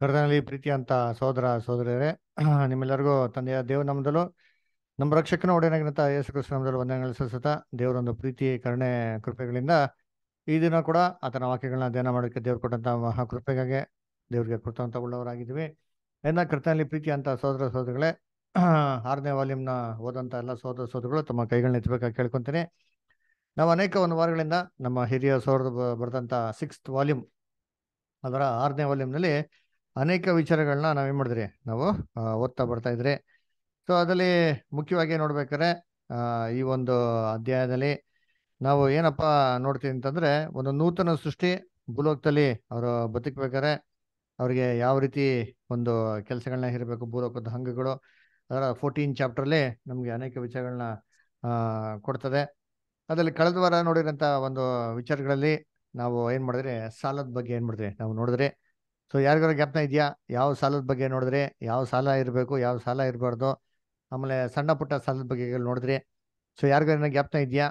ಕರ್ತನಲ್ಲಿ ಪ್ರೀತಿ ಅಂತ ಸೋದರ ಸೋದರಿಯರೇ ನಿಮ್ಮೆಲ್ಲರಿಗೂ ತಂದೆಯ ನಮ್ಮದಲು ನಮ್ಮ ರಕ್ಷಕನ ಒಡೆಯನಾಗಿರುತ್ತ ಯೇಸು ಕೃಷ್ಣನಾಮದಲ್ಲಿ ವಂದನೆಗಳು ಸಲ್ಲಿಸುತ್ತಾ ದೇವರೊಂದು ಪ್ರೀತಿ ಕರುಣೆ ಕೃಪೆಗಳಿಂದ ಈ ದಿನ ಕೂಡ ಆತನ ವಾಕ್ಯಗಳನ್ನ ಧ್ಯಾನ ಮಾಡೋಕ್ಕೆ ದೇವ್ರು ಕೊಟ್ಟಂತ ಮಹಾ ಕೃಪೆಗಾಗಿ ದೇವ್ರಿಗೆ ಉಳ್ಳವರಾಗಿದ್ದೀವಿ ಇನ್ನು ಕರ್ತನಲ್ಲಿ ಪ್ರೀತಿ ಅಂತ ಸೋದರ ಸೋದರಗಳೇ ಆರನೇ ವಾಲ್ಯೂಮ್ನ ಹೋದಂಥ ಎಲ್ಲ ಸೋದರ ಸೋದರಗಳು ತಮ್ಮ ಕೈಗಳನ್ನ ಎತ್ತಬೇಕಾಗಿ ಕೇಳ್ಕೊತೀನಿ ನಾವು ಅನೇಕ ಒಂದು ವಾರಗಳಿಂದ ನಮ್ಮ ಹಿರಿಯ ಬ ಬರೆದಂಥ ಸಿಕ್ಸ್ತ್ ವಾಲ್ಯೂಮ್ ಅದರ ಆರನೇ ವಾಲ್ಯೂಮ್ನಲ್ಲಿ ಅನೇಕ ವಿಚಾರಗಳನ್ನ ನಾವೇನು ಮಾಡಿದ್ರಿ ನಾವು ಓದ್ತಾ ಬರ್ತಾ ಇದ್ರಿ ಸೊ ಅದರಲ್ಲಿ ಮುಖ್ಯವಾಗಿ ನೋಡ್ಬೇಕಾದ್ರೆ ಈ ಒಂದು ಅಧ್ಯಾಯದಲ್ಲಿ ನಾವು ಏನಪ್ಪ ನೋಡ್ತೀವಿ ಅಂತಂದ್ರೆ ಒಂದು ನೂತನ ಸೃಷ್ಟಿ ಭೂಲೋಕದಲ್ಲಿ ಅವರು ಬದುಕಬೇಕಾರೆ ಅವ್ರಿಗೆ ಯಾವ ರೀತಿ ಒಂದು ಕೆಲಸಗಳನ್ನ ಇರಬೇಕು ಭೂಲೋಕದ ಹಂಗಗಳು ಅದರ ಫೋರ್ಟೀನ್ ಚಾಪ್ಟರ್ಲಿ ನಮಗೆ ಅನೇಕ ವಿಚಾರಗಳನ್ನ ಕೊಡ್ತದೆ ಅದರಲ್ಲಿ ಕಳೆದ ವಾರ ನೋಡಿರೋಂಥ ಒಂದು ವಿಚಾರಗಳಲ್ಲಿ ನಾವು ಏನು ಮಾಡಿದ್ರಿ ಸಾಲದ ಬಗ್ಗೆ ಏನು ಮಾಡಿದ್ರಿ ನಾವು ನೋಡಿದ್ರಿ ಸೊ ಯಾರಿಗಾರ ಜ್ಞಾಪನ ಇದೆಯಾ ಯಾವ ಸಾಲದ ಬಗ್ಗೆ ನೋಡಿದ್ರೆ ಯಾವ ಸಾಲ ಇರಬೇಕು ಯಾವ ಸಾಲ ಇರಬಾರ್ದು ಆಮೇಲೆ ಸಣ್ಣ ಪುಟ್ಟ ಸಾಲದ ಬಗ್ಗೆ ನೋಡಿದ್ರಿ ಸೊ ಯಾರಿಗಾರ ಜ್ಞಾಪನ ಇದೆಯಾ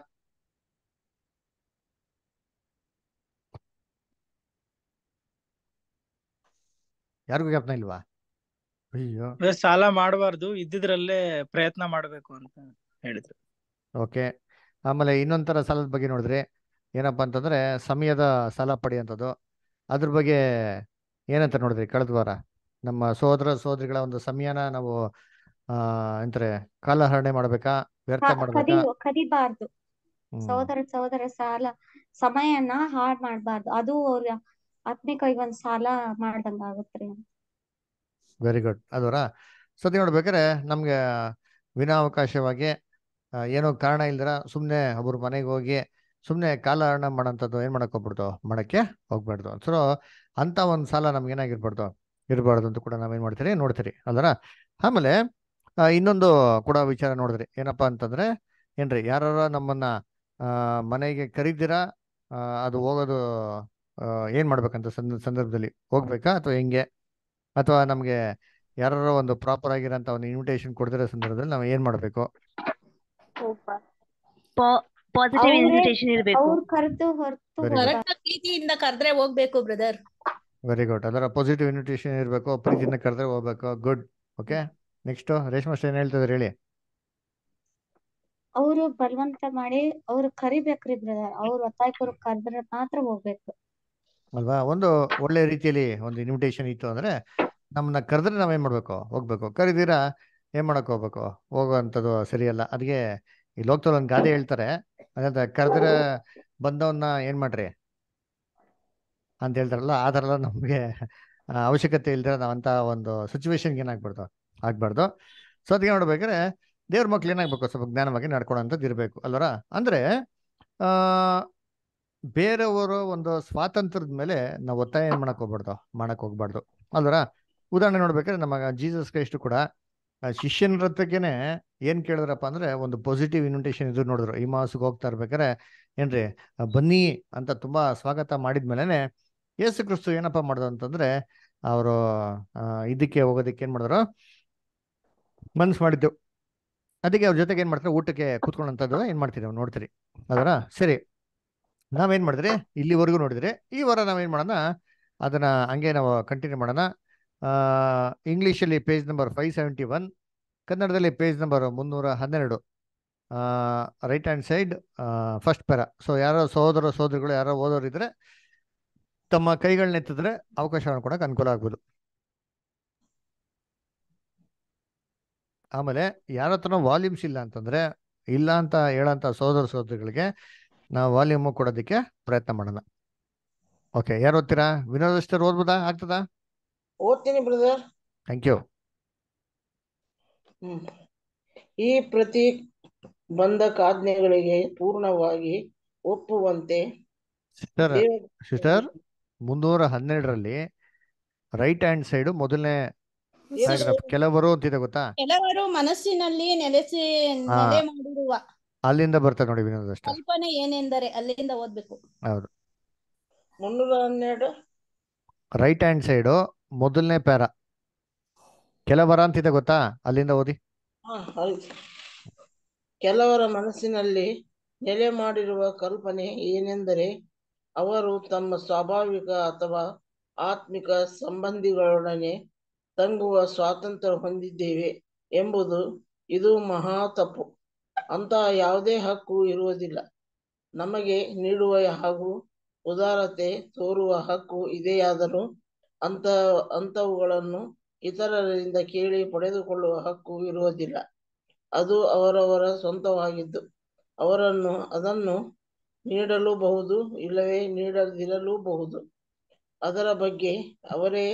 ಯಾರಿಗೂ ಜ್ಞಾಪನ ಇಲ್ವಾ ಅಯ್ಯೋ ಸಾಲ ಮಾಡಬಾರ್ದು ಇದ್ದಿದ್ರಲ್ಲೇ ಪ್ರಯತ್ನ ಮಾಡಬೇಕು ಅಂತ ಹೇಳಿದ್ರು ಓಕೆ ಆಮೇಲೆ ಇನ್ನೊಂಥರ ಸಾಲದ ಬಗ್ಗೆ ನೋಡಿದ್ರೆ ಏನಪ್ಪಾ ಅಂತಂದ್ರೆ ಸಮಯದ ಸಾಲ ಪಡೆಯುವಂಥದ್ದು ಅದ್ರ ಬಗ್ಗೆ ಏನಂತ ನೋಡಿದ್ರಿ ಕಳೆದ ವಾರ ನಮ್ಮ ಸೋದರ ಸೋದರಿಗಳ ಒಂದು ಸಮಯನ ನಾವು ಆ ಕಾಲಹರಣೆ ಮಾಡ್ಬೇಕಾ ವ್ಯರ್ಥ ಮಾಡ್ಬೇಕಾ ಸೋದರ ಸೋದರ ಸಾಲ ಸಮಯನ ಹಾಳ್ ಮಾಡಬಾರ್ದು ಅದು ಅವ್ರ ಆತ್ಮಿಕವಾಗಿ ಒಂದು ಸಾಲ ಮಾಡ್ದಂಗ ಆಗುತ್ತೆ ವೆರಿ ಗುಡ್ ಅದರ ಸದ್ಯ ನೋಡ್ಬೇಕಾರೆ ನಮ್ಗೆ ವಿನಾವಕಾಶವಾಗಿ ಏನೋ ಕಾರಣ ಇಲ್ದ್ರ ಸುಮ್ನೆ ಒಬ್ರು ಮನೆಗೆ ಹೋಗಿ ಸುಮ್ಮನೆ ಕಾಲ ಹರಣ ಮಾಡೋಂಥದ್ದು ಏನು ಮಾಡಕ್ಕೆ ಹೋಗ್ಬಿಡ್ತು ಮಾಡೋಕ್ಕೆ ಹೋಗ್ಬಾರ್ದು ಸೊ ಅಂತ ಒಂದು ಸಾಲ ನಮ್ಗೆ ಏನಾಗಿರ್ಬಾರ್ದು ಇರಬಾರ್ದು ಅಂತ ಕೂಡ ನಾವೇನು ಮಾಡ್ತೀರಿ ನೋಡ್ತೀರಿ ಅಲ್ದರ ಆಮೇಲೆ ಇನ್ನೊಂದು ಕೂಡ ವಿಚಾರ ನೋಡಿದ್ರಿ ಏನಪ್ಪ ಅಂತಂದ್ರೆ ಏನ್ರಿ ಯಾರು ನಮ್ಮನ್ನು ಮನೆಗೆ ಕರೀದಿರಾ ಅದು ಹೋಗೋದು ಏನು ಮಾಡ್ಬೇಕಂತ ಸಂದರ್ಭದಲ್ಲಿ ಹೋಗ್ಬೇಕಾ ಅಥವಾ ಹೆಂಗೆ ಅಥವಾ ನಮಗೆ ಯಾರು ಒಂದು ಪ್ರಾಪರ್ ಆಗಿರೋಂಥ ಒಂದು ಇನ್ವಿಟೇಷನ್ ಕೊಡ್ತಿರೋ ಸಂದರ್ಭದಲ್ಲಿ ನಾವು ಏನು ಮಾಡಬೇಕು ಪಾಸಿಟಿವ್ ಇನ್ವಿಟೇಷನ್ ಇರಬೇಕು ಅವ್ರು ಕರೆದು ಹೊರತು ಕರೆಕ್ಟ್ ಪ್ರೀತಿಯಿಂದ ಕರೆದ್ರೆ ಹೋಗ್ಬೇಕು ಬ್ರದರ್ ವೆರಿ ಗುಡ್ ಅದರ ಪಾಸಿಟಿವ್ ಇನ್ವಿಟೇಷನ್ ಇರಬೇಕು ಪ್ರೀತಿಯಿಂದ ಕರೆದ್ರೆ ಹೋಗ್ಬೇಕು ಗುಡ್ ಓಕೆ ನೆಕ್ಸ್ಟ್ ರೇಷ್ಮಾ ಏನ್ ಹೇಳ್ತಿದ್ರು ಹೇಳಿ ಅವರು ಬಲವಂತ ಮಾಡಿ ಅವ್ರು ಕರಿಬೇಕ್ರಿ ಬ್ರದರ್ ಅವ್ರ ಒತ್ತಾಯಕ್ಕವ್ರು ಕರೆದ್ರೆ ಮಾತ್ರ ಹೋಗ್ಬೇಕು ಅಲ್ವಾ ಒಂದು ಒಳ್ಳೆ ರೀತಿಯಲ್ಲಿ ಒಂದು ಇನ್ವಿಟೇಷನ್ ಇತ್ತು ಅಂದ್ರೆ ನಮ್ಮನ್ನ ಕರೆದ್ರೆ ನಾವೇನ್ ಮಾಡ್ಬೇಕು ಹೋಗ್ಬೇಕು ಕರಿದೀರಾ ಏನ್ ಮಾಡಕ್ ಹೋಗ್ಬೇಕು ಹೋಗೋ ಅಂತದ್ದು ಸರಿಯಲ್ಲ ಅದಕ್ಕೆ ಈ ಲೋಕದಲ್ಲಿ ಒಂದು ಗಾದೆ ಹೇಳ್ತಾರೆ ಅದಂತ ಕರೆದ್ರ ಬಂದವನ್ನ ಏನ್ ಮಾಡ್ರಿ ಅಂತ ಹೇಳ್ತಾರಲ್ಲ ಆ ನಮ್ಗೆ ನಮಗೆ ಅವಶ್ಯಕತೆ ಇಲ್ದಿರ ನಾವಂತ ಒಂದು ಸಿಚುವೇಶನ್ಗೆ ಏನ್ ಆಗ್ಬಾರ್ದು ಸೊ ಅದಕ್ಕೆ ನೋಡ್ಬೇಕಾದ್ರೆ ದೇವ್ರ ಮಕ್ಳು ಏನಾಗ್ಬೇಕು ಸ್ವಲ್ಪ ಜ್ಞಾನವಾಗಿ ನಡ್ಕೊಳ್ಳೋಂಥದ್ದು ಇರಬೇಕು ಅಲ್ವರ ಆ ಬೇರೆಯವರು ಒಂದು ಸ್ವಾತಂತ್ರ್ಯದ ಮೇಲೆ ನಾವು ಒತ್ತಾಯ ಏನ್ ಮಾಡಕ್ ಹೋಗ್ಬಾರ್ದು ಮಾಡಕ್ ಹೋಗ್ಬಾರ್ದು ಅಲ್ವರ ಉದಾಹರಣೆ ನೋಡ್ಬೇಕಾದ್ರೆ ನಮ್ಮ ಜೀಸಸ್ ಕ್ರೈಸ್ಟ್ ಕೂಡ ಶಿಷ್ಯನ ಏನು ಏನ್ ಕೇಳಿದ್ರಪ್ಪ ಅಂದ್ರೆ ಒಂದು ಪಾಸಿಟಿವ್ ಇನ್ವಿಟೇಷನ್ ಇದು ನೋಡಿದ್ರು ಈ ಮಾಸಕ್ಕೆ ಹೋಗ್ತಾ ಇರ್ಬೇಕಾರೆ ಏನ್ರಿ ಬನ್ನಿ ಅಂತ ತುಂಬಾ ಸ್ವಾಗತ ಮಾಡಿದ್ಮೇಲೆನೆ ಯೇಸು ಕ್ರಿಸ್ತು ಏನಪ್ಪ ಮಾಡ್ದು ಅಂತಂದ್ರೆ ಅವರು ಇದಕ್ಕೆ ಹೋಗೋದಕ್ಕೆ ಏನ್ ಮಾಡಿದ್ರು ಮನ್ಸು ಮಾಡಿದ್ದೆವು ಅದಕ್ಕೆ ಅವ್ರ ಜೊತೆಗೆ ಏನ್ ಮಾಡ್ತಾರೆ ಊಟಕ್ಕೆ ಕೂತ್ಕೊಂಡಂತದ್ದು ಏನ್ ಮಾಡ್ತೀರಿ ಅವ್ರು ನೋಡ್ತೀರಿ ಅದರ ಸರಿ ನಾವೇನ್ ಮಾಡಿದ್ರಿ ಇಲ್ಲಿವರೆಗೂ ನೋಡಿದ್ರಿ ಈ ವಾರ ನಾವೇನ್ ಮಾಡೋಣ ಅದನ್ನ ಹಂಗೆ ನಾವು ಕಂಟಿನ್ಯೂ ಮಾಡೋಣ ಇಂಗ್ಲೀಷಲ್ಲಿ page number five seventy one ಕನ್ನಡದಲ್ಲಿ ಪೇಜ್ ನಂಬರ್ ಮುನ್ನೂರ ಹನ್ನೆರಡು right hand side first para so ಯಾರೋ ಸಹೋದರ ಸಹೋದರಿಗಳು ಯಾರೋ ಓದೋರಿದ್ರೆ ತಮ್ಮ ಕೈಗಳನ್ನ ಎತ್ತಿದ್ರೆ ಅವಕಾಶವನ್ನು ಕೊಡೋಕೆ ಅನುಕೂಲ ಆಗ್ಬೋದು ಆಮೇಲೆ ಯಾರ ಹತ್ರ ವಾಲ್ಯೂಮ್ಸ್ ಇಲ್ಲ ಅಂತಂದ್ರೆ ಇಲ್ಲ ಅಂತ ಹೇಳಂತ ಸಹೋದರ ಸಹೋದರಿಗಳಿಗೆ ನಾವು ವಾಲ್ಯೂಮ್ ಕೊಡೋದಕ್ಕೆ ಪ್ರಯತ್ನ ಮಾಡೋಣ ಓಕೆ ಯಾರು ಓದ್ತೀರಾ ಅಷ್ಟರು ಓದ್ಬೋದಾ ಆಗ್ತದಾ ಓದ್ತೀನಿ ಬ್ರದರ್ ಥ್ಯಾಂಕ್ ಯು ಈ ಪ್ರತಿ ಕಾಜ್ಞೆಗಳಿಗೆ ಪೂರ್ಣವಾಗಿ ಒಪ್ಪುವಂತೆ ಸಿಸ್ಟರ್ ಸಿಸ್ಟರ್ ಮುನ್ನೂರ ಹನ್ನೆರಡರಲ್ಲಿ ರೈಟ್ ಹ್ಯಾಂಡ್ ಸೈಡ್ ಮೊದಲನೇ ಕೆಲವರು ಅಂತಿದೆ ಗೊತ್ತಾ ಕೆಲವರು ಮನಸ್ಸಿನಲ್ಲಿ ನೆಲೆಸಿ ಮಾಡಿರುವ ಅಲ್ಲಿಂದ ಬರ್ತದೆ ನೋಡಿ ವಿನೋದ್ ಅಷ್ಟೇ ಕಲ್ಪನೆ ಏನೆಂದರೆ ಅಲ್ಲಿಂದ ಓದ್ಬೇಕು ಹೌದು ಮುನ್ನೂರ ಹನ್ನೆರಡು ರೈಟ್ ಹ್ಯಾಂಡ್ ಸೈಡ್ ಮೊದಲನೇ ಪ್ಯಾರ ಕೆಲವರ ಅಂತಿದೆ ಗೊತ್ತಾ ಅಲ್ಲಿಂದ ಓದಿ ಕೆಲವರ ಮನಸ್ಸಿನಲ್ಲಿ ನೆಲೆ ಮಾಡಿರುವ ಕಲ್ಪನೆ ಏನೆಂದರೆ ಅವರು ತಮ್ಮ ಸ್ವಾಭಾವಿಕ ಅಥವಾ ಆತ್ಮಿಕ ಸಂಬಂಧಿಗಳೊಡನೆ ತಂಗುವ ಸ್ವಾತಂತ್ರ್ಯ ಹೊಂದಿದ್ದೇವೆ ಎಂಬುದು ಇದು ಮಹಾ ತಪ್ಪು ಅಂತಹ ಯಾವುದೇ ಹಕ್ಕು ಇರುವುದಿಲ್ಲ ನಮಗೆ ನೀಡುವ ಹಾಗೂ ಉದಾರತೆ ತೋರುವ ಹಕ್ಕು ಇದೆಯಾದರೂ ಅಂತ ಅಂತವುಗಳನ್ನು ಇತರರಿಂದ ಕೇಳಿ ಪಡೆದುಕೊಳ್ಳುವ ಹಕ್ಕು ಇರುವುದಿಲ್ಲ ಅದು ಅವರವರ ಸ್ವಂತವಾಗಿದ್ದು ಅವರನ್ನು ಅದನ್ನು ನೀಡಲೂಬಹುದು ಇಲ್ಲವೇ ನೀಡದಿರಲೂಬಹುದು ಅದರ ಬಗ್ಗೆ ಅವರೇ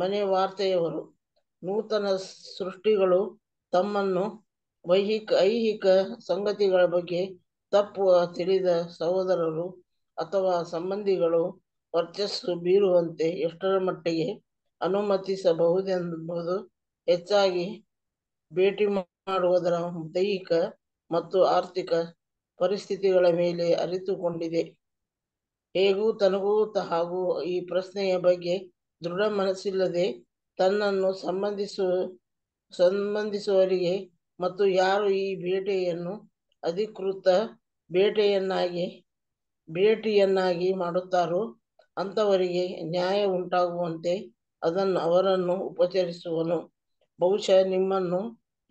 ಮನೆ ವಾರ್ತೆಯವರು ನೂತನ ಸೃಷ್ಟಿಗಳು ತಮ್ಮನ್ನು ವೈಹಿಕ ಐಹಿಕ ಸಂಗತಿಗಳ ಬಗ್ಗೆ ತಪ್ಪು ತಿಳಿದ ಸಹೋದರರು ಅಥವಾ ಸಂಬಂಧಿಗಳು ವರ್ಚಸ್ಸು ಬೀರುವಂತೆ ಎಷ್ಟರ ಮಟ್ಟಿಗೆ ಅನುಮತಿಸಬಹುದೆಂಬುದು ಹೆಚ್ಚಾಗಿ ಭೇಟಿ ಮಾಡುವುದರ ದೈಹಿಕ ಮತ್ತು ಆರ್ಥಿಕ ಪರಿಸ್ಥಿತಿಗಳ ಮೇಲೆ ಅರಿತುಕೊಂಡಿದೆ ಹೇಗೂ ತನಗೂ ಹಾಗೂ ಈ ಪ್ರಶ್ನೆಯ ಬಗ್ಗೆ ದೃಢ ಮನಸ್ಸಿಲ್ಲದೆ ತನ್ನನ್ನು ಸಂಬಂಧಿಸುವ ಸಂಬಂಧಿಸುವವರಿಗೆ ಮತ್ತು ಯಾರು ಈ ಬೇಟೆಯನ್ನು ಅಧಿಕೃತ ಬೇಟೆಯನ್ನಾಗಿ ಭೇಟಿಯನ್ನಾಗಿ ಮಾಡುತ್ತಾರೋ ಅಂಥವರಿಗೆ ನ್ಯಾಯ ಉಂಟಾಗುವಂತೆ ಅದನ್ನು ಅವರನ್ನು ಉಪಚರಿಸುವನು ಬಹುಶಃ ನಿಮ್ಮನ್ನು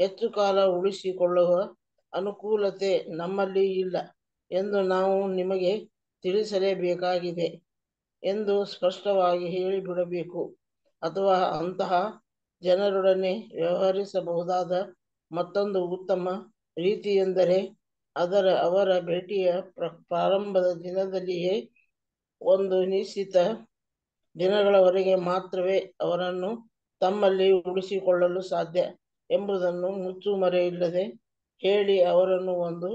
ಹೆಚ್ಚು ಕಾಲ ಉಳಿಸಿಕೊಳ್ಳುವ ಅನುಕೂಲತೆ ನಮ್ಮಲ್ಲಿ ಇಲ್ಲ ಎಂದು ನಾವು ನಿಮಗೆ ತಿಳಿಸಲೇಬೇಕಾಗಿದೆ ಎಂದು ಸ್ಪಷ್ಟವಾಗಿ ಹೇಳಿಬಿಡಬೇಕು ಅಥವಾ ಅಂತಹ ಜನರೊಡನೆ ವ್ಯವಹರಿಸಬಹುದಾದ ಮತ್ತೊಂದು ಉತ್ತಮ ರೀತಿಯೆಂದರೆ ಅದರ ಅವರ ಭೇಟಿಯ ಪ್ರಾರಂಭದ ದಿನದಲ್ಲಿಯೇ ಒಂದು ನಿಶ್ಚಿತ ದಿನಗಳವರೆಗೆ ಮಾತ್ರವೇ ಅವರನ್ನು ತಮ್ಮಲ್ಲಿ ಉಳಿಸಿಕೊಳ್ಳಲು ಸಾಧ್ಯ ಎಂಬುದನ್ನು ಮುಚ್ಚುಮರೆಯಿಲ್ಲದೆ ಹೇಳಿ ಅವರನ್ನು ಒಂದು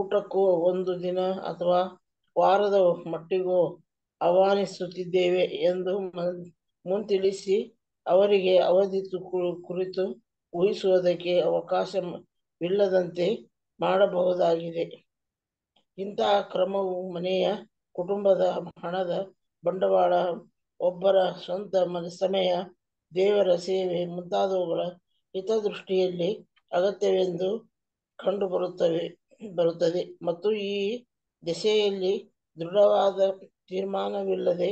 ಊಟಕ್ಕೂ ಒಂದು ದಿನ ಅಥವಾ ವಾರದ ಮಟ್ಟಿಗೂ ಆಹ್ವಾನಿಸುತ್ತಿದ್ದೇವೆ ಎಂದು ಮುಂತಿಳಿಸಿ ಅವರಿಗೆ ಅವಧಿ ಕುರಿತು ಊಹಿಸುವುದಕ್ಕೆ ಅವಕಾಶವಿಲ್ಲದಂತೆ ಮಾಡಬಹುದಾಗಿದೆ ಇಂತಹ ಕ್ರಮವು ಮನೆಯ ಕುಟುಂಬದ ಹಣದ ಬಂಡವಾಳ ಒಬ್ಬರ ಸ್ವಂತ ಸಮಯ ದೇವರ ಸೇವೆ ಮುಂತಾದವುಗಳ ಹಿತದೃಷ್ಟಿಯಲ್ಲಿ ಅಗತ್ಯವೆಂದು ಕಂಡುಬರುತ್ತವೆ ಬರುತ್ತದೆ ಮತ್ತು ಈ ದಿಸೆಯಲ್ಲಿ ದೃಢವಾದ ತೀರ್ಮಾನವಿಲ್ಲದೆ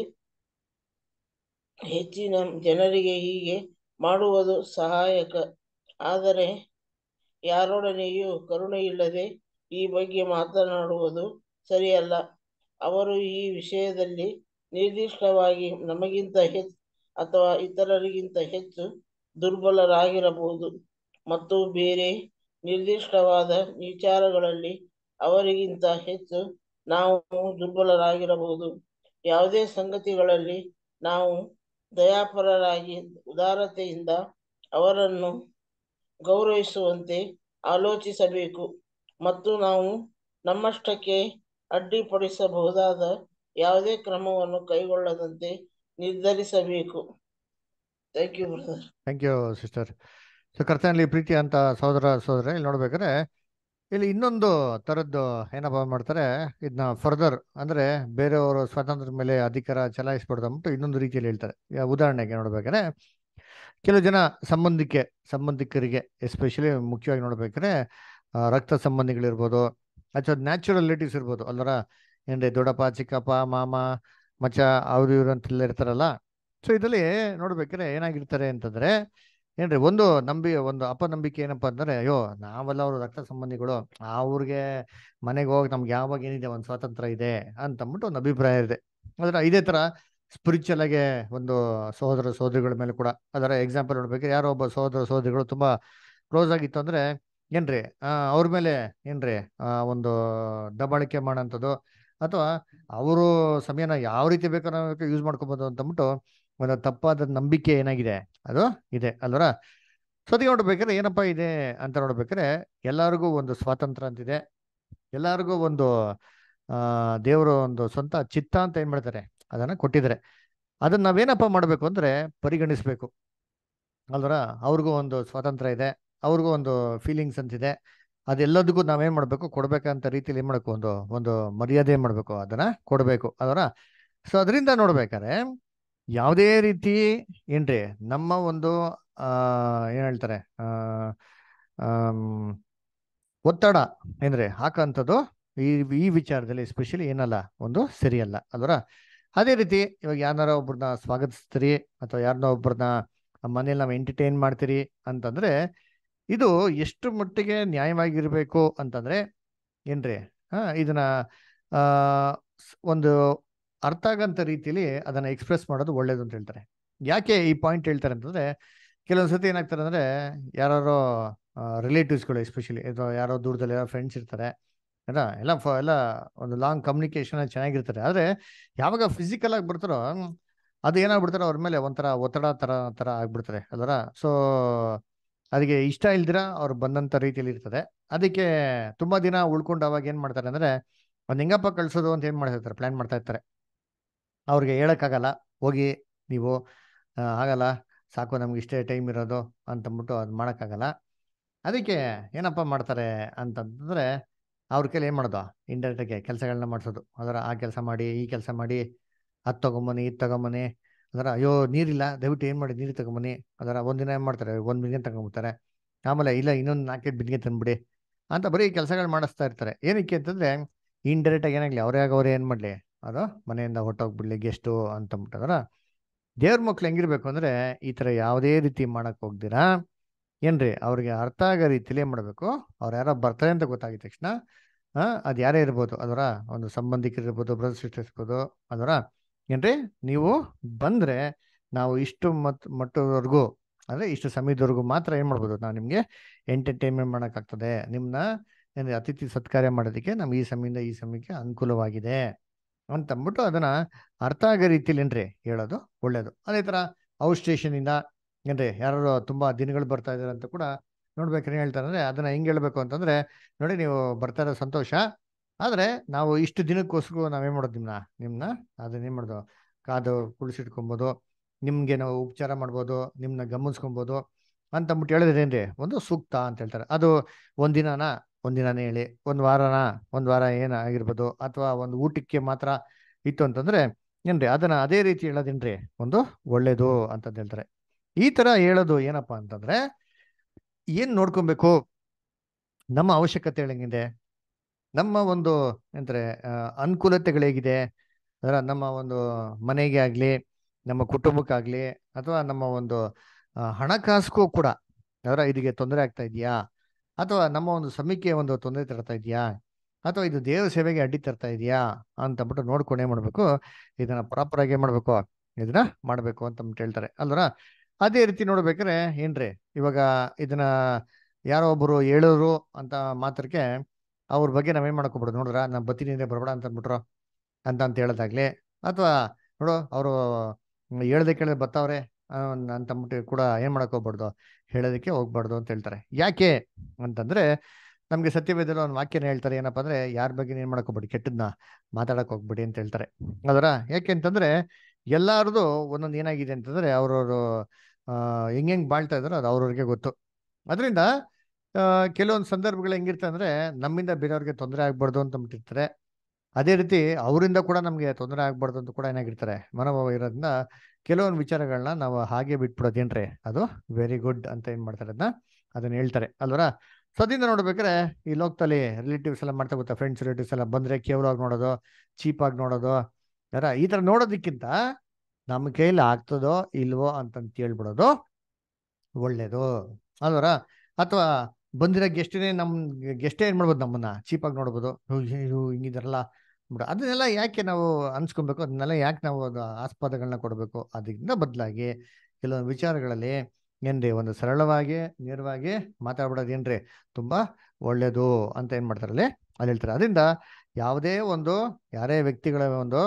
ಹೆಚ್ಚಿನ ಜನರಿಗೆ ಹೀಗೆ ಮಾಡುವುದು ಸಹಾಯಕ ಆದರೆ ಯಾರೊಡನೆಯೂ ಕರುಣೆ ಇಲ್ಲದೆ ಈ ಬಗ್ಗೆ ಮಾತನಾಡುವುದು ಸರಿಯಲ್ಲ ಅವರು ಈ ವಿಷಯದಲ್ಲಿ ನಿರ್ದಿಷ್ಟವಾಗಿ ನಮಗಿಂತ ಹೆಚ್ಚು ಅಥವಾ ಇತರರಿಗಿಂತ ಹೆಚ್ಚು ದುರ್ಬಲರಾಗಿರಬಹುದು ಮತ್ತು ಬೇರೆ ನಿರ್ದಿಷ್ಟವಾದ ವಿಚಾರಗಳಲ್ಲಿ ಅವರಿಗಿಂತ ಹೆಚ್ಚು ನಾವು ದುರ್ಬಲರಾಗಿರಬಹುದು ಯಾವುದೇ ಸಂಗತಿಗಳಲ್ಲಿ ನಾವು ದಯಾಪರರಾಗಿ ಉದಾರತೆಯಿಂದ ಅವರನ್ನು ಗೌರವಿಸುವಂತೆ ಆಲೋಚಿಸಬೇಕು ಮತ್ತು ನಾವು ನಮ್ಮಷ್ಟಕ್ಕೆ ಅಡ್ಡಿಪಡಿಸಬಹುದಾದ ಯಾವುದೇ ಕ್ರಮವನ್ನು ಕೈಗೊಳ್ಳದಂತೆ ನಿರ್ಧರಿಸಬೇಕು thank you thank you sister so ಕರ್ತನಲ್ಲಿ ಪ್ರೀತಿ ಅಂತ ಸಹೋದರ ಸಹೋದರ ಇಲ್ಲಿ ನೋಡ್ಬೇಕಾದ್ರೆ ಇಲ್ಲಿ ಇನ್ನೊಂದು ಥರದ್ದು ಏನಪ್ಪ ಮಾಡ್ತಾರೆ ಇದನ್ನ ಫರ್ದರ್ ಅಂದರೆ ಬೇರೆಯವರು ಸ್ವಾತಂತ್ರ್ಯದ ಮೇಲೆ ಅಧಿಕಾರ ಚಲಾಯಿಸ್ಬಾರ್ದು ಅಂದ್ಬಿಟ್ಟು ಇನ್ನೊಂದು ರೀತಿಯಲ್ಲಿ ಹೇಳ್ತಾರೆ ಉದಾಹರಣೆಗೆ ನೋಡ್ಬೇಕಾದ್ರೆ ಕೆಲವು ಜನ ಸಂಬಂಧಿಕೆ ಸಂಬಂಧಿಕರಿಗೆ ಎಸ್ಪೆಷಲಿ ಮುಖ್ಯವಾಗಿ ನೋಡ್ಬೇಕಾದ್ರೆ ರಕ್ತ ಸಂಬಂಧಿಗಳಿರ್ಬೋದು ಅಥವಾ ನ್ಯಾಚುರಲ್ ರಿಲೇಟಿವ್ಸ್ ಇರ್ಬೋದು ಅಲ್ಲರ ಏನ್ರಿ ದೊಡ್ಡಪ್ಪ ಚಿಕ್ಕಪ್ಪ ಮಾಮ ಮಚ್ಚ ಅವ್ರು ಇವ್ರು ಅಂತೆಲ್ಲ ಇರ್ತಾರಲ್ಲ ಸೊ ಇದರಲ್ಲಿ ನೋಡ್ಬೇಕ್ರೆ ಏನಾಗಿರ್ತಾರೆ ಅಂತಂದ್ರೆ ಏನ್ರಿ ಒಂದು ನಂಬಿ ಒಂದು ಅಪನಂಬಿಕೆ ಏನಪ್ಪಾ ಅಂದ್ರೆ ಅಯ್ಯೋ ನಾವೆಲ್ಲ ಅವ್ರ ರಕ್ತ ಸಂಬಂಧಿಗಳು ಅವ್ರಿಗೆ ಮನೆಗೆ ಹೋಗಿ ನಮ್ಗೆ ಯಾವಾಗ ಏನಿದೆ ಒಂದು ಸ್ವಾತಂತ್ರ್ಯ ಇದೆ ಅಂತ ಅಂದ್ಬಿಟ್ಟು ಒಂದು ಅಭಿಪ್ರಾಯ ಇದೆ ಆದ್ರೆ ಇದೇ ತರ ಸ್ಪಿರಿಚುವಲ್ ಆಗಿ ಒಂದು ಸಹೋದರ ಸಹೋದರಿಗಳ ಮೇಲೆ ಕೂಡ ಅದರ ಎಕ್ಸಾಂಪಲ್ ನೋಡ್ಬೇಕು ಯಾರೋ ಒಬ್ಬ ಸಹೋದರ ಸಹೋದರಿಗಳು ತುಂಬಾ ಕ್ಲೋಸ್ ಆಗಿತ್ತು ಅಂದ್ರೆ ಏನ್ರಿ ಅವ್ರ ಮೇಲೆ ಏನ್ರಿ ಒಂದು ದಬ್ಬಾಳಿಕೆ ಮಾಡೋಂಥದ್ದು ಅಥವಾ ಅವರು ಸಮಯನ ಯಾವ ರೀತಿ ಬೇಕಾದ್ರೆ ಯೂಸ್ ಮಾಡ್ಕೋಬಹುದು ಅಂತಂದ್ಬಿಟ್ಟು ಒಂದು ತಪ್ಪಾದ ನಂಬಿಕೆ ಏನಾಗಿದೆ ಅದು ಇದೆ ಅಲ್ವರ ಸದ್ಯ ಅದಕ್ಕೆ ನೋಡ್ಬೇಕಾದ್ರೆ ಏನಪ್ಪಾ ಇದೆ ಅಂತ ನೋಡ್ಬೇಕಾದ್ರೆ ಎಲ್ಲರಿಗೂ ಒಂದು ಸ್ವಾತಂತ್ರ್ಯ ಅಂತಿದೆ ಎಲ್ಲರಿಗೂ ಒಂದು ಆ ದೇವರು ಒಂದು ಸ್ವಂತ ಚಿತ್ತ ಅಂತ ಏನ್ ಮಾಡ್ತಾರೆ ಅದನ್ನ ಕೊಟ್ಟಿದ್ದಾರೆ ಅದನ್ನ ನಾವೇನಪ್ಪ ಮಾಡ್ಬೇಕು ಅಂದ್ರೆ ಪರಿಗಣಿಸ್ಬೇಕು ಅಲ್ವರ ಅವ್ರಿಗೂ ಒಂದು ಸ್ವಾತಂತ್ರ್ಯ ಇದೆ ಅವ್ರಿಗೂ ಒಂದು ಫೀಲಿಂಗ್ಸ್ ಅಂತಿದೆ ಅದೆಲ್ಲದಕ್ಕೂ ನಾವೇನು ಮಾಡಬೇಕು ಕೊಡಬೇಕಂತ ರೀತಿಯಲ್ಲಿ ಏನು ಮಾಡಬೇಕು ಒಂದು ಒಂದು ಮರ್ಯಾದೆ ಮಾಡಬೇಕು ಅದನ್ನು ಕೊಡಬೇಕು ಅದರ ಸೊ ಅದರಿಂದ ನೋಡ್ಬೇಕಾದ್ರೆ ಯಾವುದೇ ರೀತಿ ಏನ್ರಿ ನಮ್ಮ ಒಂದು ಏನು ಹೇಳ್ತಾರೆ ಒತ್ತಡ ಏನ್ರಿ ಹಾಕೋಂಥದ್ದು ಈ ಈ ವಿಚಾರದಲ್ಲಿ ಎಸ್ಪೆಷಲಿ ಏನಲ್ಲ ಒಂದು ಸರಿಯಲ್ಲ ಅದರ ಅದೇ ರೀತಿ ಇವಾಗ ಯಾರನ್ನಾರ ಒಬ್ರನ್ನ ಸ್ವಾಗತಿಸ್ತೀರಿ ಅಥವಾ ಯಾರನ್ನೋ ಒಬ್ರನ್ನ ಮನೇಲಿ ನಾವು ಎಂಟರ್ಟೈನ್ ಮಾಡ್ತೀರಿ ಅಂತಂದ್ರೆ ಇದು ಎಷ್ಟು ಮಟ್ಟಿಗೆ ನ್ಯಾಯವಾಗಿರಬೇಕು ಅಂತಂದರೆ ಏನ್ರಿ ಹಾಂ ಇದನ್ನು ಒಂದು ಅರ್ಥ ಆಗಂತ ರೀತಿಯಲ್ಲಿ ಅದನ್ನು ಎಕ್ಸ್ಪ್ರೆಸ್ ಮಾಡೋದು ಒಳ್ಳೇದು ಅಂತ ಹೇಳ್ತಾರೆ ಯಾಕೆ ಈ ಪಾಯಿಂಟ್ ಹೇಳ್ತಾರೆ ಅಂತಂದರೆ ಕೆಲವೊಂದು ಸತಿ ಏನಾಗ್ತಾರೆ ಅಂದರೆ ಯಾರೋ ರಿಲೇಟಿವ್ಸ್ಗಳು ಎಸ್ಪೆಷಲಿ ಅಥವಾ ಯಾರೋ ದೂರದಲ್ಲಿ ಯಾರೋ ಫ್ರೆಂಡ್ಸ್ ಇರ್ತಾರೆ ಏನಾ ಎಲ್ಲ ಫ ಎಲ್ಲ ಒಂದು ಲಾಂಗ್ ಕಮ್ಯುನಿಕೇಷನ್ ಚೆನ್ನಾಗಿರ್ತಾರೆ ಆದರೆ ಯಾವಾಗ ಫಿಸಿಕಲ್ ಆಗಿ ಅದು ಏನಾಗ್ಬಿಡ್ತಾರೆ ಅವ್ರ ಮೇಲೆ ಒಂಥರ ಒತ್ತಡ ಥರ ಥರ ಆಗ್ಬಿಡ್ತಾರೆ ಅದರ ಸೊ ಅದಕ್ಕೆ ಇಷ್ಟ ಇಲ್ದಿರ ಅವ್ರು ಬಂದಂಥ ರೀತಿಯಲ್ಲಿ ಇರ್ತದೆ ಅದಕ್ಕೆ ತುಂಬ ದಿನ ಉಳ್ಕೊಂಡು ಅವಾಗ ಏನು ಮಾಡ್ತಾರೆ ಅಂದರೆ ಒಂದು ಹೆಂಗಪ್ಪ ಕಳಿಸೋದು ಅಂತ ಏನು ಮಾಡ್ತಾಯಿರ್ತಾರೆ ಪ್ಲ್ಯಾನ್ ಮಾಡ್ತಾ ಇರ್ತಾರೆ ಅವ್ರಿಗೆ ಹೇಳೋಕ್ಕಾಗಲ್ಲ ಹೋಗಿ ನೀವು ಆಗಲ್ಲ ಸಾಕು ನಮ್ಗೆ ಇಷ್ಟೇ ಟೈಮ್ ಇರೋದು ಅಂತಂದ್ಬಿಟ್ಟು ಅದು ಮಾಡೋಕ್ಕಾಗಲ್ಲ ಅದಕ್ಕೆ ಏನಪ್ಪ ಮಾಡ್ತಾರೆ ಅಂತಂದ್ರೆ ಅವ್ರ ಕೈಲಿ ಏನು ಮಾಡೋದು ಇಂಡೈರೆಕ್ಟಾಗಿ ಕೆಲಸಗಳನ್ನ ಮಾಡಿಸೋದು ಅದರ ಆ ಕೆಲಸ ಮಾಡಿ ಈ ಕೆಲಸ ಮಾಡಿ ಅದು ತಗೊಂಬನಿ ಇದು ತೊಗೊಂಬನಿ ಅದರ ಅಯ್ಯೋ ನೀರಿಲ್ಲ ದಯವಿಟ್ಟು ಏನು ಮಾಡಿ ನೀರು ತಗೊಂಬನ್ನಿ ಅದರ ಒಂದಿನ ಏನು ಮಾಡ್ತಾರೆ ಒಂದು ಬಿಂದಿಗೆ ತಗೊಂಬಿಡ್ತಾರೆ ಆಮೇಲೆ ಇಲ್ಲ ಇನ್ನೊಂದು ನಾಲ್ಕೈದು ಬಿಂದಿಗೆ ತಂದುಬಿಡಿ ಅಂತ ಬರೀ ಕೆಲಸಗಳು ಮಾಡಿಸ್ತಾ ಇರ್ತಾರೆ ಏನಕ್ಕೆ ಅಂತಂದರೆ ಇಂಡೈರೆಕ್ಟಾಗಿ ಏನಾಗಲಿ ಅವರೇ ಆಗ ಏನು ಮಾಡಲಿ ಅದು ಮನೆಯಿಂದ ಹೊಟ್ಟೋಗ್ಬಿಡಲಿ ಗೆಸ್ಟು ಅಂತಂದ್ಬಿಟ್ಟದ್ರ ದೇವ್ರ ಮಕ್ಳು ಹೆಂಗಿರ್ಬೇಕು ಅಂದರೆ ಈ ಥರ ಯಾವುದೇ ರೀತಿ ಮಾಡೋಕ್ಕೆ ಹೋಗ್ದಿರಾ ಏನ್ರಿ ಅವ್ರಿಗೆ ಅರ್ಥ ಆಗೋ ರೀತಿಲಿ ಏನು ಮಾಡಬೇಕು ಅವ್ರು ಯಾರೋ ಬರ್ತಾರೆ ಅಂತ ಗೊತ್ತಾಗಿದ ತಕ್ಷಣ ಅದು ಯಾರೇ ಇರ್ಬೋದು ಅದರ ಒಂದು ಸಂಬಂಧಿಕರಿರ್ಬೋದು ಬ್ರದರ್ ಸಿಸ್ಟರ್ಸ್ ಇರ್ಬೋದು ಅದರ ಏನ್ರಿ ನೀವು ಬಂದ್ರೆ ನಾವು ಇಷ್ಟು ಮತ್ ಮಟ್ಟದವರೆಗೂ ಅಂದ್ರೆ ಇಷ್ಟು ಸಮಯದವರೆಗೂ ಮಾತ್ರ ಏನ್ ಮಾಡ್ಬೋದು ನಾವು ನಿಮ್ಗೆ ಎಂಟರ್ಟೈನ್ಮೆಂಟ್ ಮಾಡೋಕ್ಕಾಗ್ತದೆ ನಿಮ್ಮನ್ನ ಏನ್ರಿ ಅತಿಥಿ ಸತ್ಕಾರ ಮಾಡೋದಕ್ಕೆ ನಮ್ಗೆ ಈ ಸಮಯದಿಂದ ಈ ಸಮಯಕ್ಕೆ ಅನುಕೂಲವಾಗಿದೆ ಅಂತ ಅಂದ್ಬಿಟ್ಟು ಅದನ್ನ ಅರ್ಥ ಆಗೋ ರೀತಿಲಿ ಏನ್ರಿ ಹೇಳೋದು ಒಳ್ಳೇದು ಅದೇ ತರ ಔಟ್ ಇಂದ ಏನ್ರಿ ಯಾರು ತುಂಬಾ ದಿನಗಳು ಬರ್ತಾ ಇದಾರೆ ಅಂತ ಕೂಡ ನೋಡ್ಬೇಕ್ರಿ ಹೇಳ್ತಾರೆ ಅಂದ್ರೆ ಅದನ್ನ ಹೆಂಗ್ ಹೇಳ್ಬೇಕು ಅಂತಂದ್ರೆ ನೋಡಿ ನೀವು ಬರ್ತಾ ಇರೋ ಸಂತೋಷ ಆದರೆ ನಾವು ಇಷ್ಟು ದಿನಕ್ಕೋಸ್ಕರ ನಾವೇನು ಮಾಡೋದು ನಿಮ್ಮನ್ನ ನಿಮ್ಮನ್ನ ಏನು ಮಾಡೋದು ಕಾದು ಕುಳಿಸಿಟ್ಕೊಬೋದು ನಿಮಗೆ ನಾವು ಉಪಚಾರ ಮಾಡ್ಬೋದು ನಿಮ್ಮನ್ನ ಗಮನಿಸ್ಕೊಬೋದು ಅಂತ ಅಂದ್ಬಿಟ್ಟು ಹೇಳಿದ್ರೇನ್ರಿ ಒಂದು ಸೂಕ್ತ ಅಂತ ಹೇಳ್ತಾರೆ ಅದು ಒಂದಿನಾನ ಒಂದಿನಾನೇ ಹೇಳಿ ಒಂದು ವಾರನ ಒಂದು ವಾರ ಏನಾಗಿರ್ಬೋದು ಅಥವಾ ಒಂದು ಊಟಕ್ಕೆ ಮಾತ್ರ ಇತ್ತು ಅಂತಂದ್ರೆ ಏನ್ರಿ ಅದನ್ನ ಅದೇ ರೀತಿ ಹೇಳೋದೇನ್ರಿ ಒಂದು ಒಳ್ಳೇದು ಅಂತಂದು ಹೇಳ್ತಾರೆ ಈ ತರ ಹೇಳೋದು ಏನಪ್ಪಾ ಅಂತಂದ್ರೆ ಏನು ನೋಡ್ಕೊಬೇಕು ನಮ್ಮ ಅವಶ್ಯಕತೆ ಹೇಳಂಗಿದೆ ನಮ್ಮ ಒಂದು ಅಂದರೆ ಅನುಕೂಲತೆಗಳೇಗಿದೆ ಅದರ ನಮ್ಮ ಒಂದು ಮನೆಗೆ ಆಗಲಿ ನಮ್ಮ ಕುಟುಂಬಕ್ಕಾಗಲಿ ಅಥವಾ ನಮ್ಮ ಒಂದು ಹಣಕಾಸಿಗೂ ಕೂಡ ಅದರ ಇದಕ್ಕೆ ತೊಂದರೆ ಆಗ್ತಾ ಇದೆಯಾ ಅಥವಾ ನಮ್ಮ ಒಂದು ಸಮೀಕ್ಷೆ ಒಂದು ತೊಂದರೆ ತರ್ತಾ ಇದೆಯಾ ಅಥವಾ ಇದು ದೇವ ಸೇವೆಗೆ ಅಡ್ಡಿ ತರ್ತಾ ಇದೆಯಾ ಅಂತಬಿಟ್ಟು ನೋಡ್ಕೊಂಡೇ ಮಾಡ್ಬೇಕು ಮಾಡಬೇಕು ಇದನ್ನು ಪ್ರಾಪರಾಗಿ ಮಾಡ್ಬೇಕು ಮಾಡಬೇಕು ಇದನ್ನ ಮಾಡಬೇಕು ಅಂತಂದ್ಬಿಟ್ಟು ಹೇಳ್ತಾರೆ ಅಲ್ವರ ಅದೇ ರೀತಿ ನೋಡ್ಬೇಕಾದ್ರೆ ಏನ್ರಿ ಇವಾಗ ಇದನ್ನ ಯಾರೋ ಒಬ್ಬರು ಹೇಳೋರು ಅಂತ ಮಾತ್ರಕ್ಕೆ ಅವ್ರ ಬಗ್ಗೆ ನಾವೇನು ಮಾಡ್ಕೊಬಿಡೋದು ನೋಡ್ರ ನಮ್ಮ ಬತ್ತಿನೇ ಬರಬೇಡ ಅಂತ ಅಂದ್ಬಿಟ್ರು ಅಂತ ಅಂತ ಹೇಳೋದಾಗ್ಲಿ ಅಥವಾ ನೋಡು ಅವರು ಹೇಳ್ದೆ ಬರ್ತಾವ್ರೆ ಬತ್ತವ್ರೆ ಅಂತಂದ್ಬಿಟ್ಟು ಕೂಡ ಏನು ಹೋಗ್ಬಾರ್ದು ಹೇಳೋದಕ್ಕೆ ಹೋಗ್ಬಾರ್ದು ಅಂತ ಹೇಳ್ತಾರೆ ಯಾಕೆ ಅಂತಂದರೆ ನಮಗೆ ಸತ್ಯವೇದಲು ಒಂದು ವಾಕ್ಯನ ಹೇಳ್ತಾರೆ ಏನಪ್ಪ ಅಂದರೆ ಯಾರ ಬಗ್ಗೆ ಏನು ಮಾಡೋಕ್ಕೋಗ್ಬೇಡಿ ಕೆಟ್ಟದನ್ನ ಮಾತಾಡಕ್ಕೆ ಹೋಗ್ಬೇಡಿ ಅಂತ ಹೇಳ್ತಾರೆ ಅದರ ಯಾಕೆ ಅಂತಂದರೆ ಎಲ್ಲರದು ಒಂದೊಂದು ಏನಾಗಿದೆ ಅಂತಂದರೆ ಅವ್ರವರು ಹೆಂಗೆ ಹೆಂಗೆ ಬಾಳ್ತಾ ಇದ್ದಾರೋ ಅದು ಅವ್ರವ್ರಿಗೆ ಗೊತ್ತು ಅದರಿಂದ ಕೆಲವೊಂದು ಸಂದರ್ಭಗಳು ಹೆಂಗಿರ್ತ ಅಂದ್ರೆ ನಮ್ಮಿಂದ ಬೇರೆಯವ್ರಿಗೆ ತೊಂದರೆ ಆಗ್ಬಾರ್ದು ಅಂತ ಬಿಟ್ಟಿರ್ತಾರೆ ಅದೇ ರೀತಿ ಅವರಿಂದ ಕೂಡ ನಮಗೆ ತೊಂದರೆ ಆಗ್ಬಾರ್ದು ಅಂತ ಕೂಡ ಏನಾಗಿರ್ತಾರೆ ಮನೋಭಾವ ಇರೋದನ್ನ ಕೆಲವೊಂದು ವಿಚಾರಗಳನ್ನ ನಾವು ಹಾಗೆ ಬಿಟ್ಬಿಡೋದೇನ್ರಿ ಅದು ವೆರಿ ಗುಡ್ ಅಂತ ಏನು ಮಾಡ್ತಾರೆ ಅದನ್ನ ಅದನ್ನ ಹೇಳ್ತಾರೆ ಅಲ್ವರ ಸದ್ಯದಿಂದ ನೋಡ್ಬೇಕಾರೆ ಈ ಲೋಕದಲ್ಲಿ ರಿಲೇಟಿವ್ಸ್ ಎಲ್ಲ ಮಾಡ್ತಾ ಗೊತ್ತಾ ಫ್ರೆಂಡ್ಸ್ ರಿಲೇಟಿವ್ಸ್ ಎಲ್ಲ ಬಂದ್ರೆ ಕೇವಲಾಗಿ ನೋಡೋದು ಚೀಪಾಗಿ ನೋಡೋದು ಯಾರ ಈ ತರ ನೋಡೋದಕ್ಕಿಂತ ನಮ್ಮ ಕೈಲಿ ಆಗ್ತದೋ ಇಲ್ವೋ ಅಂತಂತ ಹೇಳ್ಬಿಡೋದು ಒಳ್ಳೇದು ಅಲ್ವರ ಅಥವಾ ಬಂದಿರೋ ಗೆಸ್ಟ್ನೇ ನಮ್ ಗೆಸ್ಟೇ ಏನ್ ಮಾಡ್ಬೋದು ನಮ್ಮನ್ನ ಚೀಪಾಗಿ ನೋಡ್ಬೋದು ಇವು ಹಿಂಗಿದಾರಲ್ಲ ಬಿಡ ಅದನ್ನೆಲ್ಲ ಯಾಕೆ ನಾವು ಅನ್ಸ್ಕೊಬೇಕು ಅದನ್ನೆಲ್ಲ ಯಾಕೆ ನಾವು ಅದು ಆಸ್ಪದಗಳನ್ನ ಕೊಡಬೇಕು ಅದರಿಂದ ಬದಲಾಗಿ ಕೆಲವೊಂದು ವಿಚಾರಗಳಲ್ಲಿ ಏನ್ರಿ ಒಂದು ಸರಳವಾಗಿ ನೇರವಾಗಿ ಮಾತಾಡ್ಬಿಡೋದು ಏನ್ರಿ ತುಂಬಾ ಒಳ್ಳೇದು ಅಂತ ಏನ್ ಮಾಡ್ತಾರಲ್ಲಿ ಅಲ್ಲಿ ಹೇಳ್ತಾರೆ ಅದರಿಂದ ಯಾವುದೇ ಒಂದು ಯಾರೇ ವ್ಯಕ್ತಿಗಳ ಒಂದು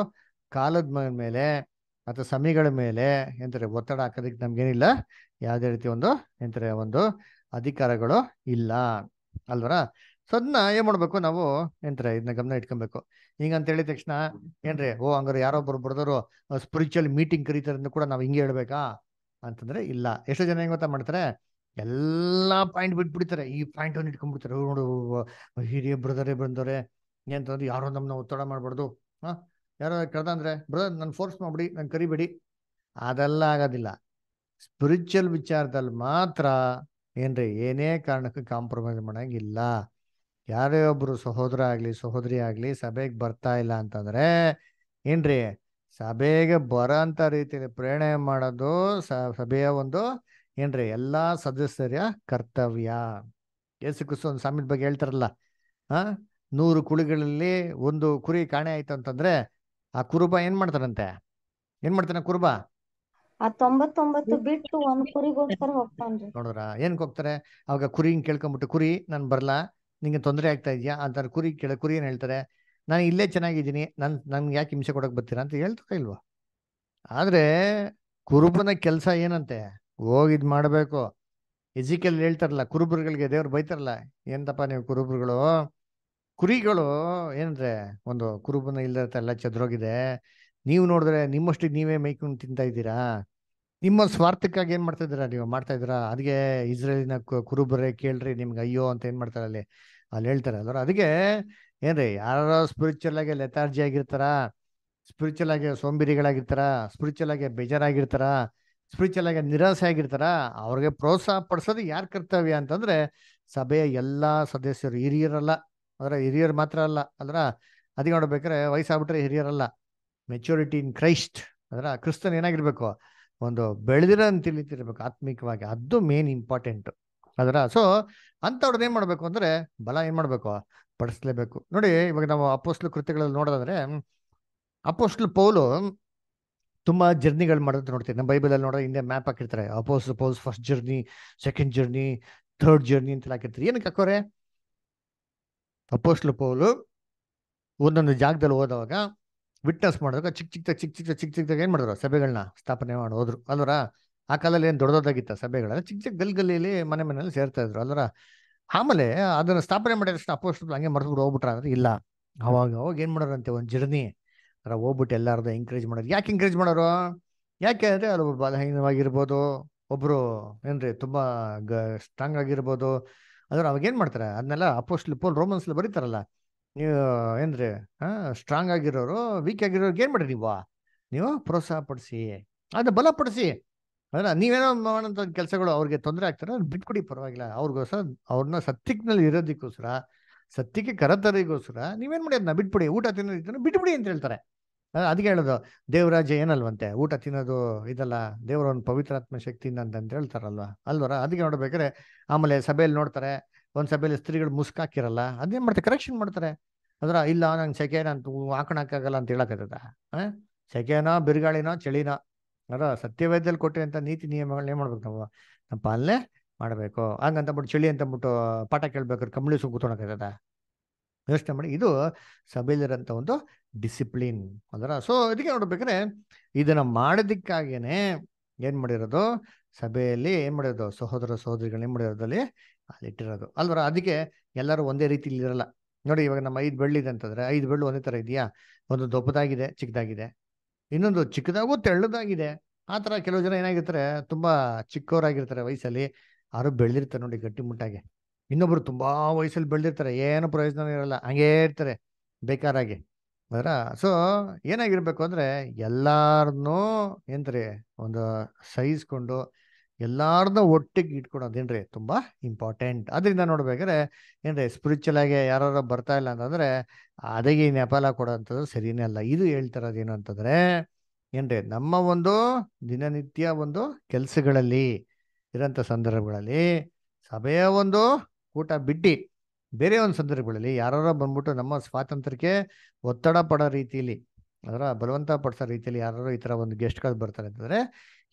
ಕಾಲದ ಮೇಲೆ ಅಥವಾ ಸಮಿಗಳ ಮೇಲೆ ಎಂತಾರೆ ಒತ್ತಡ ಹಾಕೋದಕ್ಕೆ ನಮ್ಗೇನಿಲ್ಲ ಯಾವುದೇ ರೀತಿ ಒಂದು ಎಂತಾರೆ ಒಂದು ಅಧಿಕಾರಗಳು ಇಲ್ಲ ಅಲ್ವರ ಸೊ ಅದನ್ನ ಏನ್ ಮಾಡ್ಬೇಕು ನಾವು ಎಂತರ ಇದನ್ನ ಗಮನ ಇಟ್ಕೊಬೇಕು ಹಿಂಗಂತ ಹೇಳಿದ ತಕ್ಷಣ ಏನ್ರಿ ಓ ಹಂಗಾರೆ ಯಾರೊಬ್ಬರು ಬರ್ದವರು ಸ್ಪಿರಿಚುವಲ್ ಮೀಟಿಂಗ್ ಕರೀತಾರಂದ್ರೆ ಕೂಡ ನಾವು ಹಿಂಗೆ ಹೇಳ್ಬೇಕಾ ಅಂತಂದ್ರೆ ಇಲ್ಲ ಎಷ್ಟೋ ಜನ ಹೆಂಗ್ ಗೊತ್ತಾ ಮಾಡ್ತಾರೆ ಎಲ್ಲಾ ಪಾಯಿಂಟ್ ಬಿಟ್ಬಿಡ್ತಾರೆ ಈ ಪಾಯಿಂಟ್ ಒಂದು ಇಟ್ಕೊಂಡ್ಬಿಡ್ತಾರೆ ನೋಡು ಹಿರಿಯ ಬ್ರದರೇ ಬಂದವ್ರೆ ಏನಂತಂದ್ರೆ ಯಾರೋ ನಮ್ಮನ್ನ ಒತ್ತಡ ಮಾಡ್ಬಾರ್ದು ಹಾ ಯಾರೋ ಅಂದ್ರೆ ಬ್ರದರ್ ನಾನು ಫೋರ್ಸ್ ಮಾಡ್ಬಿಡಿ ನಾನು ಕರಿಬೇಡಿ ಅದೆಲ್ಲ ಆಗೋದಿಲ್ಲ ಸ್ಪಿರಿಚುವಲ್ ವಿಚಾರದಲ್ಲಿ ಮಾತ್ರ ಏನ್ರಿ ಏನೇ ಕಾರಣಕ್ಕೆ ಕಾಂಪ್ರಮೈಸ್ ಮಾಡೋಂಗಿಲ್ಲ ಯಾರೇ ಒಬ್ಬರು ಸಹೋದರ ಆಗ್ಲಿ ಸಹೋದರಿ ಆಗಲಿ ಸಭೆಗೆ ಬರ್ತಾ ಇಲ್ಲ ಅಂತಂದ್ರೆ ಏನ್ರಿ ಸಭೆಗೆ ಅಂತ ರೀತಿಯಲ್ಲಿ ಪ್ರೇರಣೆ ಮಾಡೋದು ಸಭೆಯ ಒಂದು ಏನ್ರಿ ಎಲ್ಲಾ ಸದಸ್ಯರ ಕರ್ತವ್ಯ ಯೇಸು ಒಂದು ಸ್ವಾಮಿ ಬಗ್ಗೆ ಹೇಳ್ತಾರಲ್ಲ ಆ ನೂರು ಕುಳಿಗಳಲ್ಲಿ ಒಂದು ಕುರಿ ಕಾಣೆ ಆಯ್ತು ಅಂತಂದ್ರೆ ಆ ಕುರುಬ ಏನ್ ಮಾಡ್ತಾರಂತೆ ಏನ್ ಮಾಡ್ತಾನೆ ಕುರುಬ ಆ ತೊಂಬತ್ತೊಂಬತ್ತು ಬಿಟ್ಟು ಒಂದ್ ಕುರಿಗೋಸ್ಕರ ಹೋಗ್ತಾನ್ರಿ ನೋಡ್ರ ಏನ್ಕ್ ಹೋಗ್ತಾರೆ ಅವಾಗ ಕುರಿ ಹಿಂಗ್ ಕೇಳ್ಕೊಂಬಿಟ್ಟು ಕುರಿ ನಾನ್ ಬರ್ಲಾ ನಿಂಗೆ ತೊಂದರೆ ಆಗ್ತಾ ಇದೆಯಾ ಅಂತಾರೆ ಕುರಿ ಕೇಳ ಕುರಿ ಏನ್ ಹೇಳ್ತಾರೆ ನಾನು ಇಲ್ಲೇ ಚೆನ್ನಾಗಿದ್ದೀನಿ ನನ್ ನನ್ಗೆ ಯಾಕೆ ಹಿಂಸೆ ಕೊಡಕ್ ಬರ್ತೀರಾ ಅಂತ ಹೇಳ್ತಾರ ಇಲ್ವಾ ಆದ್ರೆ ಕುರುಬನ ಕೆಲಸ ಏನಂತೆ ಹೋಗಿದ್ ಮಾಡ್ಬೇಕು ಎಜಿಕಲ್ ಹೇಳ್ತಾರಲ್ಲ ಕುರುಬರುಗಳಿಗೆ ದೇವ್ರು ಬೈತಾರಲ್ಲ ಏನಪ್ಪ ನೀವು ಕುರುಬರುಗಳು ಕುರಿಗಳು ಏನಂದ್ರೆ ಒಂದು ಕುರುಬನ ಇಲ್ದ ಎಲ್ಲ ಚದ್ರೋಗಿದೆ ನೀವು ನೋಡಿದ್ರೆ ನಿಮ್ಮಷ್ಟಿಗೆ ನೀವೇ ಮೇಯ್ಕೊಂಡು ತಿಂತಾ ಇದ್ದೀರಾ ನಿಮ್ಮ ಸ್ವಾರ್ಥಕ್ಕಾಗಿ ಏನ್ ಮಾಡ್ತಾ ಇದ್ದೀರಾ ನೀವು ಮಾಡ್ತಾ ಇದ್ರ ಅದಕ್ಕೆ ಇಸ್ರೇಲಿನ ಕುರುಬರೆ ಕೇಳ್ರಿ ನಿಮ್ಗೆ ಅಯ್ಯೋ ಅಂತ ಏನ್ ಮಾಡ್ತಾರೆ ಅಲ್ಲಿ ಅಲ್ಲಿ ಹೇಳ್ತಾರೆ ಅಲ್ವ ಅದಕ್ಕೆ ಏನ್ರಿ ಯಾರ ಸ್ಪಿರಿಚುವಲ್ ಆಗಿ ಲೆಥಾರ್ಜಿ ಆಗಿರ್ತಾರ ಸ್ಪಿರಿಚುವಲ್ ಆಗಿ ಸೋಂಬಿರಿಗಳಾಗಿರ್ತಾರ ಸ್ಪಿರಿಚುವಲ್ ಆಗಿ ಬೇಜಾರಾಗಿರ್ತಾರ ಸ್ಪಿರಿಚುವಲ್ ಆಗಿ ನಿರಾಸೆ ಆಗಿರ್ತಾರ ಅವ್ರಿಗೆ ಪ್ರೋತ್ಸಾಹ ಪಡಿಸೋದು ಯಾರ ಕರ್ತವ್ಯ ಅಂತಂದ್ರೆ ಸಭೆಯ ಎಲ್ಲಾ ಸದಸ್ಯರು ಹಿರಿಯರಲ್ಲ ಅಂದ್ರೆ ಹಿರಿಯರು ಮಾತ್ರ ಅಲ್ಲ ಅದರ ಅದಕ್ಕೆ ನೋಡ್ಬೇಕಾರೆ ವಯಸ್ಸಾಗ್ಬಿಟ್ರೆ ಹಿರಿಯರಲ್ಲ ಮೆಚುರಿಟಿ ಇನ್ ಕ್ರೈಸ್ಟ್ ಅದರ ಕ್ರಿಸ್ತನ್ ಏನಾಗಿರ್ಬೇಕು ಒಂದು ಬೆಳೆದಿರೋದನ್ನು ತಿಳಿತಿರ್ಬೇಕು ಆತ್ಮಿಕವಾಗಿ ಅದು ಮೇನ್ ಇಂಪಾರ್ಟೆಂಟ್ ಅದರ ಸೊ ಅಂಥವ್ರದ್ದು ಏನು ಮಾಡಬೇಕು ಅಂದರೆ ಬಲ ಏನು ಮಾಡಬೇಕು ಪಡಿಸ್ಲೇಬೇಕು ನೋಡಿ ಇವಾಗ ನಾವು ಅಪೋಸ್ಲು ಕೃತಿಗಳಲ್ಲಿ ನೋಡೋದಾದ್ರೆ ಅಪೋಸ್ಲು ಪೌಲು ತುಂಬ ಜರ್ನಿಗಳು ಮಾಡೋದು ನೋಡ್ತೀವಿ ನಮ್ಮ ಬೈಬಲಲ್ಲಿ ನೋಡಿದ್ರೆ ಹಿಂದೆ ಮ್ಯಾಪ್ ಹಾಕಿರ್ತಾರೆ apostle Paul's first journey second journey third journey ಅಂತ ಹಾಕಿರ್ತೀರಿ ಏನಕ್ಕೆ ಹಾಕೋರೆ ಅಪೋಸ್ಲು ಪೌಲು ಒಂದೊಂದು ಜಾಗದಲ್ಲಿ ಹೋದವಾಗ ವಿಟ್ನೆಸ್ ಮಾಡಿದಾಗ ಚಿಕ್ಕ ಚಿಕ್ಕದಾಗ ಚಿಕ್ಕ ಚಿಕ್ಕ ಚಿಕ್ಕ ಚಿಕ್ಕದಾಗ ಏನು ಮಾಡಿದ್ರು ಸಭೆಗಳನ್ನ ಸ್ಥಾಪನೆ ಮಾಡಿ ಹೋದ್ರು ಅಲ್ವರ ಆ ಕಾಲದಲ್ಲಿ ಏನು ದೊಡ್ಡದಾಗಿತ್ತ ಸಭೆಗಳೆಲ್ಲ ಚಿಕ್ಕ ಚಿಕ್ಕ ಗಲ್ಲಿಯಲ್ಲಿ ಮನೆ ಮನೆಯಲ್ಲಿ ಸೇರ್ತಾ ಇದ್ರು ಅಲ್ವರ ಆಮೇಲೆ ಅದನ್ನು ಸ್ಥಾಪನೆ ಮಾಡಿದ ಅಪೋಸ್ಟ್ ಹಂಗೆ ಮರ್ಸ್ಬಿಟ್ಟು ಹೋಗ್ಬಿಟ್ರ ಅಂದ್ರೆ ಇಲ್ಲ ಅವಾಗ ಅವಾಗ ಏನು ಮಾಡೋರಂತೆ ಒಂದು ಜರ್ನಿ ಅದ್ರ ಹೋಗ್ಬಿಟ್ಟು ಎಲ್ಲಾರ್ದು ಎಂಕರೇಜ್ ಮಾಡೋದು ಯಾಕೆ ಎಂಕರೇಜ್ ಮಾಡೋರು ಯಾಕೆ ಅಂದರೆ ಅಲ್ಲಿ ಒಬ್ಬರು ಬಲಹೀನವಾಗಿರ್ಬೋದು ಒಬ್ಬರು ಏನ್ರಿ ತುಂಬ ಗ ಸ್ಟ್ರಾಂಗ್ ಆಗಿರ್ಬೋದು ಅಂದ್ರೆ ಅವಾಗ ಏನು ಮಾಡ್ತಾರೆ ಅದನ್ನೆಲ್ಲ ಅಪೋಸ್ಟ್ಲಿ ಪೋಲ್ ರೋಮನ್ಸ್ಲಿ ಬರೀತಾರಲ್ಲ ನೀವು ಏನ್ರಿ ಸ್ಟ್ರಾಂಗ್ ಆಗಿರೋರು ವೀಕ್ ಆಗಿರೋರು ಏನ್ ಮಾಡ್ರಿ ನೀವು ನೀವು ಪ್ರೋತ್ಸಾಹ ಪಡಿಸಿ ಅದು ಬಲಪಡಿಸಿ ಅದ ನೀವೇನೋ ಮಾಡೋಂಥ ಕೆಲಸಗಳು ಅವ್ರಿಗೆ ತೊಂದರೆ ಆಗ್ತಾರೆ ಬಿಟ್ಕೊಡಿ ಪರವಾಗಿಲ್ಲ ಅವ್ರಿಗೋಸ್ಕರ ಅವ್ರನ್ನ ಸತ್ತಿಕ್ನಲ್ಲಿ ಇರೋದಕ್ಕೋಸ್ಕರ ಸತ್ಯಕ್ಕೆ ಕರತರಿಗೋಸ್ಕರ ನೀವೇನ್ ಮಾಡಿ ಅದನ್ನ ಬಿಟ್ಬಿಡಿ ಊಟ ತಿನ್ನೋದಿತ್ತು ಬಿಟ್ಬಿಡಿ ಅಂತ ಹೇಳ್ತಾರೆ ಅದಕ್ಕೆ ಹೇಳೋದು ದೇವರಾಜ ಏನಲ್ವಂತೆ ಊಟ ತಿನ್ನೋದು ಇದಲ್ಲ ದೇವರ ಒಂದು ಪವಿತ್ರಾತ್ಮ ಶಕ್ತಿಯಿಂದ ಅಂತ ಹೇಳ್ತಾರಲ್ವ ಅಲ್ವರ ಅದಕ್ಕೆ ನೋಡ್ಬೇಕಾದ್ರೆ ಆಮೇಲೆ ಸಭೆಯಲ್ಲಿ ನೋಡ್ತಾರೆ ಒಂದು ಸಭೆಯಲ್ಲಿ ಸ್ತ್ರೀಗಳು ಮುಸ್ಕಾಕಿರಲ್ಲ ಅದೇನು ಮಾಡ್ತಾರೆ ಕರೆಕ್ಷನ್ ಮಾಡ್ತಾರೆ ಅದರ ಇಲ್ಲ ನಂಗೆ ಸೆಕೆ ನಾನು ಹಾಕೋಣಕ್ಕಾಗಲ್ಲ ಅಂತ ಹೇಳಕತ್ತದ ಹಾಂ ಸೆಕೆನೋ ಬಿರುಗಾಳಿನೋ ಚಳಿನೋ ಅದರ ಸತ್ಯವೇದದಲ್ಲಿ ಕೊಟ್ಟಿರೋಂಥ ನೀತಿ ನಿಯಮಗಳನ್ನ ಏನು ಮಾಡ್ಬೇಕು ನಾವು ನಮ್ಮ ಪಾಲನೆ ಮಾಡಬೇಕು ಹಂಗಂತಬಿಟ್ಟು ಚಳಿ ಅಂತಂದ್ಬಿಟ್ಟು ಪಾಠ ಕೇಳ್ಬೇಕಾದ್ರೆ ಕಂಬಳಿಸು ಕೂತ್ಕೊಳಕತ್ತದ ಯೋಚನೆ ಮಾಡಿ ಇದು ಸಭೆಯಲ್ಲಿರೋಂಥ ಒಂದು ಡಿಸಿಪ್ಲಿನ್ ಅದರ ಸೊ ಇದಕ್ಕೆ ನೋಡ್ಬೇಕಂದ್ರೆ ಇದನ್ನು ಮಾಡೋದಕ್ಕಾಗೇನೆ ಏನು ಮಾಡಿರೋದು ಸಭೆಯಲ್ಲಿ ಏನು ಮಾಡಿರೋದು ಸಹೋದರ ಸಹೋದರಿಗಳ್ ಏನು ಮಾಡಿರೋದಲ್ಲಿ ಇಟ್ಟಿರೋದು ಅಲ್ವರ ಅದಕ್ಕೆ ಎಲ್ಲರೂ ಒಂದೇ ರೀತಿಲಿ ಇರಲ್ಲ ನೋಡಿ ಇವಾಗ ನಮ್ಮ ಐದು ಇದೆ ಅಂತಂದ್ರೆ ಐದು ಬೆಳ್ಳು ಒಂದೇ ತರ ಇದೆಯಾ ಒಂದು ದೊಪ್ಪದಾಗಿದೆ ಚಿಕ್ಕದಾಗಿದೆ ಇನ್ನೊಂದು ಚಿಕ್ಕದಾಗೂ ತೆಳ್ಳದಾಗಿದೆ ಆ ಥರ ಕೆಲವು ಜನ ಏನಾಗಿರ್ತಾರೆ ತುಂಬಾ ಚಿಕ್ಕವರಾಗಿರ್ತಾರೆ ವಯಸ್ಸಲ್ಲಿ ಯಾರು ಬೆಳ್ದಿರ್ತಾರೆ ನೋಡಿ ಗಟ್ಟಿ ಮುಟ್ಟಾಗೆ ಇನ್ನೊಬ್ರು ತುಂಬಾ ವಯಸ್ಸಲ್ಲಿ ಬೆಳ್ದಿರ್ತಾರೆ ಏನು ಪ್ರಯೋಜನ ಇರಲ್ಲ ಹಂಗೇ ಇರ್ತಾರೆ ಬೇಕಾರಾಗಿ ಅದರ ಸೊ ಏನಾಗಿರ್ಬೇಕು ಅಂದ್ರೆ ಎಲ್ಲಾರನ್ನೂ ಎಂತಾರೆ ಒಂದು ಸಹಿಸ್ಕೊಂಡು ಎಲ್ಲಾರ್ದ ಒಟ್ಟಿಗೆ ಇಟ್ಕೊಳೋದು ಏನ್ರಿ ತುಂಬಾ ಇಂಪಾರ್ಟೆಂಟ್ ಅದರಿಂದ ನೋಡ್ಬೇಕಾದ್ರೆ ಏನ್ರಿ ಸ್ಪಿರಿಚುವಲ್ ಆಗಿ ಯಾರು ಬರ್ತಾ ಇಲ್ಲ ಅಂತಂದ್ರೆ ಅದೇ ನೆಪಾಲ ಕೊಡೋಂಥದ್ದು ಸರಿನೇ ಅಲ್ಲ ಇದು ಹೇಳ್ತಿರೋದು ಏನು ಅಂತಂದ್ರೆ ಏನ್ರಿ ನಮ್ಮ ಒಂದು ದಿನನಿತ್ಯ ಒಂದು ಕೆಲಸಗಳಲ್ಲಿ ಇರೋಂಥ ಸಂದರ್ಭಗಳಲ್ಲಿ ಸಭೆಯ ಒಂದು ಊಟ ಬಿಟ್ಟು ಬೇರೆ ಒಂದು ಸಂದರ್ಭಗಳಲ್ಲಿ ಯಾರೋ ಬಂದ್ಬಿಟ್ಟು ನಮ್ಮ ಸ್ವಾತಂತ್ರ್ಯಕ್ಕೆ ಒತ್ತಡ ಪಡೋ ರೀತಿಯಲ್ಲಿ ಅದರ ಬಲವಂತ ಪಡಿಸೋ ರೀತಿಯಲ್ಲಿ ಯಾರು ಈ ಥರ ಒಂದು ಗೆಸ್ಟ್ಗಳು ಬರ್ತಾರೆ ಅಂತಂದರೆ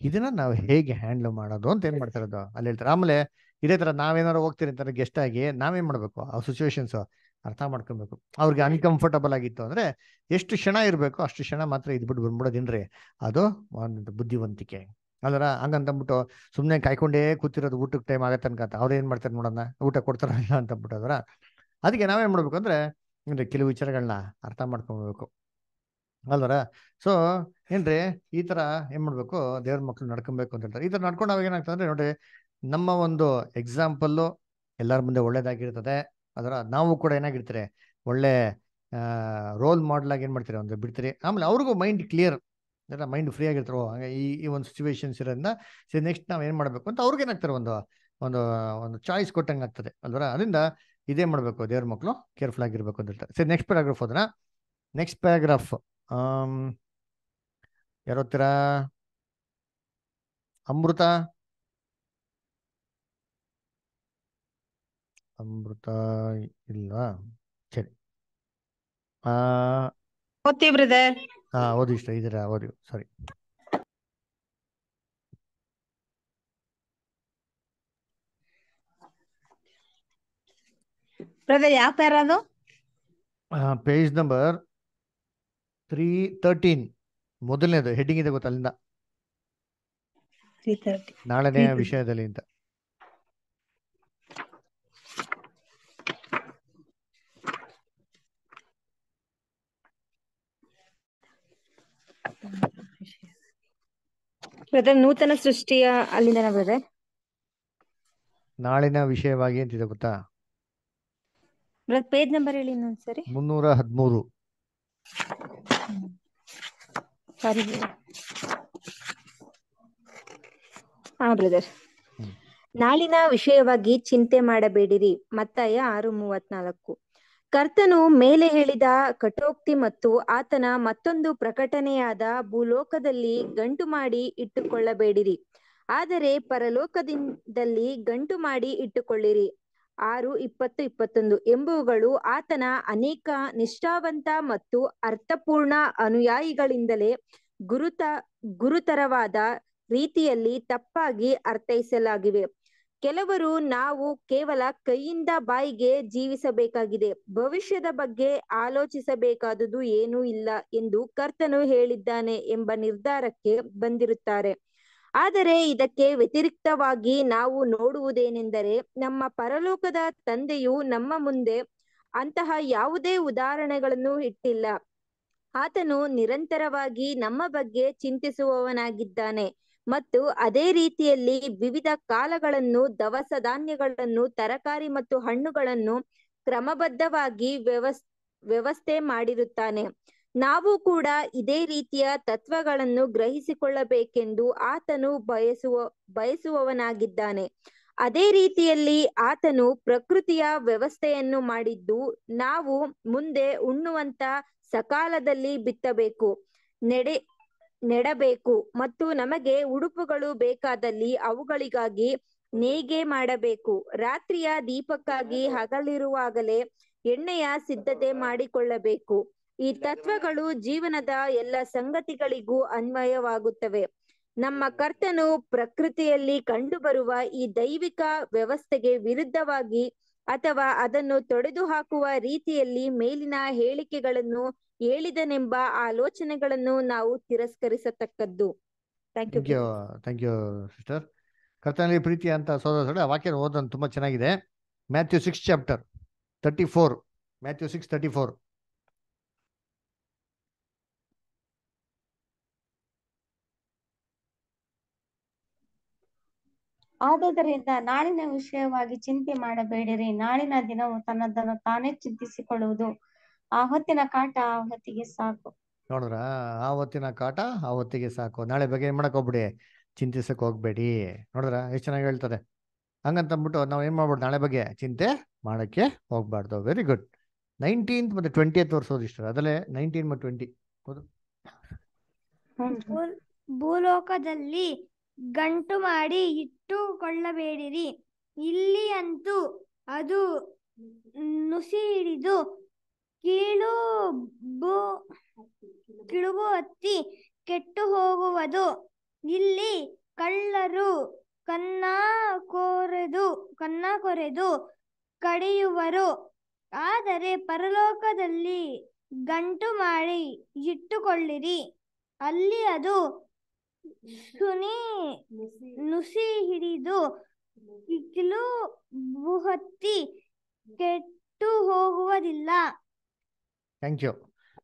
ಇದನ್ನ ನಾವು ಹೇಗೆ ಹ್ಯಾಂಡಲ್ ಮಾಡೋದು ಅಂತ ಏನ್ ಮಾಡ್ತಾರೆ ಅದು ಅಲ್ಲಿ ಹೇಳ್ತಾರೆ ಆಮೇಲೆ ಇದೇ ತರ ನಾವೇನಾರು ಹೋಗ್ತೀರಿ ಅಂತಾರೆ ಗೆಸ್ಟ್ ಆಗಿ ನಾವೇನ್ ಮಾಡ್ಬೇಕು ಆ ಸಿಚುವೇಶನ್ಸ್ ಅರ್ಥ ಮಾಡ್ಕೊಬೇಕು ಅವ್ರಿಗೆ ಅನ್ಕಂಫರ್ಟಬಲ್ ಆಗಿತ್ತು ಅಂದ್ರೆ ಎಷ್ಟು ಕ್ಷಣ ಇರಬೇಕು ಅಷ್ಟು ಕ್ಷಣ ಮಾತ್ರ ಇದ್ಬಿಟ್ಟು ಬಂದ್ಬಿಡೋದಿನ್ರಿ ಅದು ಒಂದು ಬುದ್ಧಿವಂತಿಕೆ ಅದರ ಹಂಗಂತಂದ್ಬಿಟ್ಟು ಸುಮ್ಮನೆ ಕಾಯ್ಕೊಂಡೇ ಕೂತಿರೋದು ಊಟಕ್ಕೆ ಟೈಮ್ ಆಗತ್ತೆ ಅನ್ಕಂತ ಅವ್ರು ಏನ್ ಮಾಡ್ತಾರೆ ನೋಡೋಣ ಊಟ ಕೊಡ್ತಾರಲ್ಲ ಅಂತ ಅಂದ್ಬಿಟ್ಟು ಅದರ ಅದಕ್ಕೆ ನಾವೇನ್ ಮಾಡ್ಬೇಕು ಅಂದ್ರೆ ಕೆಲವು ವಿಚಾರಗಳನ್ನ ಅರ್ಥ ಮಾಡ್ಕೊಬೇಕು ಅಲ್ವರ ಸೊ ಏನ್ರಿ ಈ ತರ ಏನ್ ಮಾಡ್ಬೇಕು ದೇವ್ರ ಮಕ್ಳು ನಡ್ಕೊಬೇಕು ಅಂತ ಹೇಳ್ತಾರೆ ಈ ತರ ನಡ್ಕೊಂಡು ಅವಾಗ ಏನಾಗ್ತದೆ ನೋಡ್ರಿ ನಮ್ಮ ಒಂದು ಎಕ್ಸಾಂಪಲ್ ಎಲ್ಲರ ಮುಂದೆ ಒಳ್ಳೇದಾಗಿರ್ತದೆ ಅದರ ನಾವು ಕೂಡ ಏನಾಗಿರ್ತಾರೆ ಒಳ್ಳೆ ರೋಲ್ ಮಾಡಲ್ ಆಗಿ ಏನ್ ಮಾಡ್ತೀರಿ ಒಂದು ಬಿಡ್ತೀರಿ ಆಮೇಲೆ ಅವ್ರಿಗೂ ಮೈಂಡ್ ಕ್ಲಿಯರ್ ಅಂದ್ರೆ ಮೈಂಡ್ ಫ್ರೀ ಆಗಿರ್ತಾರೋ ಈ ಈ ಒಂದು ಸಿಚುವೇಶನ್ಸ್ ಇರೋದ್ರಿಂದ ಸರಿ ನೆಕ್ಸ್ಟ್ ನಾವು ಏನು ಮಾಡಬೇಕು ಅಂತ ಅವ್ರಿಗೆ ಏನಾಗ್ತಾರೆ ಒಂದು ಒಂದು ಒಂದು ಚಾಯ್ಸ್ ಕೊಟ್ಟಂಗೆ ಆಗ್ತದೆ ಅಲ್ವರ ಅದರಿಂದ ಇದೇ ಮಾಡಬೇಕು ದೇವ್ರ ಮಕ್ಕಳು ಕೇರ್ಫುಲ್ ಆಗಿರ್ಬೇಕು ಅಂತ ಹೇಳ್ತಾರೆ ಸರಿ ನೆಕ್ಸ್ಟ್ ಪ್ಯಾರಾಗ್ರಾಫ್ ಹೋದ್ರ ನೆಕ್ಸ್ಟ್ ಪ್ಯಾರಾಗ್ರಾಫ್ um, ಯಾರೋ ಅಮೃತ ಅಮೃತ ಇಲ್ವಾ ಸರಿ ಹಾ ಓದಿ ಇಷ್ಟ ಇದೀರಾ sorry page number three thirteen ಮೊದಲನೇದು ಹೆಡ್ಡಿಂಗ್ ಇದೆ ಗೊತ್ತಲ್ಲಿಂದ ನಾಳೆನೇ ವಿಷಯದಲ್ಲಿ ಅಂತ ನೂತನ ಸೃಷ್ಟಿಯ ಅಲ್ಲಿಂದ ನಾಳಿನ ವಿಷಯವಾಗಿ ಅಂತಿದೆ ಗೊತ್ತಾ ಪೇಜ್ ನಂಬರ್ ಹೇಳಿ ಇನ್ನೊಂದ್ಸರಿ ಮುನ್ನೂರ ಹದಿಮೂರು ಬ್ರದರ್ ನಾಳಿನ ವಿಷಯವಾಗಿ ಚಿಂತೆ ಮಾಡಬೇಡಿರಿ ಮತ್ತಾಯ ಆರು ಮೂವತ್ನಾಲ್ಕು ಕರ್ತನು ಮೇಲೆ ಹೇಳಿದ ಕಟೋಕ್ತಿ ಮತ್ತು ಆತನ ಮತ್ತೊಂದು ಪ್ರಕಟಣೆಯಾದ ಭೂಲೋಕದಲ್ಲಿ ಗಂಟು ಮಾಡಿ ಇಟ್ಟುಕೊಳ್ಳಬೇಡಿರಿ ಆದರೆ ಪರಲೋಕದಿಂದಲ್ಲಿ ಗಂಟು ಮಾಡಿ ಇಟ್ಟುಕೊಳ್ಳಿರಿ ಆರು ಇಪ್ಪತ್ತು ಇಪ್ಪತ್ತೊಂದು ಎಂಬುವುಗಳು ಆತನ ಅನೇಕ ನಿಷ್ಠಾವಂತ ಮತ್ತು ಅರ್ಥಪೂರ್ಣ ಅನುಯಾಯಿಗಳಿಂದಲೇ ಗುರುತ ಗುರುತರವಾದ ರೀತಿಯಲ್ಲಿ ತಪ್ಪಾಗಿ ಅರ್ಥೈಸಲಾಗಿವೆ ಕೆಲವರು ನಾವು ಕೇವಲ ಕೈಯಿಂದ ಬಾಯಿಗೆ ಜೀವಿಸಬೇಕಾಗಿದೆ ಭವಿಷ್ಯದ ಬಗ್ಗೆ ಆಲೋಚಿಸಬೇಕಾದುದು ಏನೂ ಇಲ್ಲ ಎಂದು ಕರ್ತನು ಹೇಳಿದ್ದಾನೆ ಎಂಬ ನಿರ್ಧಾರಕ್ಕೆ ಬಂದಿರುತ್ತಾರೆ ಆದರೆ ಇದಕ್ಕೆ ವ್ಯತಿರಿಕ್ತವಾಗಿ ನಾವು ನೋಡುವುದೇನೆಂದರೆ ನಮ್ಮ ಪರಲೋಕದ ತಂದೆಯು ನಮ್ಮ ಮುಂದೆ ಅಂತಹ ಯಾವುದೇ ಉದಾಹರಣೆಗಳನ್ನು ಇಟ್ಟಿಲ್ಲ ಆತನು ನಿರಂತರವಾಗಿ ನಮ್ಮ ಬಗ್ಗೆ ಚಿಂತಿಸುವವನಾಗಿದ್ದಾನೆ ಮತ್ತು ಅದೇ ರೀತಿಯಲ್ಲಿ ವಿವಿಧ ಕಾಲಗಳನ್ನು ದವಸ ಧಾನ್ಯಗಳನ್ನು ತರಕಾರಿ ಮತ್ತು ಹಣ್ಣುಗಳನ್ನು ಕ್ರಮಬದ್ಧವಾಗಿ ವ್ಯವಸ್ ವ್ಯವಸ್ಥೆ ಮಾಡಿರುತ್ತಾನೆ ನಾವು ಕೂಡ ಇದೇ ರೀತಿಯ ತತ್ವಗಳನ್ನು ಗ್ರಹಿಸಿಕೊಳ್ಳಬೇಕೆಂದು ಆತನು ಬಯಸುವ ಬಯಸುವವನಾಗಿದ್ದಾನೆ ಅದೇ ರೀತಿಯಲ್ಲಿ ಆತನು ಪ್ರಕೃತಿಯ ವ್ಯವಸ್ಥೆಯನ್ನು ಮಾಡಿದ್ದು ನಾವು ಮುಂದೆ ಉಣ್ಣುವಂತ ಸಕಾಲದಲ್ಲಿ ಬಿತ್ತಬೇಕು ನೆಡೆ ನೆಡಬೇಕು ಮತ್ತು ನಮಗೆ ಉಡುಪುಗಳು ಬೇಕಾದಲ್ಲಿ ಅವುಗಳಿಗಾಗಿ ನೇಯ್ಗೆ ಮಾಡಬೇಕು ರಾತ್ರಿಯ ದೀಪಕ್ಕಾಗಿ ಹಗಲಿರುವಾಗಲೇ ಎಣ್ಣೆಯ ಸಿದ್ಧತೆ ಮಾಡಿಕೊಳ್ಳಬೇಕು ಈ ತತ್ವಗಳು ಜೀವನದ ಎಲ್ಲ ಸಂಗತಿಗಳಿಗೂ ಅನ್ವಯವಾಗುತ್ತವೆ ನಮ್ಮ ಕರ್ತನು ಪ್ರಕೃತಿಯಲ್ಲಿ ಕಂಡುಬರುವ ಈ ದೈವಿಕ ವ್ಯವಸ್ಥೆಗೆ ವಿರುದ್ಧವಾಗಿ ಅಥವಾ ಅದನ್ನು ತೊಡೆದು ಹಾಕುವ ರೀತಿಯಲ್ಲಿ ಮೇಲಿನ ಹೇಳಿಕೆಗಳನ್ನು ಹೇಳಿದನೆಂಬ ಆಲೋಚನೆಗಳನ್ನು ನಾವು ತಿರಸ್ಕರಿಸತಕ್ಕದ್ದು ಥ್ಯಾಂಕ್ ಯು ಕರ್ತನಲ್ಲಿ ಪ್ರೀತಿ ಅಂತ ಸೋದರ ವಾಕ್ಯ ಓದನ್ ತುಂಬಾ ಚೆನ್ನಾಗಿದೆ Matthew six chapter thirty four Matthew six thirty four ಆದುದರಿಂದ ನಾಳಿನ ವಿಷಯವಾಗಿ ಚಿಂತೆ ಮಾಡಬೇಡಿರಿ ನಾಳಿನ ದಿನವು ತನ್ನದನ್ನು ತಾನೇ ಚಿಂತಿಸಿಕೊಳ್ಳುವುದು ಆ ಹೊತ್ತಿನ ಕಾಟ ಆ ಹೊತ್ತಿಗೆ ಸಾಕು ನೋಡಿದ್ರ ಆ ಹೊತ್ತಿನ ಕಾಟ ಆ ಹೊತ್ತಿಗೆ ಸಾಕು ನಾಳೆ ಬಗ್ಗೆ ಏನ್ ಮಾಡಕ್ ಹೋಗ್ಬಿಡಿ ಚಿಂತಿಸಕ್ ಹೋಗ್ಬೇಡಿ ನೋಡಿದ್ರ ಎಷ್ಟು ಚೆನ್ನಾಗಿ ಹೇಳ್ತಾರೆ ಹಂಗಂತಂದ್ಬಿಟ್ಟು ನಾವ್ ಏನ್ ಮಾಡ್ಬೋದು ನಾಳೆ ಬಗ್ಗೆ ಚಿಂತೆ ಮಾಡಕ್ಕೆ ಹೋಗ್ಬಾರ್ದು ವೆರಿ ಗುಡ್ ನೈನ್ಟೀನ್ತ್ ಮತ್ತೆ ಟ್ವೆಂಟಿ ತೋರಿಸೋದು ಇಷ್ಟ ಅದಲ್ಲೇ ನೈನ್ಟೀನ್ ಮತ್ತೆ ಟ್ವೆಂಟಿ ಭೂಲೋಕದಲ್ಲಿ ಗಂಟು ಮಾಡಿ ಇಟ್ಟುಕೊಳ್ಳಬೇಡಿರಿ ಇಲ್ಲಿ ಅಂತೂ ಅದು ನುಸಿ ಹಿಡಿದು ಕೀಳು ಕಿಳುಬು ಹತ್ತಿ ಕೆಟ್ಟು ಹೋಗುವುದು ಇಲ್ಲಿ ಕಳ್ಳರು ಕನ್ನ ಕೊರೆದು ಕನ್ನ ಕೊರೆದು ಕಡಿಯುವರು ಆದರೆ ಪರಲೋಕದಲ್ಲಿ ಗಂಟು ಮಾಡಿ ಇಟ್ಟುಕೊಳ್ಳಿರಿ ಅಲ್ಲಿ ಅದು ಸುನಿ ನುಸಿ ಹಿಡಿದು ಇಗ್ಲು ಬುಹತ್ತಿ ಕೆಟ್ಟು ಹೋಗುವುದಿಲ್ಲ ಥ್ಯಾಂಕ್ ಯು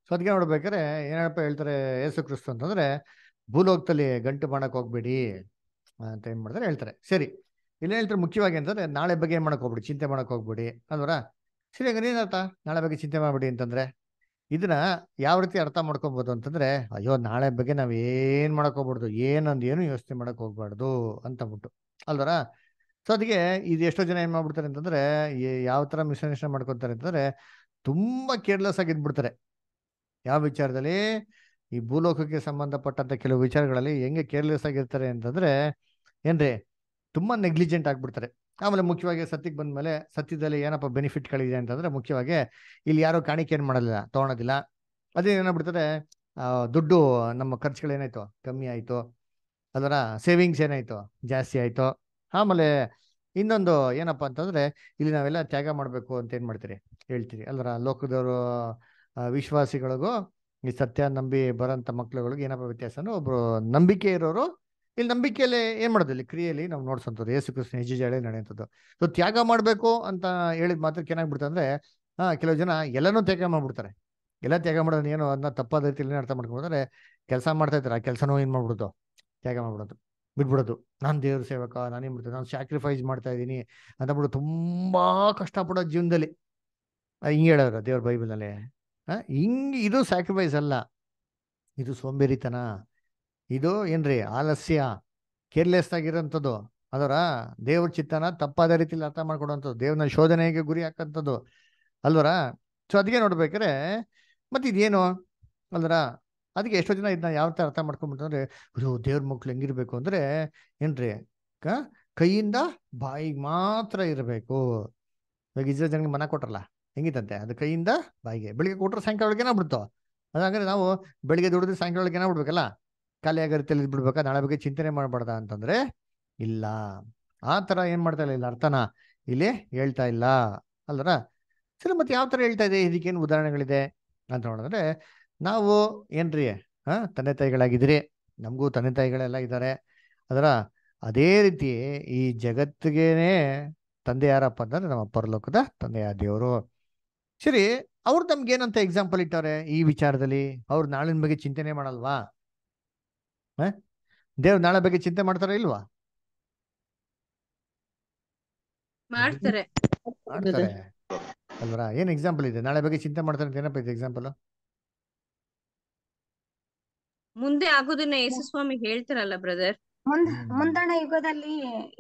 ಸೊ ಅದಕ್ಕೆ ನೋಡ್ಬೇಕಾದ್ರೆ ಏನಪ್ಪ ಹೇಳ್ತಾರೆ ಯೇಸು ಕ್ರಿಸ್ತು ಅಂತಂದ್ರೆ ಭೂಲೋಕದಲ್ಲಿ ಗಂಟು ಮಾಡಕ್ ಹೋಗ್ಬೇಡಿ ಅಂತ ಏನ್ ಮಾಡ್ತಾರೆ ಹೇಳ್ತಾರೆ ಸರಿ ಇಲ್ಲಿ ಹೇಳ್ತಾರೆ ಮುಖ್ಯವಾಗಿ ಅಂತಂದ್ರೆ ನಾಳೆ ಬಗ್ಗೆ ಮಾಡಕ್ ಹೋಗ್ಬಿಡಿ ಚಿಂತೆ ಮಾಡಕ್ ಹೋಗ್ಬೇಡಿ ಅಂದ್ರ ಸರಿ ಹಾಗಾದ್ರೆ ನಾಳೆ ಬಗ್ಗೆ ಚಿಂತೆ ಮಾಡ್ಬಿಡಿ ಅಂತಂದ್ರೆ ಇದನ್ನ ಯಾವ ರೀತಿ ಅರ್ಥ ಮಾಡ್ಕೋಬಹುದು ಅಂತಂದ್ರೆ ಅಯ್ಯೋ ನಾಳೆ ಬಗ್ಗೆ ನಾವ್ ಏನ್ ಮಾಡಕೋಬಾರ್ದು ಏನಂದ್ ಏನು ಯೋಚನೆ ಮಾಡಕ್ ಹೋಗ್ಬಾರ್ದು ಅಂತ ಬಿಟ್ಟು ಅಲ್ವರ ಸೊ ಅದಕ್ಕೆ ಇದು ಎಷ್ಟೋ ಜನ ಏನ್ ಮಾಡ್ಬಿಡ್ತಾರೆ ಅಂತಂದ್ರೆ ಯಾವ ತರ ಮಿಶ್ರಣ ಮಾಡ್ಕೊತಾರೆ ಅಂತಂದ್ರೆ ತುಂಬಾ ಕೇರ್ಲೆಸ್ ಆಗಿದ್ಬಿಡ್ತಾರೆ ಯಾವ ವಿಚಾರದಲ್ಲಿ ಈ ಭೂಲೋಕಕ್ಕೆ ಸಂಬಂಧಪಟ್ಟಂತ ಕೆಲವು ವಿಚಾರಗಳಲ್ಲಿ ಹೆಂಗೆ ಕೇರ್ಲೆಸ್ ಆಗಿರ್ತಾರೆ ಅಂತಂದ್ರೆ ಏನ್ರಿ ತುಂಬಾ ನೆಗ್ಲಿಜೆಂಟ್ ಆಗ್ಬಿಡ್ತಾರೆ ಆಮೇಲೆ ಮುಖ್ಯವಾಗಿ ಸತ್ಯಕ್ಕೆ ಬಂದ ಮೇಲೆ ಸತ್ಯದಲ್ಲಿ ಏನಪ್ಪ ಬೆನಿಫಿಟ್ಗಳಿದೆ ಅಂತಂದ್ರೆ ಮುಖ್ಯವಾಗಿ ಇಲ್ಲಿ ಯಾರೋ ಕಾಣಿಕೆ ಏನು ಮಾಡೋದಿಲ್ಲ ತೊಗೊಳೋದಿಲ್ಲ ಅದೇ ಬಿಡ್ತದೆ ದುಡ್ಡು ನಮ್ಮ ಖರ್ಚುಗಳು ಏನಾಯ್ತು ಕಮ್ಮಿ ಆಯಿತು ಅದರ ಸೇವಿಂಗ್ಸ್ ಏನಾಯ್ತು ಜಾಸ್ತಿ ಆಯಿತು ಆಮೇಲೆ ಇನ್ನೊಂದು ಏನಪ್ಪ ಅಂತಂದ್ರೆ ಇಲ್ಲಿ ನಾವೆಲ್ಲ ತ್ಯಾಗ ಮಾಡಬೇಕು ಅಂತ ಏನು ಮಾಡ್ತೀರಿ ಹೇಳ್ತೀರಿ ಅಲ್ಲರ ಲೋಕದವರು ವಿಶ್ವಾಸಿಗಳಿಗೂ ಈ ಸತ್ಯ ನಂಬಿ ಬರೋಂಥ ಮಕ್ಕಳುಗಳಿಗೆ ಏನಪ್ಪ ವ್ಯತ್ಯಾಸ ಒಬ್ರು ನಂಬಿಕೆ ಇರೋರು ಇಲ್ಲಿ ನಂಬಿಕೆಯಲ್ಲಿ ಏನ್ ಮಾಡೋದಿಲ್ಲ ಕ್ರಿಯೆಯಲ್ಲಿ ನಾವು ನೋಡ್ಸಂಥದ್ದು ಯೇಸು ಕೃಷ್ಣ ಹೆಜ್ಜೆಜಾಳೆ ನಡೆಯುವಂಥದ್ದು ಸೊ ತ್ಯಾಗ ಮಾಡ್ಬೇಕು ಅಂತ ಹೇಳಿದ ಮಾತ್ರ ಏನಾಗ್ಬಿಡ್ತು ಅಂದ್ರೆ ಹಾ ಕೆಲವು ಜನ ಎಲ್ಲನೂ ತ್ಯಾಗ ಮಾಡ್ಬಿಡ್ತಾರೆ ಎಲ್ಲ ತ್ಯಾಗ ಮಾಡೋದು ಏನೋ ಅದನ್ನ ತಪ್ಪಾದ ರೀತಿಯಲ್ಲಿ ಅರ್ಥ ಮಾಡ್ಕೊಂಡ್ರೆ ಕೆಲಸ ಮಾಡ್ತಾ ಇದ್ದಾರೆ ಆ ಕೆಲಸನೂ ಏನ್ ಮಾಡ್ಬಿಡುದು ತ್ಯಾಗ ಮಾಡ್ಬಿಡೋದು ಬಿಟ್ಬಿಡೋದು ನಾನು ದೇವ್ರ ಸೇವಕ ನಾನೇನ್ ಬಿಡ್ತೇನೆ ನಾನು ಸ್ಯಾಕ್ರಿಫೈಸ್ ಮಾಡ್ತಾ ಇದ್ದೀನಿ ಅಂತ ಬಿಡೋದು ತುಂಬಾ ಕಷ್ಟಪಡೋ ಜೀವನದಲ್ಲಿ ಹಿಂಗೆ ಹೇಳೋರು ದೇವ್ರ ಬೈಬಲ್ನಲ್ಲಿ ಹಿಂಗ್ ಇದು ಸ್ಯಾಕ್ರಿಫೈಸ್ ಅಲ್ಲ ಇದು ಸೋಂಬೇರಿತನ ಇದು ಏನ್ರಿ ಆಲಸ್ಯ ಕೇರ್ಲೆಸ್ ಆಗಿರೋಂಥದ್ದು ಅದರ ದೇವ್ರ ಚಿತ್ತನ ತಪ್ಪಾದ ರೀತಿಯಲ್ಲಿ ಅರ್ಥ ಮಾಡ್ಕೊಡುವಂಥದ್ದು ದೇವ್ರ ಶೋಧನೆಗೆ ಗುರಿ ಹಾಕಂಥದ್ದು ಅಲ್ವರ ಸೊ ಅದಕ್ಕೆ ನೋಡ್ಬೇಕಾರೆ ಮತ್ತೆ ಇದೇನು ಅಲ್ವರ ಅದಕ್ಕೆ ಎಷ್ಟೋ ಜನ ಇದನ್ನ ಯಾವ ಥರ ಅರ್ಥ ಮಾಡ್ಕೊಂಬಿಟ್ಟಂದ್ರೆ ಇದು ದೇವ್ರ ಮಕ್ಕಳು ಹೆಂಗಿರ್ಬೇಕು ಅಂದ್ರೆ ಏನ್ರಿ ಕೈಯಿಂದ ಬಾಯಿಗೆ ಮಾತ್ರ ಇರಬೇಕು ಇವಾಗ ಇಜ್ರ ಜನಕ್ಕೆ ಮನ ಕೊಟ್ರಲ್ಲ ಹೆಂಗಿತ್ತಂತೆ ಅದು ಕೈಯಿಂದ ಬಾಯಿಗೆ ಬೆಳಿಗ್ಗೆ ಕೊಟ್ರೆ ಸಾಯಂಕಾಲ ಒಳಗೆ ಏನಾಗ್ಬಿಡ್ತು ಅದಾದ್ರೆ ನಾವು ಬೆಳಿಗ್ಗೆ ದುಡಿದ್ರೆ ಸಾಯಂಕಾಲ ಒಳಗೆ ಬಿಡ್ಬೇಕಲ್ಲ ಖಾಲಿಯಾಗ ರೀತಿಯಲ್ಲಿ ಬಿಡ್ಬೇಕಾ ನಾಳೆ ಬಗ್ಗೆ ಚಿಂತನೆ ಮಾಡಬಾರ್ದ ಅಂತಂದ್ರೆ ಇಲ್ಲ ಆ ಥರ ಏನು ಮಾಡ್ತಾ ಇಲ್ಲ ಇಲ್ಲ ಅರ್ಥನ ಇಲ್ಲಿ ಹೇಳ್ತಾ ಇಲ್ಲ ಅಲ್ದರ ಸರಿ ಮತ್ತೆ ಯಾವ ತರ ಹೇಳ್ತಾ ಇದೆ ಇದಕ್ಕೇನು ಉದಾಹರಣೆಗಳಿದೆ ಅಂತ ನೋಡಿದ್ರೆ ನಾವು ಏನ್ರಿ ಹ ತಂದೆ ತಾಯಿಗಳಾಗಿದ್ರಿ ನಮಗೂ ತಂದೆ ತಾಯಿಗಳೆಲ್ಲ ಇದ್ದಾರೆ ಅದರ ಅದೇ ರೀತಿ ಈ ಜಗತ್ತಿಗೇನೆ ತಂದೆ ಯಾರಪ್ಪ ಅಂತಂದ್ರೆ ನಮ್ಮ ಪರಲೋಕದ ತಂದೆಯ ದೇವರು ಸರಿ ಅವ್ರು ನಮ್ಗೆ ಏನಂತ ಎಕ್ಸಾಂಪಲ್ ಇಟ್ಟವ್ರೆ ಈ ವಿಚಾರದಲ್ಲಿ ಅವ್ರು ನಾಳಿನ ಬಗ್ಗೆ ಚಿಂತನೆ ಮಾಡಲ್ವಾ ದೇವ್ ನಾಳೆ ಬಗ್ಗೆ ಚಿಂತೆ ಮಾಡ್ತಾರ ಇಲ್ವಾ ಮಾಡ್ತಾರೆ ಏನ್ ಎಕ್ಸಾಂಪಲ್ ಇದೆ ನಾಳೆ ಬಗ್ಗೆ ಚಿಂತೆ ಮಾಡ್ತಾರೆ ಅಂತ ಏನಪ್ಪ ಇದೆ ಎಕ್ಸಾಂಪಲ್ ಮುಂದೆ ಆಗೋದನ್ನ ಯೇಸುಸ್ವಾಮಿ ಹೇಳ್ತಾರಲ್ಲ ಬ್ರದರ್ ಮುಂದಣ ಯುಗದಲ್ಲಿ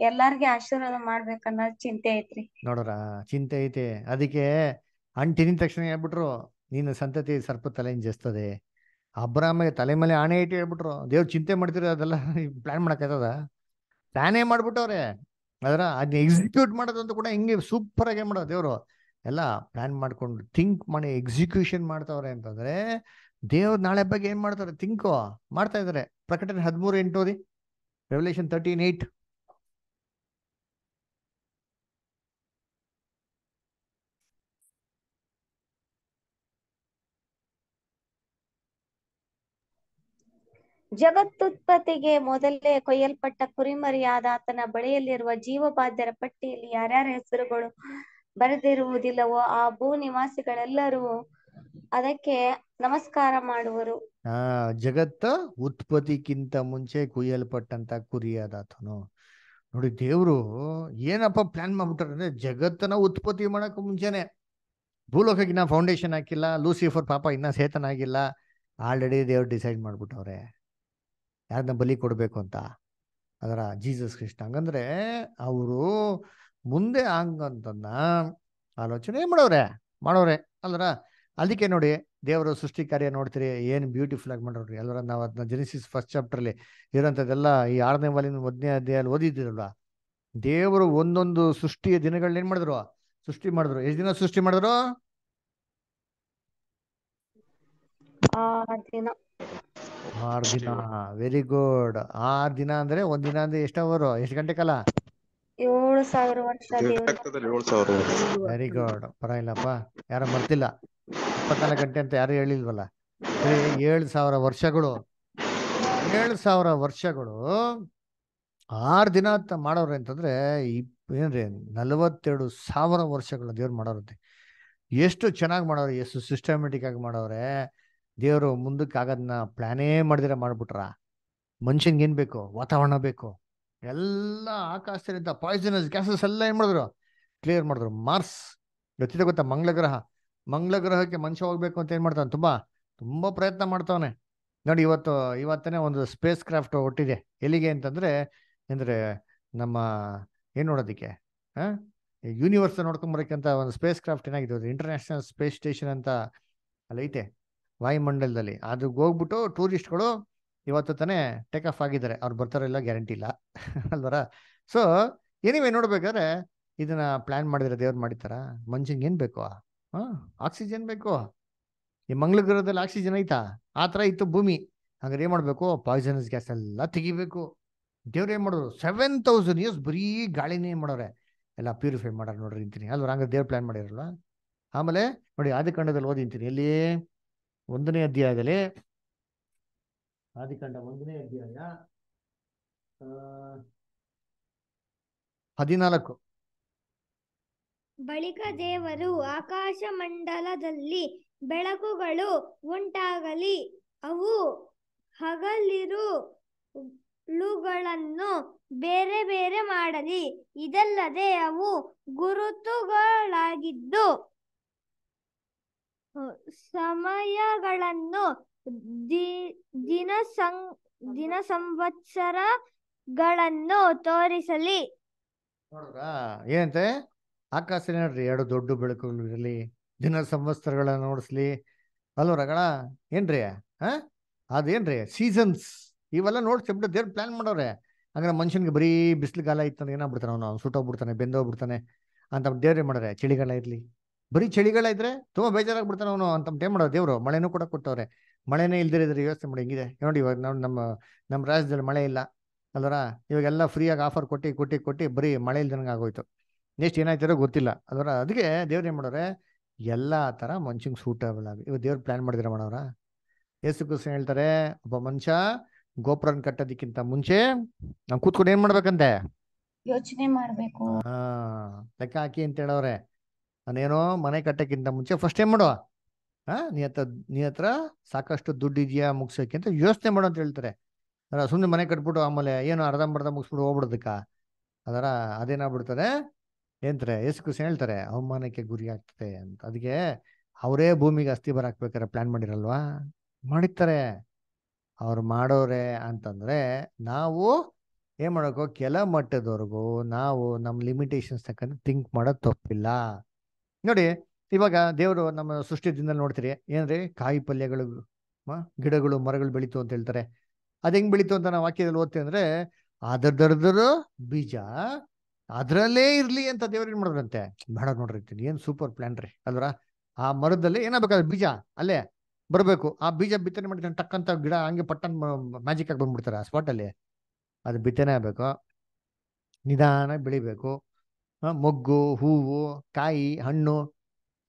ಎಲ್ಲಾರ್ಗೆ ಆಶೀರ್ವಾದ ಮಾಡ್ಬೇಕನ್ನೋ ಚಿಂತೆ ಐತ್ರಿ ನೋಡ್ರ ಚಿಂತೆ ಐತೆ ಅದಕ್ಕೆ ಅಂಟಿನ ತಕ್ಷಣ ಹೇಳ್ಬಿಟ್ರು ನಿನ್ನ ಸಂತತಿ ಸರ್ಪ ತಲೆ ಜಸ್ತದೆ ಅಬ್ರಾಮಗೆ ತಲೆ ಮೇಲೆ ಆಣೆ ಇಟ್ಟು ಹೇಳ್ಬಿಟ್ರು ದೇವ್ರು ಚಿಂತೆ ಮಾಡ್ತಿರೋ ಅದೆಲ್ಲ ಪ್ಲ್ಯಾನ್ ಮಾಡೋಕ್ಕಾಯ್ತದ ಪ್ಲ್ಯಾನೇ ಮಾಡ್ಬಿಟ್ಟವ್ರೆ ಅದರ ಅದನ್ನ ಎಕ್ಸಿಕ್ಯೂಟ್ ಮಾಡೋದಂತೂ ಕೂಡ ಹಿಂಗೆ ಸೂಪರ್ ಆಗಿ ಮಾಡೋದು ದೇವರು ಎಲ್ಲ ಪ್ಲಾನ್ ಮಾಡ್ಕೊಂಡು ಥಿಂಕ್ ಮಾಡಿ ಎಕ್ಸಿಕ್ಯೂಷನ್ ಮಾಡ್ತಾವ್ರೆ ಅಂತಂದ್ರೆ ದೇವ್ರು ನಾಳೆ ಬಗ್ಗೆ ಏನ್ ಮಾಡ್ತಾರೆ ಥಿಂಕು ಮಾಡ್ತಾ ಇದಾರೆ ಪ್ರಕಟಣೆ ಹದಿಮೂರು ಎಂಟು ರೀ ರೆವಲ್ಯೂಷನ್ ತರ್ಟೀನ್ ಏಟ್ ಜಗತ್ತುತ್ಪತ್ತಿಗೆ ಮೊದಲೇ ಕೊಯ್ಯಲ್ಪಟ್ಟ ಕುರಿಮರಿಯಾದ ಆತನ ಬಳಿಯಲ್ಲಿರುವ ಜೀವಬಾಧ್ಯರ ಪಟ್ಟಿಯಲ್ಲಿ ಯಾರ್ಯಾರ ಹೆಸರುಗಳು ಬರೆದಿರುವುದಿಲ್ಲವೋ ಆ ಭೂ ನಿವಾಸಿಗಳೆಲ್ಲರೂ ಅದಕ್ಕೆ ನಮಸ್ಕಾರ ಮಾಡುವರು ಆ ಜಗತ್ತ ಉತ್ಪತ್ತಿಗಿಂತ ಮುಂಚೆ ಕುಯ್ಯಲ್ಪಟ್ಟಂತ ಆತನು ನೋಡಿ ದೇವ್ರು ಏನಪ್ಪ ಪ್ಲಾನ್ ಮಾಡ್ಬಿಟ್ಟಾರೆ ಜಗತ್ತನ ಉತ್ಪತ್ತಿ ಮಾಡಕ್ ಮುಂಚೆನೆ ಭೂಲೋಕಿನ ಫೌಂಡೇಶನ್ ಹಾಕಿಲ್ಲ ಲೂಸಿಫರ್ ಪಾಪ ಇನ್ನ ಸೇತನ ಆಗಿಲ್ಲ ಆಲ್ರೆಡಿ ದೇವ್ರು ಡಿಸೈಡ್ ಮಾಡ್ಬಿಟ್ಟವ್ರೆ ಯಾರನ್ನ ಬಲಿ ಕೊಡಬೇಕು ಅಂತ ಅದರ ಜೀಸಸ್ ಕೃಷ್ಣ ಹಂಗಂದ್ರೆ ಅವರು ಮುಂದೆ ಹಂಗಂತನ್ನ ಆಲೋಚನೆ ಮಾಡೋರೆ ಮಾಡೋರೆ ಅಲ್ರ ಅದಕ್ಕೆ ನೋಡಿ ದೇವರ ಸೃಷ್ಟಿ ಕಾರ್ಯ ನೋಡ್ತೀರಿ ಏನು ಬ್ಯೂಟಿಫುಲ್ ಆಗಿ ಮಾಡೋರಿ ಅಲ್ರ ನಾವು ಅದನ್ನ ಜನಿಸಿಸ್ ಫಸ್ಟ್ ಅಲ್ಲಿ ಇರೋಂಥದ್ದೆಲ್ಲ ಈ ಆರನೇ ವಾಲಿನ ಅಧ್ಯಾಯ ಅಧ್ಯಾಯಲ್ಲಿ ಓದಿದ್ದಿರಲ್ಲ ದೇವರು ಒಂದೊಂದು ಸೃಷ್ಟಿಯ ದಿನಗಳನ್ನ ಏನ್ ಮಾಡಿದ್ರು ಸೃಷ್ಟಿ ಮಾಡಿದ್ರು ಎಷ್ಟು ದಿನ ಸೃಷ್ಟಿ ಮಾಡಿದ್ರು ಆರು ದಿನ ವೆರಿ ಗುಡ್ ಆರ್ ದಿನ ಅಂದ್ರೆ ಒಂದ್ ದಿನ ಅಂದ್ರೆ ಎಷ್ಟು ಅವರ್ ಎಷ್ಟು ಗಂಟೆಕಲ್ಲ ಏಳು ಸಾವಿರ ವರ್ಷ ವೆರಿ ಗುಡ್ ಪರವಾಗಿಲ್ಲಪ್ಪ ಯಾರು ಮರ್ತಿಲ್ಲ ಇಪ್ಪತ್ನಾಲ್ಕು ಗಂಟೆ ಅಂತ ಯಾರು ಹೇಳಿಲ್ವಲ್ಲ ಏಳು ಸಾವಿರ ವರ್ಷಗಳು ಏಳು ಸಾವಿರ ವರ್ಷಗಳು ಆರು ದಿನ ಅಂತ ಮಾಡೋರು ಅಂತಂದ್ರೆ ಏನ್ರಿ ನಲವತ್ತೆರಡು ಸಾವಿರ ವರ್ಷಗಳು ದೇವ್ರು ಮಾಡೋರಂತೆ ಎಷ್ಟು ಚೆನ್ನಾಗಿ ಮಾಡೋರು ಎಷ್ಟು ಸಿಸ್ಟಮೆಟಿಕ್ ಆಗಿ ಮಾಡೋರೆ ದೇವರು ಮುಂದಕ್ಕೆ ಆಗೋದನ್ನ ಪ್ಲಾನೇ ಮಾಡಿದಿರ ಮಾಡಿಬಿಟ್ರ ಮನುಷ್ಯನ್ಗೆ ಏನು ಬೇಕು ವಾತಾವರಣ ಬೇಕು ಎಲ್ಲ ಆಕಾಶದಿಂದ ಪಾಯ್ಸನಸ್ ಗ್ಯಾಸಸ್ ಎಲ್ಲ ಏನು ಮಾಡಿದ್ರು ಕ್ಲಿಯರ್ ಮಾಡಿದ್ರು ಮಾರ್ಸ್ ಗೊತ್ತಿದೆ ಗೊತ್ತಾ ಮಂಗಳ ಗ್ರಹ ಮಂಗಳ ಗ್ರಹಕ್ಕೆ ಮನುಷ್ಯ ಹೋಗ್ಬೇಕು ಅಂತ ಏನು ಮಾಡ್ತಾನೆ ತುಂಬ ತುಂಬ ಪ್ರಯತ್ನ ಮಾಡ್ತಾವನೆ ನೋಡಿ ಇವತ್ತು ಇವತ್ತನೇ ಒಂದು ಸ್ಪೇಸ್ ಕ್ರಾಫ್ಟ್ ಒಟ್ಟಿದೆ ಎಲ್ಲಿಗೆ ಅಂತಂದರೆ ಅಂದರೆ ನಮ್ಮ ಏನು ನೋಡೋದಕ್ಕೆ ಯೂನಿವರ್ಸ್ ನೋಡ್ಕೊಂಬರಕ್ಕೆ ಅಂತ ಒಂದು ಸ್ಪೇಸ್ ಕ್ರಾಫ್ಟ್ ಏನಾಗಿದೆ ಇಂಟರ್ನ್ಯಾಷನಲ್ ಸ್ಪೇಸ್ ಸ್ಟೇಷನ್ ಅಂತ ಅಲ್ಲೈತೆ ವಾಯುಮಂಡಲದಲ್ಲಿ ಅದು ಹೋಗ್ಬಿಟ್ಟು ಟೂರಿಸ್ಟ್ಗಳು ಇವತ್ತು ತಾನೇ ಟೇಕ್ ಆಫ್ ಆಗಿದ್ದಾರೆ ಅವ್ರು ಬರ್ತಾರೋ ಇಲ್ಲ ಗ್ಯಾರಂಟಿ ಇಲ್ಲ ಅಲ್ವರ ಸೊ ಏನಿವೆ ನೋಡ್ಬೇಕಾದ್ರೆ ಇದನ್ನ ಪ್ಲಾನ್ ಮಾಡಿದ್ರೆ ದೇವ್ರು ಮಾಡಿತಾರ ಮನುಷ್ಯಂಗೆ ಏನು ಬೇಕು ಹಾಂ ಆಕ್ಸಿಜನ್ ಬೇಕು ಈ ಮಂಗಳ ಗ್ರಹದಲ್ಲಿ ಆಕ್ಸಿಜನ್ ಐತಾ ಆ ಥರ ಇತ್ತು ಭೂಮಿ ಹಂಗಾರೆ ಏನು ಮಾಡಬೇಕು ಪಾಯ್ಸನಸ್ ಗ್ಯಾಸ್ ಎಲ್ಲ ತೆಗಿಬೇಕು ದೇವ್ರು ಏನು ಮಾಡೋರು ಸೆವೆನ್ ತೌಸಂಡ್ ಇಯರ್ಸ್ ಬರೀ ಗಾಳಿನೇ ಏನು ಮಾಡೋರೆ ಎಲ್ಲ ಪ್ಯೂರಿಫೈ ಮಾಡೋರು ನೋಡ್ರಿ ಇಂತೀನಿ ಅಲ್ವ ಹಂಗ ದೇವ್ರು ಪ್ಲಾನ್ ಮಾಡಿರಲ್ವ ಆಮೇಲೆ ನೋಡಿ ಆದಿ ಕಂಡದಲ್ಲಿ ಓದಿಂತೀನಿ ಎಲ್ಲಿ ಒಂದನೇ ಅಧ್ಯಾಯದಲ್ಲಿ ಆದಿಕಾಂಡ ಒಂದನೇ ಅಧ್ಯಾಯ ಹದಿನಾಲ್ಕು ಬಳಿಕ ದೇವರು ಆಕಾಶ ಮಂಡಲದಲ್ಲಿ ಬೆಳಕುಗಳು ಉಂಟಾಗಲಿ ಅವು ಹಗಲಿರುಗಳನ್ನು ಬೇರೆ ಬೇರೆ ಮಾಡಲಿ ಇದಲ್ಲದೆ ಅವು ಗುರುತುಗಳಾಗಿದ್ದು ಸಮಯಗಳನ್ನು ದಿ ದಿನ ಸಂ ದಿನ ಸಂವತ್ಸರಗಳನ್ನು ತೋರಿಸಲಿ ನೋಡ್ರಾ ಏನಂತೆ ಆಕಾಶ ನೋಡ್ರಿ ಎರಡು ದೊಡ್ಡ ಬೆಳಕುಗಳು ಇರಲಿ ದಿನ ಸಂವತ್ಸರಗಳನ್ನ ನೋಡಿಸ್ಲಿ ಅಲ್ವ ರಗಳ ಏನ್ರಿ ಹಾ ಅದೇನ್ರಿ ಸೀಸನ್ಸ್ ಇವೆಲ್ಲ ನೋಡ್ಸಿ ಬಿಟ್ಟು ದೇವ್ರ ಪ್ಲಾನ್ ಮಾಡೋರೆ ಅಂದ್ರೆ ಮನುಷ್ಯನಿಗೆ ಬರೀ ಬಿಸಿಲುಗಾಲ ಇತ್ತಂದ್ರೆ ಏನಾಗ್ಬಿಡ್ತಾನೆ ಅವನು ಸುಟ್ಟೋಗ್ಬಿಡ್ತಾನೆ ಬೆಂದೋಗ್ಬಿಡ್ತಾನೆ ಅಂತ ದೇವ್ರೇ ಮಾಡೋರೆ ಚಳಿಗಾಲ ಇರಲಿ ಬರೀ ಚಳಿಗಾಲ ಇದ್ರೆ ತುಂಬಾ ಬೇಜಾರಾಗಿ ಅವನು ಅಂತ ಟೈಮ್ ಮಾಡೋ ದೇವ್ರು ಮಳೆನೂ ಕೂಡ ಕೊಟ್ಟವ್ರೆ ಮಳೆನೇ ಇಲ್ದಿರಿದ್ರೆ ವ್ಯವಸ್ಥೆ ಮಾಡಿ ಹಿಂಗಿದೆ ನೋಡಿ ಇವಾಗ ನೋಡಿ ನಮ್ಮ ನಮ್ಮ ರಾಜ್ಯದಲ್ಲಿ ಮಳೆ ಇಲ್ಲ ಅಲ್ವರ ಇವಾಗೆಲ್ಲ ಫ್ರೀಯಾಗಿ ಆಫರ್ ಕೊಟ್ಟು ಕೊಟ್ಟು ಕೊಟ್ಟು ಬರೀ ಮಳೆ ಇಲ್ದಂಗೆ ಆಗೋಯ್ತು ನೆಕ್ಸ್ಟ್ ಏನಾಯ್ತಾರೋ ಗೊತ್ತಿಲ್ಲ ಅದರ ಅದಕ್ಕೆ ದೇವ್ರು ಏನು ಮಾಡೋರೆ ಎಲ್ಲ ತರ ಮನುಷ್ಯಂಗೆ ಸೂಟೇಬಲ್ ಆಗಿ ಇವಾಗ ದೇವ್ರು ಪ್ಲಾನ್ ಮಾಡಿದ್ರೆ ಮಾಡೋರ ಯೇಸು ಕೃಷ್ಣ ಹೇಳ್ತಾರೆ ಒಬ್ಬ ಮನುಷ್ಯ ಗೋಪುರನ್ ಕಟ್ಟೋದಕ್ಕಿಂತ ಮುಂಚೆ ನಾವು ಕೂತ್ಕೊಂಡು ಏನ್ ಮಾಡ್ಬೇಕಂತೆ ಯೋಚನೆ ಮಾಡ್ಬೇಕು ಹಾ ಲೆಕ್ಕ ಹಾಕಿ ಅಂತ ಹೇಳೋರೆ ನಾನೇನೋ ಮನೆ ಕಟ್ಟೋಕ್ಕಿಂತ ಮುಂಚೆ ಫಸ್ಟ್ ಟೈಮ್ ಮಾಡುವ ಹಾ ನೀ ಹತ್ರ ನೀ ಹತ್ರ ಸಾಕಷ್ಟು ದುಡ್ಡು ಇದೆಯಾ ಮುಗಿಸೋಕೆ ಅಂತ ಯೋಚನೆ ಮಾಡು ಅಂತ ಹೇಳ್ತಾರೆ ಅದರ ಸುಮ್ಮನೆ ಮನೆ ಕಟ್ಬಿಟ್ಟು ಆಮೇಲೆ ಏನು ಅರ್ಧಂಬರ್ಧ ಮುಗಿಸ್ಬಿಟ್ಟು ಹೋಗ್ಬಿಡೋದಕ್ಕ ಅದರ ಅದೇನಾಗ್ಬಿಡ್ತಾರೆ ಏನ್ತಾರೆ ಯೇಸು ಹೇಳ್ತಾರೆ ಅವಮಾನಕ್ಕೆ ಗುರಿ ಆಗ್ತದೆ ಅಂತ ಅದಕ್ಕೆ ಅವರೇ ಭೂಮಿಗೆ ಅಸ್ಥಿ ಬರಾಕ್ಬೇಕಾರೆ ಪ್ಲಾನ್ ಮಾಡಿರಲ್ವಾ ಮಾಡಿರ್ತಾರೆ ಅವ್ರು ಮಾಡೋರೆ ಅಂತಂದ್ರೆ ನಾವು ಏನ್ ಮಾಡೋಕೋ ಕೆಲ ಮಟ್ಟದವರೆಗೂ ನಾವು ನಮ್ಮ ಲಿಮಿಟೇಷನ್ಸ್ ತಕ್ಕಂತೆ ಥಿಂಕ್ ಮಾಡೋದು ತಪ್ಪಿಲ್ಲ ನೋಡಿ ಇವಾಗ ದೇವರು ನಮ್ಮ ಸೃಷ್ಟಿ ದಿನದಲ್ಲಿ ನೋಡ್ತೀರಿ ಏನ್ರಿ ಕಾಯಿ ಪಲ್ಯಗಳು ಗಿಡಗಳು ಮರಗಳು ಬೆಳೀತು ಅಂತ ಹೇಳ್ತಾರೆ ಅದು ಹೆಂಗ್ ಬೆಳೀತು ಅಂತ ನಾವು ವಾಕ್ಯದಲ್ಲಿ ಓದ್ತೀವಿ ಅಂದ್ರೆ ಅದರದರದರು ಬೀಜ ಅದರಲ್ಲೇ ಇರ್ಲಿ ಅಂತ ದೇವ್ರ ಏನ್ ಮಾಡಿದ್ರಂತೆ ಬೇಡ ನೋಡ್ರಿ ಏನ್ ಸೂಪರ್ ಪ್ಲಾನ್ ರೀ ಅಲ್ವ ಆ ಮರದಲ್ಲಿ ಏನಾಗಬೇಕಾದ್ರೆ ಬೀಜ ಅಲ್ಲೇ ಬರಬೇಕು ಆ ಬೀಜ ಬಿತ್ತನೆ ಮಾಡಿದ್ರೆ ಟಕ್ಕಂತ ಗಿಡ ಹಂಗೆ ಪಟ್ಟನ್ ಮ್ಯಾಜಿಕ್ ಆಗಿ ಬಂದ್ಬಿಡ್ತಾರೆ ಆ ಅಲ್ಲಿ ಅದು ಬಿತ್ತನೆ ಆಗ್ಬೇಕು ನಿಧಾನ ಬೆಳಿಬೇಕು ಮೊಗ್ಗು ಹೂವು ಕಾಯಿ ಹಣ್ಣು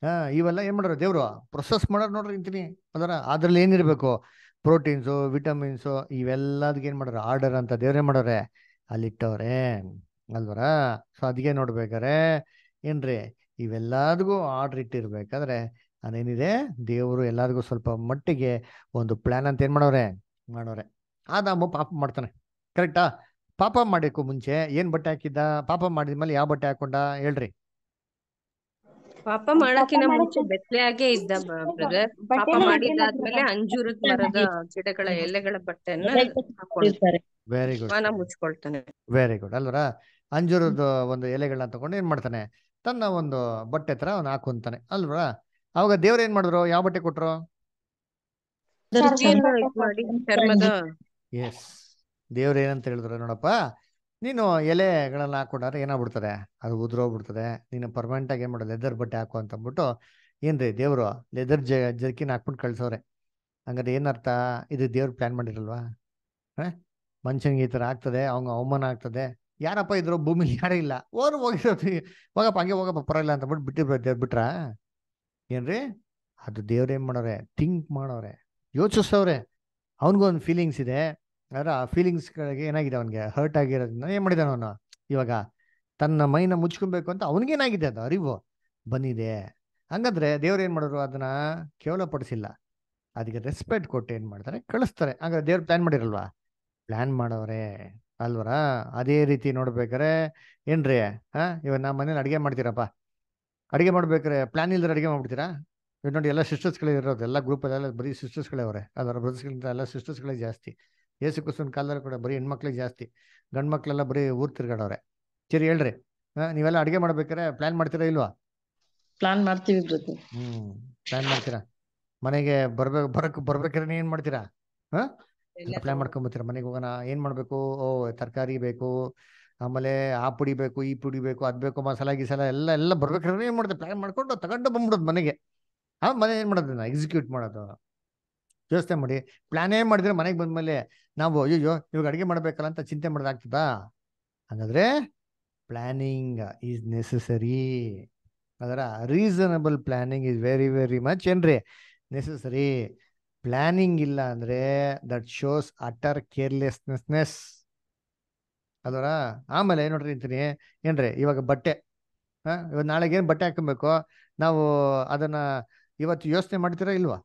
ಹಾ ಇವೆಲ್ಲ ಏನ್ ಮಾಡೋರು ದೇವ್ರು ಪ್ರೊಸೆಸ್ ಮಾಡೋರು ನೋಡ್ರಿ ಇಂತೀನಿ ಅದರ ಅದ್ರಲ್ಲಿ ಏನಿರ್ಬೇಕು ಪ್ರೋಟೀನ್ಸು ವಿಟಮಿನ್ಸು ಇವೆಲ್ಲದಕ್ಕೆ ಏನ್ ಮಾಡೋರು ಆರ್ಡರ್ ಅಂತ ದೇವ್ರೇ ಮಾಡೋರೆ ಅಲ್ಲಿಟ್ಟವ್ರೆ ಅಲ್ವರ ಸೊ ಅದಕ್ಕೆ ನೋಡ್ಬೇಕಾರೆ ಏನ್ರಿ ಇವೆಲ್ಲದಗೂ ಆರ್ಡರ್ ಇಟ್ಟಿರ್ಬೇಕಾದ್ರೆ ಅದೇನಿದೆ ದೇವರು ಎಲ್ಲದಗೂ ಸ್ವಲ್ಪ ಮಟ್ಟಿಗೆ ಒಂದು ಪ್ಲಾನ್ ಅಂತ ಏನು ಮಾಡೋರೆ ಮಾಡೋರೆ ಆದ ಪಾಪ ಮಾಡ್ತಾನೆ ಕರೆಕ್ಟಾ ಪಾಪ ಮಾಡಬೇಕು ಮುಂಚೆ ಏನ್ ಬಟ್ಟೆ ಹಾಕಿದ್ದ ಪಾಪ ಮಾಡಿದ್ಮೇಲೆ ಯಾವ ಬಟ್ಟೆ ಹಾಕೊಂಡ ಹೇಳ್ರಿ ಪಾಪ ಮಾಡಕ್ಕಿನ ಮುಂಚೆ ಬೆತ್ತಲೆಯಾಗೆ ಇದ್ದ ಬ್ರದರ್ ಪಾಪ ಮಾಡಿದ್ದಾದ್ಮೇಲೆ ಅಂಜೂರದ ಮರದ ಗಿಡಗಳ ಎಲೆಗಳ ಬಟ್ಟೆಯನ್ನ ವೆರಿ ಗುಡ್ ಮುಚ್ಕೊಳ್ತಾನೆ ವೆರಿ ಗುಡ್ ಅಲ್ವರ ಅಂಜೂರದ ಒಂದು ಎಲೆಗಳನ್ನ ತಗೊಂಡು ಏನ್ ಮಾಡ್ತಾನೆ ತನ್ನ ಒಂದು ಬಟ್ಟೆ ತರ ಅವ್ನು ಹಾಕೊಂತಾನೆ ಅಲ್ವರ ಅವಾಗ ದೇವ್ರ ಏನ್ ಮಾಡಿದ್ರು ಯಾವ ಬಟ್ಟೆ ಕೊಟ್ರು ಎಸ್ ದೇವ್ರು ಏನಂತ ಹೇಳಿದ್ರೆ ನೋಡಪ್ಪ ನೀನು ಎಲೆಗಳನ್ನ ಹಾಕೊಂಡ್ರೆ ಏನಾಗ್ಬಿಡ್ತದೆ ಅದು ಉದ್ರೋಗ್ಬಿಡ್ತದೆ ನೀನು ಪರ್ಮನೆಂಟಾಗಿ ಏನ್ ಮಾಡೋ ಲೆದರ್ ಬಟ್ಟೆ ಹಾಕು ಅಂತ ಅಂದ್ಬಿಟ್ಟು ಏನ್ರಿ ಲೆದರ್ ಜ ಜರ್ಕಿನ ಹಾಕ್ಬಿಟ್ಟು ಕಳ್ಸೋರೆ ಹಂಗಾದ್ರೆ ಏನರ್ಥ ಇದು ದೇವ್ರ ಪ್ಲಾನ್ ಮಾಡಿರಲ್ವಾ ಹಾಂ ಮನುಷ್ಯನಿಗೆ ಈ ಥರ ಆಗ್ತದೆ ಅವಂಗ ಅವಮಾನ ಆಗ್ತದೆ ಯಾರಪ್ಪ ಇದ್ರು ಭೂಮಿ ಯಾರೇ ಇಲ್ಲ ಓರು ಹೋಗಿರೋದು ಹೋಗಪ್ಪ ಹಂಗೆ ಹೋಗಪ್ಪ ಪರವಾಗಿಲ್ಲ ಅಂತ ಬಿಟ್ಟು ಬಿಟ್ಟಿದ್ರು ದೇವ್ರು ಬಿಟ್ರ ಏನ್ರಿ ಅದು ದೇವ್ರ ಏನು ಮಾಡೋರೆ ಥಿಂಕ್ ಮಾಡೋರೆ ಅವನಿಗೂ ಒಂದು ಫೀಲಿಂಗ್ಸ್ ಇದೆ ಅದರ ಫೀಲಿಂಗ್ಸ್ಗಳಿಗೆ ಏನಾಗಿದೆ ಅವನಿಗೆ ಹರ್ಟ್ ಆಗಿರೋದ್ರಿಂದ ಏನು ಮಾಡಿದಾನ ಅವನು ಇವಾಗ ತನ್ನ ಮೈನ ಮುಚ್ಕೊಬೇಕು ಅಂತ ಅವನಿಗೇನಾಗಿದೆ ಅದು ಅರಿವು ಬಂದಿದೆ ಹಂಗಂದ್ರೆ ದೇವ್ರು ಏನು ಮಾಡೋರು ಅದನ್ನ ಕೇವಲ ಪಡಿಸಿಲ್ಲ ಅದಕ್ಕೆ ರೆಸ್ಪೆಕ್ಟ್ ಕೊಟ್ಟು ಏನು ಮಾಡ್ತಾರೆ ಕಳಿಸ್ತಾರೆ ಹಂಗಾದ್ರೆ ದೇವ್ರು ಪ್ಲ್ಯಾನ್ ಮಾಡಿರಲ್ವಾ ಪ್ಲ್ಯಾನ್ ಮಾಡೋರೆ ಅಲ್ವರ ಅದೇ ರೀತಿ ನೋಡ್ಬೇಕಾರೆ ಏನ್ರಿ ಹಾ ಇವಾಗ ನಮ್ಮ ಮನೇಲಿ ಅಡುಗೆ ಮಾಡ್ತೀರಪ್ಪ ಅಡುಗೆ ಮಾಡ್ಬೇಕಾರೆ ಪ್ಲಾನ್ ಇಲ್ದ್ರೆ ಅಡುಗೆ ಮಾಡ್ಬಿಡ್ತೀರಾ ಇವ್ ನೋಡಿ ಎಲ್ಲ ಸಿಸ್ಟರ್ಸ್ಗಳೇ ಇರೋದು ಎಲ್ಲ ಗ್ರೂಪಲ್ಲೆಲ್ಲ ಬರೀ ಸಿಸ್ಟರ್ಸ್ಗಳೇ ಅವರೇ ಅದರ ಬ್ರದರ್ಸ್ಗಳಿಂದ ಎಲ್ಲ ಸಿಸ್ಟರ್ಸ್ಗಳೇ ಜಾಸ್ತಿ ಯೇಸು ಕ್ರಿಸ್ತನ ಕಾಲದಲ್ಲಿ ಕೂಡ ಬರೀ ಹೆಣ್ಮಕ್ಳಿಗೆ ಜಾಸ್ತಿ ಗಂಡು ಮಕ್ಕಳೆಲ್ಲ ಬರೀ ಊರ್ ತಿರ್ಗಾಡವ್ರೆ ಸರಿ ಹೇಳ್ರಿ ನೀವೆಲ್ಲ ಅಡಿಗೆ ಮಾಡ್ಬೇಕಾರೆ ಪ್ಲಾನ್ ಮಾಡ್ತೀರಾ ಇಲ್ವಾ ಪ್ಲಾನ್ ಮಾಡ್ತೀವಿ ಹ್ಮ್ ಪ್ಲಾನ್ ಮಾಡ್ತೀರಾ ಮನೆಗೆ ಬರ್ಬೇಕು ಬರಕ್ ಬರ್ಬೇಕಾದ್ರೆ ಏನ್ ಮಾಡ್ತೀರಾ ಹಾ ಪ್ಲಾನ್ ಮಾಡ್ಕೊಂಡ್ಬರ್ತೀರಾ ಮನೆಗೆ ಹೋಗೋಣ ಏನ್ ಮಾಡ್ಬೇಕು ಓ ತರಕಾರಿ ಬೇಕು ಆಮೇಲೆ ಆ ಪುಡಿ ಬೇಕು ಈ ಪುಡಿ ಬೇಕು ಅದ್ ಬೇಕು ಮಸಾಲಾ ಗಿಸಾಲ ಎಲ್ಲ ಎಲ್ಲ ಬರ್ಬೇಕಾದ್ರೆ ಏನ್ ಮಾಡುತ್ತೆ ಪ್ಲಾನ್ ಮಾಡ್ಕೊಂಡು ತಗೊಂಡು ಬಂದ್ಬಿಡೋದು ಮನೆಗೆ ಹಾ ಮನೆ ಏನ್ ಮಾಡೋದನ್ನ ಎಕ್ಸಿಕ್ಯೂಟ್ ಮಾಡೋದು ವ್ಯವಸ್ಥೆ ಮಾಡಿ ಪ್ಲಾನ್ ಏನ್ ಮಾಡಿದ್ರೆ ಮನೆಗೆ ಬಂದ್ಮೇಲೆ ನಾವು ಅಯ್ಯೋ ಇವಾಗ ಅಡುಗೆ ಮಾಡಬೇಕಲ್ಲ ಅಂತ ಚಿಂತೆ ಮಾಡೋದಾಗ್ತದಾ ಹಾಗಾದ್ರೆ ಪ್ಲಾನಿಂಗ್ ಈಸ್ ನೆಸೆಸರಿ ಅದರ reasonable planning is very very much ಏನ್ರಿ ನೆಸೆಸರಿ ಪ್ಲಾನಿಂಗ್ ಇಲ್ಲ ಅಂದ್ರೆ ದಟ್ ಶೋಸ್ ಅಟರ್ ಕೇರ್ಲೆಸ್ನೆಸ್ನೆಸ್ ಅದರ ಆಮೇಲೆ ನೋಡ್ರಿ ಅಂತೀನಿ ಏನ್ರಿ ಇವಾಗ ಬಟ್ಟೆ ಹಾಂ ಇವಾಗ ನಾಳೆಗೇನು ಬಟ್ಟೆ ಹಾಕೊಬೇಕು ನಾವು ಅದನ್ನ ಇವತ್ತು ಯೋಚನೆ ಮಾಡ್ತೀರಾ ಇಲ್ವಾ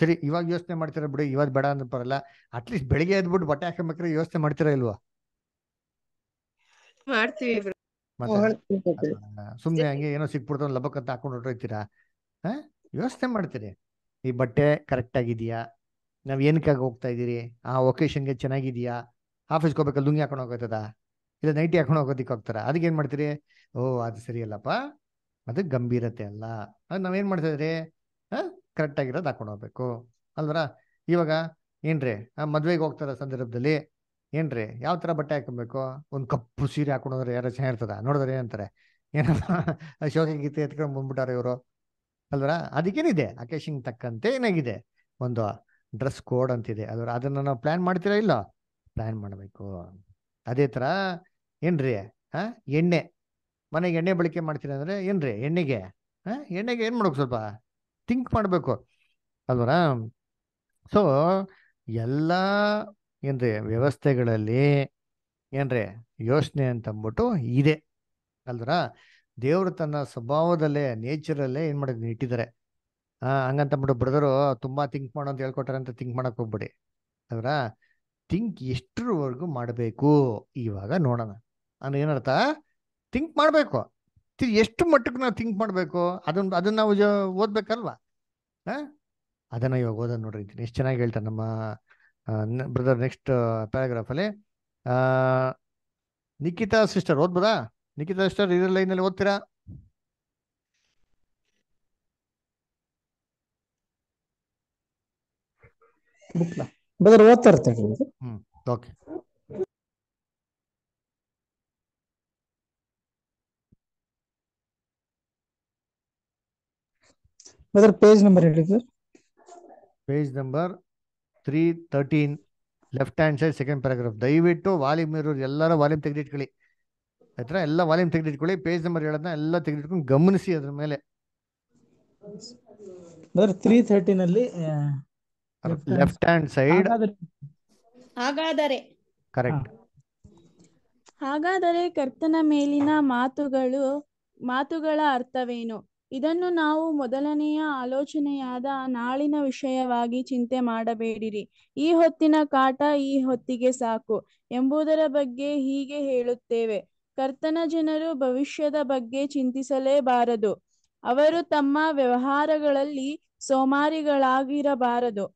ಸರಿ ಇವಾಗ ಯೋಚನೆ ಮಾಡ್ತೀರ ಬಿಡಿ ಇವಾಗ ಬೇಡ ಅಂತ ಬರಲ್ಲ ಅಟ್ಲೀಸ್ಟ್ ಬೆಳಿಗ್ಗೆ ಎದ್ಬಿಟ್ಟು ಬಟ್ಟೆ ಹಾಕೊಂಬೇಕ್ರೆ ಯೋಚನೆ ಮಾಡ್ತೀರಾ ಇಲ್ವಾ ಸುಮ್ನೆ ಹಂಗೆ ಏನೋ ಸಿಕ್ಬಿಡ್ತಾವ್ ಲಬಕ್ ಅಂತ ಹಾಕೊಂಡು ಹೊರಟೋಗ್ತೀರಾ ವ್ಯವಸ್ಥೆ ಮಾಡ್ತೀರಿ ಈ ಬಟ್ಟೆ ಕರೆಕ್ಟ್ ಆಗಿದೆಯಾ ನಾವ್ ಏನಕ್ಕಾಗಿ ಹೋಗ್ತಾ ಇದೀರಿ ಆ ಒಕೇಶನ್ಗೆ ಚೆನ್ನಾಗಿದೆಯಾ ಆಫೀಸ್ಗೆ ಹೋಗ್ಬೇಕಾ ಲುಂಗಿ ಹಾಕೊಂಡು ಹೋಗೋತದ ಇಲ್ಲ ನೈಟಿ ಹಾಕೊಂಡು ಹೋಗೋದಿಕ್ ಹೋಗ್ತಾರ ಅದಕ್ಕೆ ಏನ್ ಮಾಡ್ತೀರಿ ಓ ಅದು ಸರಿ ಅಲ್ಲಪ್ಪ ಅದಕ್ಕೆ ಗಂಭೀರತೆ ಅಲ್ಲ ಅದ್ ನಾವೇನ್ ಮಾಡ್ತಾ ಇದ್ರಿ ಕರೆಕ್ಟ್ ಆಗಿರೋದು ಹಾಕೊಂಡು ಹೋಗ್ಬೇಕು ಅಲ್ವರ ಇವಾಗ ಏನ್ರಿ ಆ ಮದ್ವೆಗೆ ಹೋಗ್ತಾರ ಸಂದರ್ಭದಲ್ಲಿ ಏನ್ರಿ ಯಾವ ತರ ಬಟ್ಟೆ ಹಾಕೊಬೇಕು ಒಂದು ಕಪ್ಪು ಸೀರೆ ಹಾಕೊಂಡು ಹೋದ್ರೆ ಯಾರೋ ಚೆನ್ನಾಗಿರ್ತದ ನೋಡಿದ್ರೆ ಏನಂತಾರೆ ಏನಪ್ಪ ಶೋಕ ಗೀತೆ ಎತ್ಕೊಂಡು ಬಂದ್ಬಿಟ್ಟಾರ ಇವರು ಅಲ್ವರ ಅದಕ್ಕೇನಿದೆ ಅಕೇಶನ್ ತಕ್ಕಂತೆ ಏನಾಗಿದೆ ಒಂದು ಡ್ರೆಸ್ ಕೋಡ್ ಅಂತಿದೆ ಅಲ್ವರ ಅದನ್ನ ನಾವು ಪ್ಲಾನ್ ಮಾಡ್ತೀರಾ ಇಲ್ಲ ಪ್ಲಾನ್ ಮಾಡಬೇಕು ಅದೇ ತರ ಏನ್ರಿ ಹಾ ಎಣ್ಣೆ ಮನೆಗೆ ಎಣ್ಣೆ ಬಳಕೆ ಮಾಡ್ತೀರಾ ಅಂದ್ರೆ ಏನ್ರಿ ಎಣ್ಣೆಗೆ ಹಾ ಎಣ್ಣೆಗೆ ಏನ್ ಮಾಡ್ಬೇಕು ಸ್ವಲ್ಪ ಥಿಂಕ್ ಮಾಡಬೇಕು ಅಲ್ವರ ಸೊ ಎಲ್ಲ ಏನ್ರಿ ವ್ಯವಸ್ಥೆಗಳಲ್ಲಿ ಏನ್ರಿ ಯೋಚನೆ ಅಂತಂದ್ಬಿಟ್ಟು ಇದೆ ಅಲ್ದರ ದೇವರು ತನ್ನ ಸ್ವಭಾವದಲ್ಲೇ ನೇಚರಲ್ಲೇ ಏನು ಮಾಡಿದ್ರು ಇಟ್ಟಿದ್ದಾರೆ ಹಂಗಂತಂದ್ಬಿಟ್ಟು ಬ್ರದರು ತುಂಬ ಥಿಂಕ್ ಮಾಡೋ ಅಂತ ಹೇಳ್ಕೊಟ್ಟಾರೆ ಅಂತ ಥಿಂಕ್ ಮಾಡಕ್ಕೆ ಹೋಗ್ಬಿಡಿ ಅಲ್ವರ ಥಿಂಕ್ ಎಷ್ಟರವರೆಗೂ ಮಾಡಬೇಕು ಇವಾಗ ನೋಡೋಣ ಅಂದ್ರೆ ಏನರ್ಥ ಥಿಂಕ್ ಮಾಡಬೇಕು ಎಷ್ಟು ಮಟ್ಟಕ್ಕೆ ನಾವು ಥಿಂಕ್ ಮಾಡಬೇಕು ಅದನ್ನ ಅದನ್ನ ನಾವು ಓದ್ಬೇಕಲ್ವಾ ಹಾಂ ಅದನ್ನ ಇವಾಗ ಓದೋದು ನೋಡ್ರಿ ಎಷ್ಟು ಚೆನ್ನಾಗಿ ಹೇಳ್ತಾರೆ ನಮ್ಮ ಬ್ರದರ್ ನೆಕ್ಸ್ಟ್ ಪ್ಯಾರಾಗ್ರಾಫಲ್ಲಿ ನಿಖಿತಾ ಸಿಸ್ಟರ್ ಓದ್ಬೋದಾ ನಿಖಿತಾ ಸಿಸ್ಟರ್ ಇದ್ರ ಲೈನಲ್ಲಿ ಓದ್ತೀರಾ ಓದ್ತಾ ಇರ್ತೇನೆ ಹ್ಮ್ ಓಕೆ ಅದರ ಪೇಜ್ ನಂಬರ್ ಹೇಳಿ sir page number three thirteen left hand side second paragraph ದಯವಿಟ್ಟು ವಾಲ್ಯೂಮ್ ಇರೋರು ಎಲ್ಲರ ವಾಲ್ಯೂಮ್ ತೆಗೆದಿಟ್ಕೊಳ್ಳಿ ಆಯ್ತರ ಎಲ್ಲ ವಾಲ್ಯೂಮ್ ತೆಗೆದಿಟ್ಕೊಳ್ಳಿ ಪೇಜ್ ನಂಬರ್ ಹೇಳೋದನ್ನ ಎಲ್ಲ ತೆಗೆದಿಟ್ಕೊಂಡು ಗಮನಿಸಿ ಅದ್ರ ಮೇಲೆ ತ್ರೀ ಲೆಫ್ಟ್ ಸೈಡ್ ಹಾಗಾದರೆ ಕರೆಕ್ಟ್ ಹಾಗಾದರೆ ಕರ್ತನ ಮೇಲಿನ ಮಾತುಗಳು ಮಾತುಗಳ ಅರ್ಥವೇನು ಇದನ್ನು ನಾವು ಮೊದಲನೆಯ ಆಲೋಚನೆಯಾದ ನಾಳಿನ ವಿಷಯವಾಗಿ ಚಿಂತೆ ಮಾಡಬೇಡಿರಿ ಈ ಹೊತ್ತಿನ ಕಾಟ ಈ ಹೊತ್ತಿಗೆ ಸಾಕು ಎಂಬುದರ ಬಗ್ಗೆ ಹೀಗೆ ಹೇಳುತ್ತೇವೆ ಕರ್ತನ ಜನರು ಭವಿಷ್ಯದ ಬಗ್ಗೆ ಚಿಂತಿಸಲೇಬಾರದು ಅವರು ತಮ್ಮ ವ್ಯವಹಾರಗಳಲ್ಲಿ ಸೋಮಾರಿಗಳಾಗಿರಬಾರದು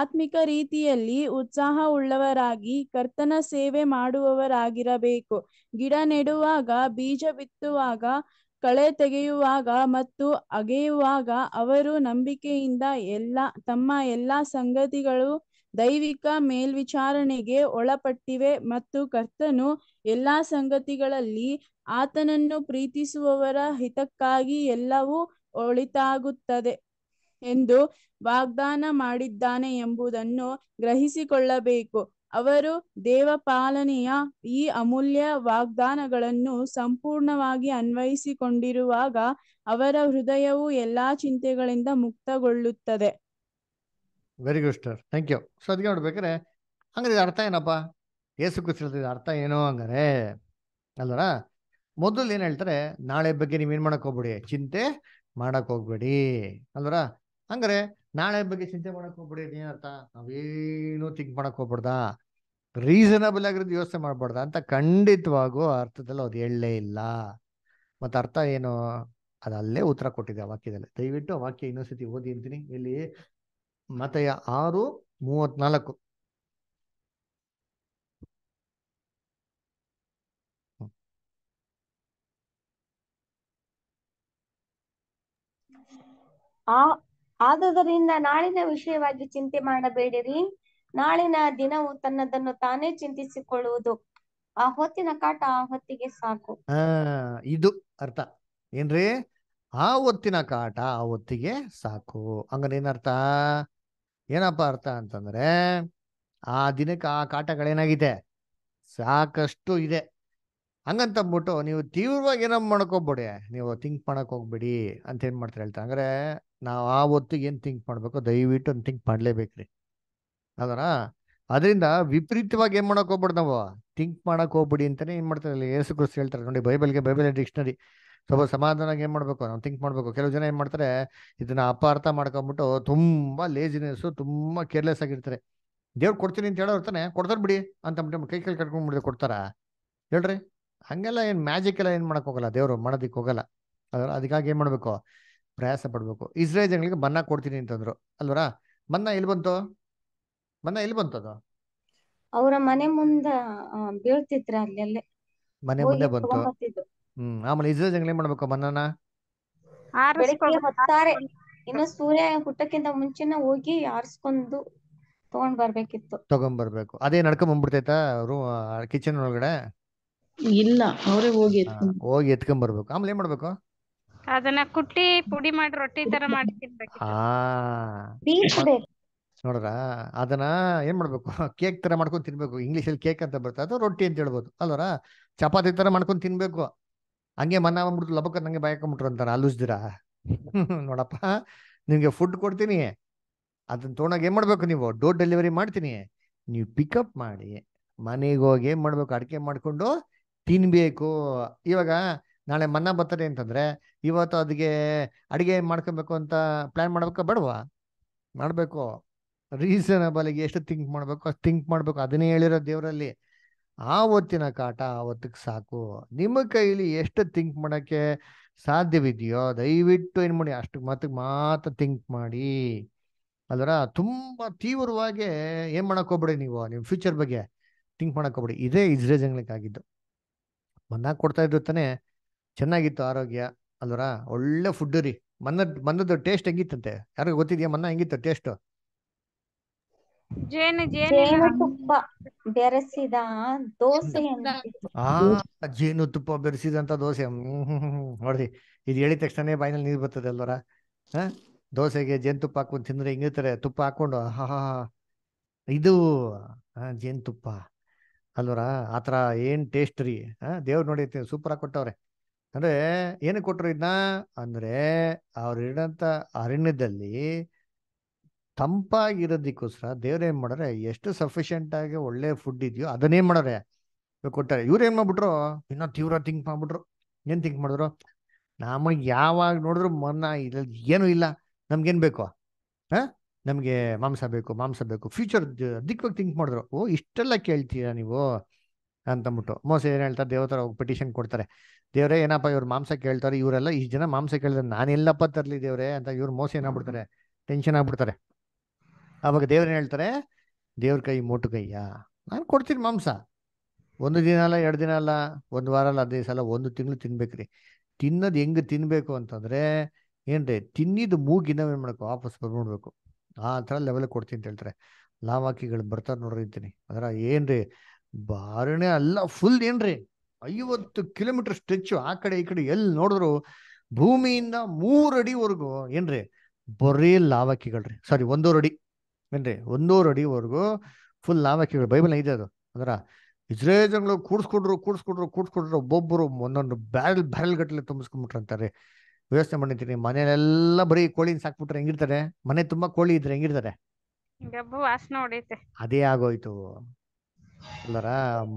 ಆತ್ಮಿಕ ರೀತಿಯಲ್ಲಿ ಉತ್ಸಾಹ ಉಳ್ಳವರಾಗಿ ಕರ್ತನ ಸೇವೆ ಮಾಡುವವರಾಗಿರಬೇಕು ಗಿಡ ನೆಡುವಾಗ ಬೀಜ ಬಿತ್ತುವಾಗ ಕಳೆ ತೆಗೆಯುವಾಗ ಮತ್ತು ಅಗೆಯುವಾಗ ಅವರು ನಂಬಿಕೆಯಿಂದ ಎಲ್ಲ ತಮ್ಮ ಎಲ್ಲಾ ಸಂಗತಿಗಳು ದೈವಿಕ ಮೇಲ್ವಿಚಾರಣೆಗೆ ಒಳಪಟ್ಟಿವೆ ಮತ್ತು ಕರ್ತನು ಎಲ್ಲಾ ಸಂಗತಿಗಳಲ್ಲಿ ಆತನನ್ನು ಪ್ರೀತಿಸುವವರ ಹಿತಕ್ಕಾಗಿ ಎಲ್ಲವೂ ಒಳಿತಾಗುತ್ತದೆ ಎಂದು ವಾಗ್ದಾನ ಮಾಡಿದ್ದಾನೆ ಎಂಬುದನ್ನು ಗ್ರಹಿಸಿಕೊಳ್ಳಬೇಕು ಅವರು ದೇವಪಾಲನೆಯ ಈ ಅಮೂಲ್ಯ ವಾಗ್ದಾನಗಳನ್ನು ಸಂಪೂರ್ಣವಾಗಿ ಅನ್ವಯಿಸಿಕೊಂಡಿರುವಾಗ ಅವರ ಹೃದಯವು ಎಲ್ಲಾ ಚಿಂತೆಗಳಿಂದ ಮುಕ್ತಗೊಳ್ಳುತ್ತದೆ very good sir thank you so ಅದಕ್ಕೆ ನೋಡ್ಬೇಕಾರೆ ಹಂಗಾರೆ ಅರ್ಥ ಏನಪ್ಪ ಏಸು ಕುಸಿರ್ತದೆ ಅರ್ಥ ಏನೋ ಹಂಗಾರೆ ಅಲ್ವರ ಮೊದಲು ಏನು ಹೇಳ್ತಾರೆ ನಾಳೆ ಬಗ್ಗೆ ಏನ್ ಮಾಡಕ್ ಹೋಗ್ಬೇಡಿ ಚಿಂತೆ ಮಾಡಕ್ ಹೋಗ್ಬೇಡಿ ಅಲ್ವರ ಹಂಗ್ರೆ ನಾಳೆ ಬಗ್ಗೆ ಚಿಂತೆ ಮಾಡಕ್ ಹೋಗ್ಬಿಡಿ ಏನರ್ಥ ನಾವೇನು ತಿಂಕ್ ಮಾಡಕ್ ಹೋಗ್ಬಾರ್ದ ರೀಸನಬಲ್ ಆಗಿರೋದು ಯೋಚನೆ ಮಾಡ್ಬಾರ್ದ ಅಂತ ಖಂಡಿತವಾಗೂ ಅರ್ಥದಲ್ಲಿ ಅದು ಹೇಳಲೇ ಇಲ್ಲ ಮತ್ತೆ ಅರ್ಥ ಏನು ಅದಲ್ಲೇ ಉತ್ತರ ಕೊಟ್ಟಿದೆ ಆ ವಾಕ್ಯದಲ್ಲಿ ದಯವಿಟ್ಟು ಆ ವಾಕ್ಯ ಸತಿ ಓದಿ ಅಂತೀನಿ ಇಲ್ಲಿ ಮತಯ ಆರು ಮೂವತ್ನಾಲ್ಕು ಆ ಆದುದರಿಂದ ನಾಳಿನ ವಿಷಯವಾಗಿ ಚಿಂತೆ ಮಾಡಬೇಡಿರಿ ನಾಳಿನ ದಿನವು ತನ್ನದನ್ನು ತಾನೇ ಚಿಂತಿಸಿಕೊಳ್ಳುವುದು ಆ ಹೊತ್ತಿನ ಕಾಟ ಆ ಹೊತ್ತಿಗೆ ಸಾಕು ಆ ಇದು ಅರ್ಥ ಏನ್ರಿ ಆ ಹೊತ್ತಿನ ಕಾಟ ಆ ಹೊತ್ತಿಗೆ ಸಾಕು ಹಂಗಂದ್ರೆ ಏನರ್ಥ ಏನಪ್ಪ ಅರ್ಥ ಅಂತಂದ್ರೆ ಆ ದಿನಕ್ಕೆ ಆ ಕಾಟಗಳೇನಾಗಿದೆ ಸಾಕಷ್ಟು ಇದೆ ಹಂಗಂತಂದ್ಬಿಟ್ಟು ನೀವು ತೀವ್ರವಾಗಿ ಏನೋ ಮಾಡ್ಕೋಬೇಡಿ ನೀವು ಥಿಂಕ್ ಮಾಡಕ್ ಹೋಗ್ಬೇಡಿ ಅಂತ ಏನ್ ಮಾಡ್ತಾರೆ ಹೇಳ್ತಾರೆ ಅಂದ್ರೆ ನಾವು ಆ ಹೊತ್ತಿಗೆ ಏನು ಥಿಂಕ್ ಮಾಡಬೇಕು ದಯವಿಟ್ಟು ಥಿಂಕ್ ಮಾಡ್ಲೇಬೇಕ್ರಿ ಅದರ ಅದರಿಂದ ವಿಪರೀತವಾಗಿ ಏನು ಮಾಡಕ್ ಹೋಗ್ಬೇಡಿ ನಾವು ಥಿಂಕ್ ಮಾಡಕ್ ಹೋಗ್ಬಿಡಿ ಅಂತಾನೆ ಏನು ಮಾಡ್ತಾರೆ ಯೇಸು ಕ್ರಿಸ್ತು ಹೇಳ್ತಾರೆ ನೋಡಿ ಬೈಬಲ್ಗೆ ಬೈಬಲ್ ಡಿಕ್ಷನರಿ ಸ್ವಲ್ಪ ಸಮಾಧಾನವಾಗಿ ಏನು ಮಾಡಬೇಕು ನಾವು ಥಿಂಕ್ ಮಾಡಬೇಕು ಕೆಲವು ಜನ ಏನು ಮಾಡ್ತಾರೆ ಇದನ್ನ ಅಪಾರ್ಥ ಮಾಡ್ಕೊಂಬಿಟ್ಟು ತುಂಬಾ ಲೇಜಿನೆಸ್ಸು ತುಂಬ ಕೇರ್ಲೆಸ್ ಆಗಿರ್ತಾರೆ ದೇವ್ರು ಕೊಡ್ತೀನಿ ಅಂತ ಹೇಳೋರ್ತಾನೆ ಕೊಡ್ತಾರ ಬಿಡಿ ಅಂತ ಕೈ ಕೈ ಕಟ್ಕೊಂಡ್ಬಿಡ್ದೆ ಕೊಡ್ತಾರಾ ಹೇಳ್ರಿ ಹಂಗೆಲ್ಲ ಏನ್ ಮ್ಯಾಜಿಕ್ ಎಲ್ಲ ಏನ್ ಮಾಡಕ್ ಹೋಗಲ್ಲ ದೇವ್ರು ಮಾಡೋದಿಕ್ ಹೋಗಲ್ಲ ಅದ್ರ ಅದಕ್ಕಾಗಿ ಏನ್ ಮಾಡ್ಬೇಕು ಪ್ರಯಾಸ ಪಡ್ಬೇಕು ಇಸ್ರೇಲ್ ಜನಗಳಿಗೆ ಬನ್ನ ಕೊಡ್ತೀನಿ ಅಂತಂದ್ರು ಅಲ್ವರ ಬನ್ನ ಎಲ್ಲಿ ಬಂತು ಬನ್ನ ಎಲ್ಲಿ ಬಂತು ಅದು ಅವರ ಮನೆ ಮುಂದ ಬೀಳ್ತಿದ್ರ ಅಲ್ಲೆಲ್ಲೇ ಮನೆ ಮುಂದೆ ಬಂತು ಹ್ಮ್ ಆಮೇಲೆ ಇಸ್ರೇಲ್ ಜನಗಳು ಏನ್ ಮಾಡ್ಬೇಕು ಬನ್ನನ ಇನ್ನು ಸೂರ್ಯ ಹುಟ್ಟಕ್ಕಿಂತ ಮುಂಚೆನ ಹೋಗಿ ಆರಿಸ್ಕೊಂಡು ತಗೊಂಡ್ ಬರ್ಬೇಕಿತ್ತು ತಗೊಂಡ್ ಬರ್ಬೇಕು ಅದೇ ನಡ್ಕೊಂಡ್ ಬಂದ್ಬಿಡ್ತೈತಾ ರೂ ಕಿಚನ್ ಒಳಗಡೆ ಇಲ್ಲ ಅವರೇ ಹೋಗಿ ಎತ್ಕೊಂಡ್ ಹೋಗಿ ಎತ್ಕೊಂಡ್ ಬರ್ಬೇಕು ಆಮೇಲೆ ಏನ್ ಮಾಡ್ಬೇಕು ಅದನ್ನ ಕುಟ್ಟಿ ಪುಡಿ ಮಾಡಿ ರೊಟ್ಟಿ ತರ ಮಾಡಿ ತಿನ್ಬೇಕು ನೋಡ್ರ ಅದನ್ನ ಏನ್ ಮಾಡ್ಬೇಕು ಕೇಕ್ ತರ ಮಾಡ್ಕೊಂಡ್ ತಿನ್ಬೇಕು ಇಂಗ್ಲಿಷ್ ಅಲ್ಲಿ ಕೇಕ್ ಅಂತ ಬರ್ತದೆ ಅದು ರೊಟ್ಟಿ ಅಂತ ಹೇಳ್ಬೋದು ಅಲ್ವರ ಚಪಾತಿ ತರ ಮಾಡ್ಕೊಂಡ್ ತಿನ್ಬೇಕು ಹಂಗೆ ಮನ್ನ ಆಗ್ಬಿಡ್ತು ಲಬಕ್ಕ ನಂಗೆ ಬಾಯಕೊಂಬಿಟ್ರು ಅಂತಾರ ಅಲ್ಲುಸ್ದಿರ ನೋಡಪ್ಪ ನಿಮ್ಗೆ ಫುಡ್ ಕೊಡ್ತೀನಿ ಅದನ್ನ ತೊಗೊಂಡಾಗ ಏನ್ ಮಾಡ್ಬೇಕು ನೀವು ಡೋರ್ ಡೆಲಿವರಿ ಮಾಡ್ತೀನಿ ನೀವು ಪಿಕಪ್ ಮಾಡಿ ಮನೆಗೆ ಹೋಗಿ ಏನ್ ಮಾಡ್ಬೇಕು ಅಡಿಕೆ ಮಾಡ್ಕೊಂಡು ತಿನ್ಬೇಕು ಇವಾಗ ನಾಳೆ ಮನ್ನ ಬರ್ತದೆ ಅಂತಂದ್ರೆ ಇವತ್ತು ಅದಕ್ಕೆ ಅಡಿಗೆ ಮಾಡ್ಕೊಬೇಕು ಅಂತ ಪ್ಲಾನ್ ಮಾಡ್ಬೇಕಾ ಮಾಡ್ಬೇಕು ಮಾಡಬೇಕು ರೀಸನಬಲ್ಗೆ ಎಷ್ಟು ಥಿಂಕ್ ಮಾಡ್ಬೇಕು ಅಷ್ಟು ಥಿಂಕ್ ಮಾಡಬೇಕು ಅದನ್ನೇ ಹೇಳಿರೋ ದೇವರಲ್ಲಿ ಆ ಹೊತ್ತಿನ ಕಾಟ ಆ ಸಾಕು ನಿಮ್ಮ ಕೈಲಿ ಎಷ್ಟು ಥಿಂಕ್ ಮಾಡೋಕ್ಕೆ ಸಾಧ್ಯವಿದೆಯೋ ದಯವಿಟ್ಟು ಏನು ಮಾಡಿ ಅಷ್ಟು ಮತ್ತಿಗೆ ಮಾತ್ರ ಥಿಂಕ್ ಮಾಡಿ ಅದರ ತುಂಬ ತೀವ್ರವಾಗಿ ಏನು ಮಾಡೋಕ್ಕೋಗ್ಬಿಡಿ ನೀವು ನಿಮ್ಮ ಫ್ಯೂಚರ್ ಬಗ್ಗೆ ಥಿಂಕ್ ಮಾಡೋಕ್ಕೋಗ್ಬಿಡಿ ಇದೇ ಇಸ್ರೇಜಂಗ್ಲಿಕ್ಕೆ ಮನ್ನಾಗ್ ಕೊಡ್ತಾ ಇದ್ರು ತಾನೇ ಚೆನ್ನಾಗಿತ್ತು ಆರೋಗ್ಯ ಅಲ್ವರ ಒಳ್ಳೆ ಫುಡ್ ರೀ ಮನ್ನ ಮನ್ನದ ಟೇಸ್ಟ್ ಹೆಂಗಿತ್ತಂತೆ ಯಾರಿಗೂ ಗೊತ್ತಿದ್ಯಾ ಮನ್ನ ಹೆಂಗಿತ್ತು ಟೇಸ್ಟ್ ಜೇನು ತುಪ್ಪ ಬೆರೆಸಿದ ದೋಸೆ ಹ್ಮ್ ಹ್ಮ್ ಬೆರೆಸಿದಂತ ದೋಸೆ ನೋಡ್ರಿ ಇದು ಹೇಳಿದ ತಕ್ಷಣ ಬಾಯಿನಲ್ಲಿ ನೀರು ಬರ್ತದೆ ಅಲ್ವರ ಹ ದೋಸೆಗೆ ತುಪ್ಪ ಹಾಕೊಂಡು ತಿಂದ್ರೆ ಹಿಂಗಿರ್ತಾರೆ ತುಪ್ಪ ಹಾಕೊಂಡು ಹಾ ಹಾ ಇದು ತುಪ್ಪ ಅಲ್ವರ ಆ ಥರ ಏನು ಟೇಸ್ಟ್ ರೀ ದೇವ್ರು ನೋಡಿ ಸೂಪರಾಗಿ ಕೊಟ್ಟವ್ರೆ ಅಂದರೆ ಏನು ಕೊಟ್ಟರು ಇದನ್ನ ಅಂದರೆ ಅವ್ರಿಡಂಥ ಅರಣ್ಯದಲ್ಲಿ ತಂಪಾಗಿರೋದಕ್ಕೋಸ್ಕರ ದೇವ್ರು ಏನು ಮಾಡೋರೆ ಎಷ್ಟು ಸಫಿಷಿಯೆಂಟ್ ಆಗಿ ಒಳ್ಳೆ ಫುಡ್ ಇದೆಯೋ ಅದನ್ನೇನು ಮಾಡೋರೆ ಕೊಟ್ಟಾರೆ ಇವ್ರು ಏನು ಮಾಡ್ಬಿಟ್ರು ಇನ್ನೂ ತೀವ್ರ ಥಿಂಕ್ ಮಾಡಿಬಿಟ್ರು ಏನು ಥಿಂಕ್ ಮಾಡಿದ್ರು ನಮಗೆ ಯಾವಾಗ ನೋಡಿದ್ರು ಮನ ಇಲ್ಲ ಏನೂ ಇಲ್ಲ ನಮ್ಗೇನು ಬೇಕು ಹಾಂ ನಮಗೆ ಮಾಂಸ ಬೇಕು ಮಾಂಸ ಬೇಕು ಫ್ಯೂಚರ್ ದಿಕ್ವಾಗಿ ಥಿಂಕ್ ಮಾಡಿದ್ರು ಓ ಇಷ್ಟೆಲ್ಲ ಕೇಳ್ತೀರಾ ನೀವು ಅಂತಂದ್ಬಿಟ್ಟು ಮೋಸ ಏನು ಹೇಳ್ತಾರೆ ದೇವತರ ಹೋಗಿ ಪಿಟಿಷನ್ ಕೊಡ್ತಾರೆ ದೇವರೇ ಏನಪ್ಪ ಇವ್ರು ಮಾಂಸ ಕೇಳ್ತಾರೆ ಇವರೆಲ್ಲ ಇಷ್ಟು ಜನ ಮಾಂಸ ಕೇಳಿದ್ರೆ ನಾನೆಲ್ಲಪ್ಪ ತರಲಿ ದೇವ್ರೆ ಅಂತ ಇವ್ರು ಮೋಸ ಬಿಡ್ತಾರೆ ಟೆನ್ಷನ್ ಆಗ್ಬಿಡ್ತಾರೆ ಅವಾಗ ದೇವ್ರೇನು ಹೇಳ್ತಾರೆ ದೇವ್ರ ಕೈ ಮೋಟು ಕೈಯ ನಾನು ಕೊಡ್ತೀನಿ ಮಾಂಸ ಒಂದು ದಿನ ಅಲ್ಲ ಎರಡು ದಿನ ಅಲ್ಲ ಒಂದು ವಾರ ಅಲ್ಲ ಹದಿನೈದು ಸಲ ಒಂದು ತಿಂಗಳು ತಿನ್ಬೇಕ್ರಿ ತಿನ್ನೋದು ಹೆಂಗೆ ತಿನ್ಬೇಕು ಅಂತಂದ್ರೆ ಏನ್ರಿ ತಿನ್ನಿದ ಮೂಗಿನ ಏನು ಮಾಡ್ಬೇಕು ವಾಪಸ್ ಬರ್ಬಿಡ್ಬೇಕು ಆ ಥರ ಲೆವೆಲ್ ಕೊಡ್ತೀನಿ ಅಂತ ಹೇಳ್ತಾರೆ ಲಾವಾಕಿಗಳು ಬರ್ತಾರೆ ನೋಡ್ರಿ ಅಂತೀನಿ ಅದರ ಏನ್ರಿ ಬಾರಣೆ ಅಲ್ಲ ಫುಲ್ ಏನ್ರಿ ಐವತ್ತು ಕಿಲೋಮೀಟರ್ ಸ್ಟ್ರೆಚ್ ಆ ಕಡೆ ಈ ಕಡೆ ಎಲ್ಲಿ ನೋಡಿದ್ರು ಭೂಮಿಯಿಂದ ಮೂರು ಅಡಿವರೆಗೂ ಏನ್ರಿ ಬರೀ ಲಾವಾಕಿಗಳ್ರಿ ಸಾರಿ ಒಂದೂರು ಅಡಿ ಏನ್ರಿ ಒಂದೂರು ಅಡಿವರೆಗೂ ಫುಲ್ ಲಾವಾಕಿಗಳು ಬೈಬಲ್ ಇದೆ ಅದು ಅದರ ಇಸ್ರೇಜನ್ಗಳು ಕೂಡ್ಸ್ಕೊಂಡ್ರು ಕೂಡ್ಸ್ಕೊಡ್ರು ಕೂಡ್ಸ್ಕೊಡ್ರು ಒಬ್ಬೊಬ್ಬರು ಒಂದೊಂದು ಬ್ಯಾರಲ್ ಬ್ಯಾರಲ್ ಗಟ್ಟಲೆ ತುಂಬಿಸ್ಕೊಂಡ್ಬಿಟ್ರಂತಾರೆ ವ್ಯವಸ್ಥೆ ಮಾಡಿರ್ತೀನಿ ಮನೆಯಲ್ಲೆಲ್ಲ ಬರೀ ಕೋಳಿನ ಸಾಕ್ಬಿಟ್ರೆ ಹೆಂಗಿರ್ತಾರೆ ಮನೆ ತುಂಬಾ ಕೋಳಿ ಇದ್ರೆ ಹೆಂಗಿರ್ತಾರೆ ಅದೇ ಆಗೋಯ್ತು ಅಲ್ಲರ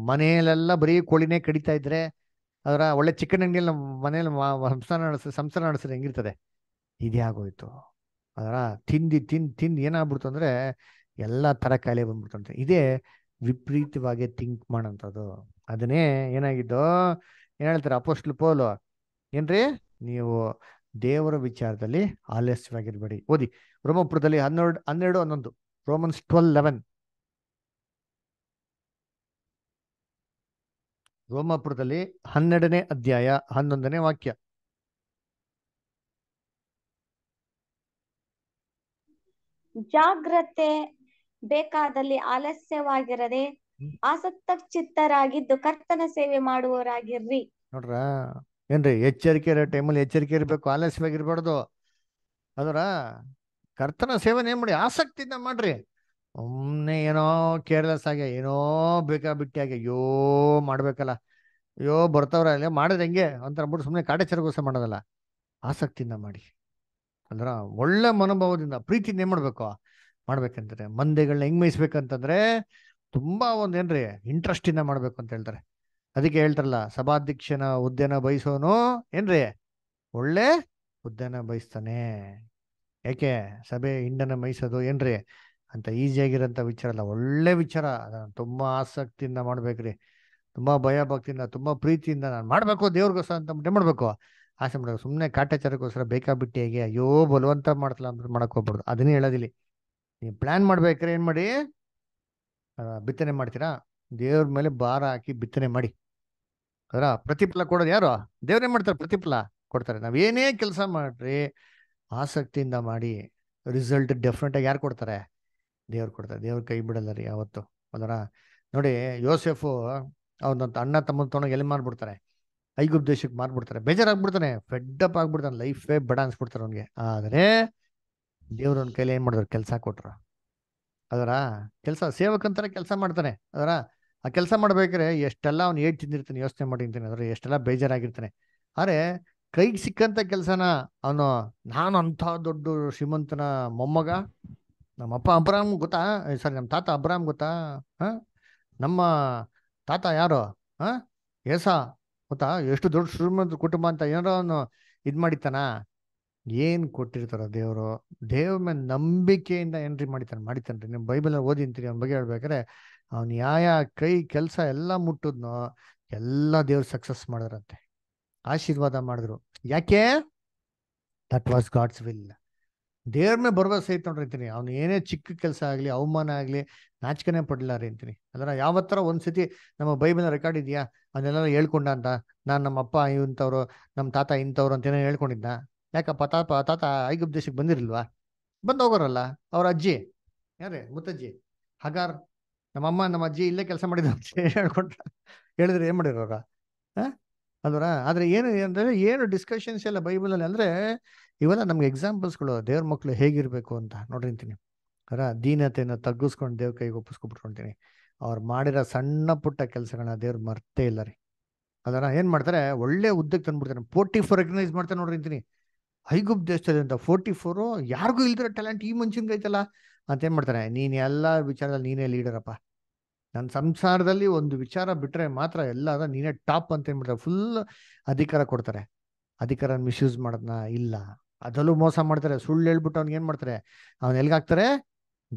ಮನೆಯಲ್ಲೆಲ್ಲ ಬರೀ ಕೋಳಿನೇ ಕಡಿತಾ ಇದ್ರೆ ಅದರ ಒಳ್ಳೆ ಚಿಕನ್ ಅಂಗಡಿಯಲ್ಲಿ ಮನೇಲಿ ಸಂಸಾರ ನಡೆಸ ಸಂಸಾರ ನಡೆಸಿದ್ರೆ ಹೆಂಗಿರ್ತದೆ ಇದೇ ಆಗೋಯ್ತು ಅದರ ತಿಂದು ತಿಂದು ತಿಂದು ಏನಾಗ್ಬಿಡ್ತು ಅಂದ್ರೆ ಎಲ್ಲಾ ತರ ಕಾಯಿಲೆ ಬಂದ್ಬಿಡ್ತಂತೆ ಇದೇ ವಿಪರೀತವಾಗಿ ಥಿಂಕ್ ಮಾಡೋಂಥದ್ದು ಅದನ್ನೇ ಏನಾಗಿದ್ದು ಏನ್ ಹೇಳ್ತಾರೆ ಅಪೋಸ್ಟ್ಲು ಪೋಲು ಏನ್ರಿ ನೀವು ದೇವರ ವಿಚಾರದಲ್ಲಿ ಆಲಸ್ಯವಾಗಿರಬೇಡಿ ಓದಿ ರೋಮಪುರದಲ್ಲಿ ಹನ್ನೆರಡು ಹನ್ನೆರಡು ಹನ್ನೊಂದು ರೋಮನ್ಸ್ ಟ್ವೆಲ್ ಲೆವೆನ್ ರೋಮಪುರದಲ್ಲಿ ಹನ್ನೆರಡನೇ ಅಧ್ಯಾಯ ಹನ್ನೊಂದನೇ ವಾಕ್ಯ ಜಾಗ್ರತೆ ಬೇಕಾದಲ್ಲಿ ಆಲಸ್ಯವಾಗಿರದೆ ಆಸಕ್ತ ಚಿತ್ತರಾಗಿದ್ದು ಕರ್ತನ ಸೇವೆ ಮಾಡುವವರಾಗಿರ್ರಿ ನೋಡ್ರ ಏನ್ರಿ ಎಚ್ಚರಿಕೆ ಇರೋ ಟೈಮಲ್ಲಿ ಎಚ್ಚರಿಕೆ ಇರಬೇಕು ಆಲಸ್ಯವಾಗಿರ್ಬಾರ್ದು ಅದರ ಕರ್ತನ ಸೇವನೆ ಏನ್ ಮಾಡಿ ಆಸಕ್ತಿಯಿಂದ ಮಾಡ್ರಿ ಒಮ್ಮೆ ಏನೋ ಕೇರ್ಲೆಸ್ ಆಗ್ಯ ಏನೋ ಆಗ ಅಯ್ಯೋ ಮಾಡ್ಬೇಕಲ್ಲ ಅಯ್ಯೋ ಬರ್ತಾವ್ರ ಅಲ್ಲೇ ಮಾಡಿದ್ರೆ ಹೆಂಗೆ ಅಂತ ಅಂದ್ಬಿಟ್ಟು ಸುಮ್ಮನೆ ಕಾಟಾಚಾರಗೋಸ್ಕರ ಮಾಡೋದಲ್ಲ ಆಸಕ್ತಿಯಿಂದ ಮಾಡಿ ಅಂದ್ರ ಒಳ್ಳೆ ಮನೋಭಾವದಿಂದ ಪ್ರೀತಿಯಿಂದ ಏನ್ ಮಾಡಬೇಕು ಮಾಡ್ಬೇಕಂತಾರೆ ಮಂದಿಗಳನ್ನ ಹೆಂಗ್ ಮೇಯಿಸ್ಬೇಕಂತಂದ್ರೆ ತುಂಬಾ ಇಂಟ್ರೆಸ್ಟ್ ಇಂದ ಮಾಡ್ಬೇಕು ಅಂತ ಹೇಳ್ತಾರೆ ಅದಕ್ಕೆ ಹೇಳ್ತಾರಲ್ಲ ಸಭಾಧ್ಯಕ್ಷನ ಹುದ್ದೆನ ಬಯಸೋನು ಏನ್ರಿ ಒಳ್ಳೆ ಉದ್ಯಾನ ಬಯಸ್ತಾನೆ ಯಾಕೆ ಸಭೆ ಹಿಂಡನ ಮೈಸೋದು ಏನ್ರಿ ಅಂತ ಈಸಿಯಾಗಿರೋಂಥ ವಿಚಾರ ಅಲ್ಲ ಒಳ್ಳೆ ವಿಚಾರ ನಾನು ತುಂಬ ಆಸಕ್ತಿಯಿಂದ ಮಾಡ್ಬೇಕ್ರಿ ತುಂಬ ಭಯ ಭಕ್ತಿಯಿಂದ ತುಂಬ ಪ್ರೀತಿಯಿಂದ ನಾನು ಮಾಡಬೇಕು ದೇವ್ರಿಗೋಸ್ಕರ ಅಂತ ಮಾಡಬೇಕು ಆಸೆ ಮಾಡಬೇಕು ಸುಮ್ಮನೆ ಕಾಟಾಚಾರಕ್ಕೋಸ್ಕರ ಹೇಗೆ ಅಯ್ಯೋ ಬಲವಂತ ಮಾಡ್ತಲ್ಲ ಅಂದ್ರೆ ಮಾಡಕ್ಕೆ ಹೋಗ್ಬಾರ್ದು ಅದನ್ನೇ ಹೇಳೋದಿಲ್ಲ ನೀವು ಪ್ಲ್ಯಾನ್ ಮಾಡ್ಬೇಕ್ರೆ ಏನು ಮಾಡಿ ಬಿತ್ತನೆ ಮಾಡ್ತೀರಾ ದೇವ್ರ ಮೇಲೆ ಭಾರ ಹಾಕಿ ಬಿತ್ತನೆ ಮಾಡಿ ಅದರ ಪ್ರತಿಫಲ ಕೊಡೋದು ಯಾರು ದೇವರೇ ಮಾಡ್ತಾರೆ ಪ್ರತಿಫಲ ಕೊಡ್ತಾರೆ ನಾವೇನೇ ಕೆಲಸ ಮಾಡ್ರಿ ಆಸಕ್ತಿಯಿಂದ ಮಾಡಿ ರಿಸಲ್ಟ್ ಡೆಫಿನೆಟ್ ಆಗಿ ಯಾರು ಕೊಡ್ತಾರೆ ದೇವ್ರು ಕೊಡ್ತಾರೆ ದೇವ್ರ ಕೈ ಬಿಡಲ್ಲ ರೀ ಯಾವತ್ತು ಅದರ ನೋಡಿ ಯೋಸೆಫು ಅವನಂತ ಅಣ್ಣ ತಮ್ಮ ತೊಗೊಂಡೋಗಿ ಎಲ್ಲಿ ಮಾರ್ಬಿಡ್ತಾರೆ ಐಗುಪ್ ದೇಶಕ್ಕೆ ಮಾರ್ಬಿಡ್ತಾರೆ ಬೇಜಾರಾಗ್ಬಿಡ್ತಾನೆ ಅಪ್ ಆಗ್ಬಿಡ್ತಾನೆ ಲೈಫೇ ಬಡ ಅನ್ಸ್ಬಿಡ್ತಾರೆ ಅವನಿಗೆ ಆದರೆ ದೇವ್ರ ಅವ್ನ ಕೈಲಿ ಏನು ಮಾಡಿದ್ರು ಕೆಲಸ ಕೊಟ್ರು ಅದರ ಕೆಲಸ ಸೇವಕಂತಾರೆ ಕೆಲಸ ಮಾಡ್ತಾನೆ ಅದರ ಆ ಕೆಲಸ ಮಾಡ್ಬೇಕಾದ್ರೆ ಎಷ್ಟೆಲ್ಲ ಅವ್ನು ಏಟ್ ತಿಂದಿರ್ತಾನೆ ಯೋಚನೆ ಮಾಡಿರ್ತಾನೆ ಅದ್ರ ಎಷ್ಟೆಲ್ಲ ಬೇಜಾರಾಗಿರ್ತಾನೆ ಆದರೆ ಕೈಗೆ ಸಿಕ್ಕಂಥ ಕೆಲಸನ ಅವನು ನಾನು ಅಂಥ ದೊಡ್ಡ ಶ್ರೀಮಂತನ ಮೊಮ್ಮಗ ನಮ್ಮಪ್ಪ ಅಬ್ರಾಮ್ ಗೊತ್ತಾ ಸರಿ ನಮ್ಮ ತಾತ ಅಬ್ರಾಮ್ ಗೊತ್ತಾ ಹಾಂ ನಮ್ಮ ತಾತ ಯಾರು ಹಾಂ ಏಸ ಗೊತ್ತಾ ಎಷ್ಟು ದೊಡ್ಡ ಶ್ರೀಮಂತ ಕುಟುಂಬ ಅಂತ ಏನಾರೋ ಅವನು ಇದು ಮಾಡಿತಾನ ಏನು ಕೊಟ್ಟಿರ್ತಾರ ದೇವರು ದೇವ್ರ ಮೇಲೆ ನಂಬಿಕೆಯಿಂದ ಏನ್ರಿ ಮಾಡಿತಾನೆ ಮಾಡಿತಾನ್ರಿ ನೀವು ಬೈಬಲ್ ಓದಿಂತೀರಿ ಅವ್ನ ಬಗ್ಗೆ ಹೇಳ್ಬೇಕಾದ್ರೆ ಆ ಯಾಯ ಕೈ ಕೆಲಸ ಎಲ್ಲ ಮುಟ್ಟಿದ್ನೋ ಎಲ್ಲ ದೇವ್ರು ಸಕ್ಸಸ್ ಮಾಡಿದ್ರಂತೆ ಆಶೀರ್ವಾದ ಮಾಡಿದ್ರು ಯಾಕೆ ದಟ್ ವಾಸ್ ಗಾಡ್ಸ್ ವಿಲ್ ದೇವ್ರನ್ನ ಮೇಲೆ ಭರವಸೆ ನೋಡ್ರಿ ಅಂತೀನಿ ಅವ್ನು ಏನೇ ಚಿಕ್ಕ ಕೆಲಸ ಆಗಲಿ ಅವಮಾನ ಆಗಲಿ ನಾಚಿಕೆನೆ ಪಡ್ಲಾರ ಅಂತೀನಿ ಅದರ ಯಾವತ್ತರ ಒಂದ್ಸತಿ ನಮ್ಮ ಬೈಬಲ್ ರೆಕಾರ್ಡ್ ಇದೆಯಾ ಅದನ್ನೆಲ್ಲ ಹೇಳ್ಕೊಂಡ ಅಂತ ನಾನು ನಮ್ಮ ಅಪ್ಪ ಇಂಥವ್ರು ನಮ್ಮ ತಾತ ಇಂಥವ್ರು ಅಂತೇನೋ ಹೇಳ್ಕೊಂಡಿದ್ದ ಯಾಕಪ್ಪ ತಾಪ ತಾತ ಐಗುಪ್ತ ದೇಶಕ್ಕೆ ಬಂದಿರಲ್ವಾ ಬಂದು ಹೋಗೋರಲ್ಲ ಅವ್ರ ಅಜ್ಜಿ ಯಾರೇ ಮುತ್ತಜ್ಜಿ ಹಗಾರ್ ನಮ್ಮಮ್ಮ ನಮ್ಮ ಅಜ್ಜಿ ಇಲ್ಲೇ ಕೆಲಸ ಮಾಡಿದ್ರು ಅಂತ ಹೇಳ್ಕೊಂಡ್ರ ಹೇಳಿದ್ರೆ ಏನು ಹ ಅದರ ಆದ್ರೆ ಏನು ಅಂದ್ರೆ ಏನು ಡಿಸ್ಕಷನ್ಸ್ ಎಲ್ಲ ಬೈಬಲಲ್ಲಿ ಅಂದ್ರೆ ಇವೆಲ್ಲ ನಮ್ಗೆ ಎಕ್ಸಾಂಪಲ್ಸ್ಗಳು ದೇವ್ರ ಮಕ್ಳು ಹೇಗಿರಬೇಕು ಅಂತ ನೋಡಿರ್ತೀನಿ ಅದರ ದೀನತೆಯನ್ನು ತಗ್ಗಿಸ್ಕೊಂಡು ದೇವ್ರ ಕೈಗೆ ಒಪ್ಪಿಸ್ಕೊಬಿಟ್ಕೊಂತೀನಿ ಅವ್ರು ಮಾಡಿರೋ ಸಣ್ಣ ಪುಟ್ಟ ಕೆಲಸಗಳನ್ನ ದೇವ್ರು ಮರ್ತೇ ಇಲ್ಲ ರೀ ಅದರ ಏನು ಮಾಡ್ತಾರೆ ಒಳ್ಳೆ ಉದ್ದಕ್ಕೆ ತಂದ್ಬಿಡ್ತಾರೆ ಫೋರ್ಟಿ ಫೋರ್ ರೆಕಗ್ನೈಸ್ ಮಾಡ್ತಾರೆ ನೋಡಿರ್ತೀನಿ ಐಗುಪ್ ದೇಶದಲ್ಲಿ ಅಂತ ಫೋರ್ಟಿ ಫೋರು ಯಾರಿಗೂ ಇಲ್ದಿರೋ ಟ್ಯಾಲೆಂಟ್ ಈ ಮನುಷ್ಯನ್ಗೈತಲ್ಲ ಅಂತ ಏನ್ ಮಾಡ್ತಾರೆ ನೀನ್ ಎಲ್ಲ ವಿಚಾರದಲ್ಲಿ ನೀನೇ ಅಪ್ಪ ನನ್ನ ಸಂಸಾರದಲ್ಲಿ ಒಂದು ವಿಚಾರ ಬಿಟ್ರೆ ಮಾತ್ರ ಎಲ್ಲಾದ ನೀನೇ ಟಾಪ್ ಅಂತ ಏನ್ಬಿಡ್ತಾರೆ ಫುಲ್ ಅಧಿಕಾರ ಕೊಡ್ತಾರೆ ಅಧಿಕಾರ ಮಿಸ್ಯೂಸ್ ಮಾಡೋದನ್ನ ಇಲ್ಲ ಅದರಲ್ಲೂ ಮೋಸ ಮಾಡ್ತಾರೆ ಸುಳ್ಳು ಹೇಳ್ಬಿಟ್ಟು ಅವ್ನಿಗೆ ಏನ್ ಮಾಡ್ತಾರೆ ಎಲ್ಲಿಗೆ ಹಾಕ್ತಾರೆ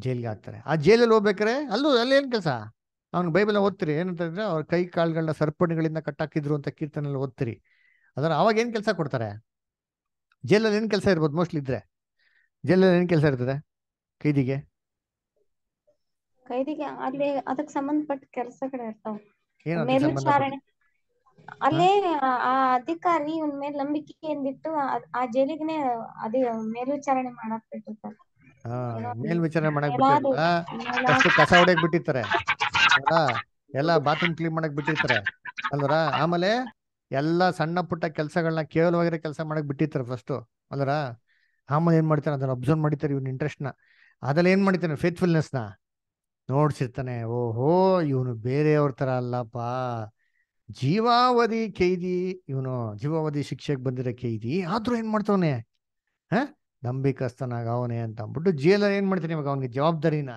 ಜೈಲ್ಗೆ ಹಾಕ್ತಾರೆ ಆ ಜೈಲಲ್ಲಿ ಹೋಗ್ಬೇಕಾರೆ ಅಲ್ಲೂ ಅಲ್ಲಿ ಏನು ಕೆಲಸ ಅವ್ನಿಗೆ ಬೈಬಲ್ ಓದ್ತೀರಿ ಏನಂತಂದ್ರೆ ಅವ್ರ ಕೈ ಕಾಳುಗಳನ್ನ ಸರ್ಪಣಿಗಳಿಂದ ಕಟ್ಟಾಕಿದ್ರು ಅಂತ ಕೀರ್ತನಲ್ಲಿ ಓದ್ತೀರಿ ಅದರ ಅವಾಗ ಏನ್ ಕೆಲಸ ಕೊಡ್ತಾರೆ ಜೈಲಲ್ಲಿ ಏನು ಕೆಲಸ ಇರ್ಬೋದು ಮೋಸ್ಟ್ಲಿ ಇದ್ರೆ ಜೈಲಲ್ಲಿ ಏನ್ ಕೆಲಸ ಇರ್ತದೆ ಕೈದಿಗೆ ಕೈದಿಗೆ ಅಲ್ಲಿ ಅದಕ್ಕೆ ಸಂಬಂಧಪಟ್ಟ ಕೆಲಸಗಳು ಇರ್ತಾವ ಮೇಲ್ವಿಚಾರಣೆ ಅಲ್ಲೇ ಆ ಅಧಿಕಾರಿ ಇವನ್ ಮೇಲೆ ನಂಬಿಕೆಯಿಂದಿಟ್ಟು ಆ ಜೈಲಿಗೆ ಅದೇ ಮೇಲ್ವಿಚಾರಣೆ ಮಾಡಕ್ ಬಿಟ್ಟಿರ್ತಾರೆ ಮೇಲ್ವಿಚಾರಣೆ ಮಾಡಕ್ ಬಿಟ್ಟಿರ್ತಾರ ಕಸ ಹೊಡೆಯಕ್ ಬಿಟ್ಟಿರ್ತಾರೆ ಎಲ್ಲ ಬಾತ್ರೂಮ್ ಕ್ಲೀನ್ ಮಾಡಕ್ ಬಿಟ್ಟಿರ್ತಾರೆ ಅಲ್ವರ ಆಮೇಲೆ ಎಲ್ಲಾ ಸಣ್ಣ ಪುಟ್ಟ ಕೆಲಸಗಳನ್ನ ಕೇವಲವಾಗಿರೋ ಕೆಲಸ ಮಾಡಕ್ ಬಿಟ್ಟಿರ್ತಾರೆ ಫಸ್ಟ್ ಅಲ್ವರ ಆಮೇಲೆ ಏನ್ ಮಾಡ್ತಾರೆ ಅದನ್ನ ಅಬ್ಸರ್ವ್ ಮಾಡಿತಾರೆ ಇವನ್ ಇಂಟ್ರೆಸ್ಟ್ ನ ಅದ್ರಲ್ಲಿ ಏನ್ ಮಾಡ್ತಾರೆ ಫೇತ್ಫುಲ್ನೆಸ್ ನ ನೋಡ್ಸಿರ್ತಾನೆ ಓಹೋ ಇವನು ಬೇರೆಯವ್ರ ತರ ಅಲ್ಲಪ್ಪ ಜೀವಾವಧಿ ಕೈದಿ ಇವನು ಜೀವಾವಧಿ ಶಿಕ್ಷೆಗೆ ಬಂದಿರೋ ಕೈದಿ ಆದ್ರೂ ಏನ್ ಮಾಡ್ತವನೆ ಹ ನಂಬಿಕಸ್ತನಾಗ ಅವನೇ ಅಂತ ಅಂದ್ಬಿಟ್ಟು ಜೈಲರ್ ಏನ್ ಮಾಡ್ತಾನೆ ಇವಾಗ ಅವನಿಗೆ ಜವಾಬ್ದಾರಿನ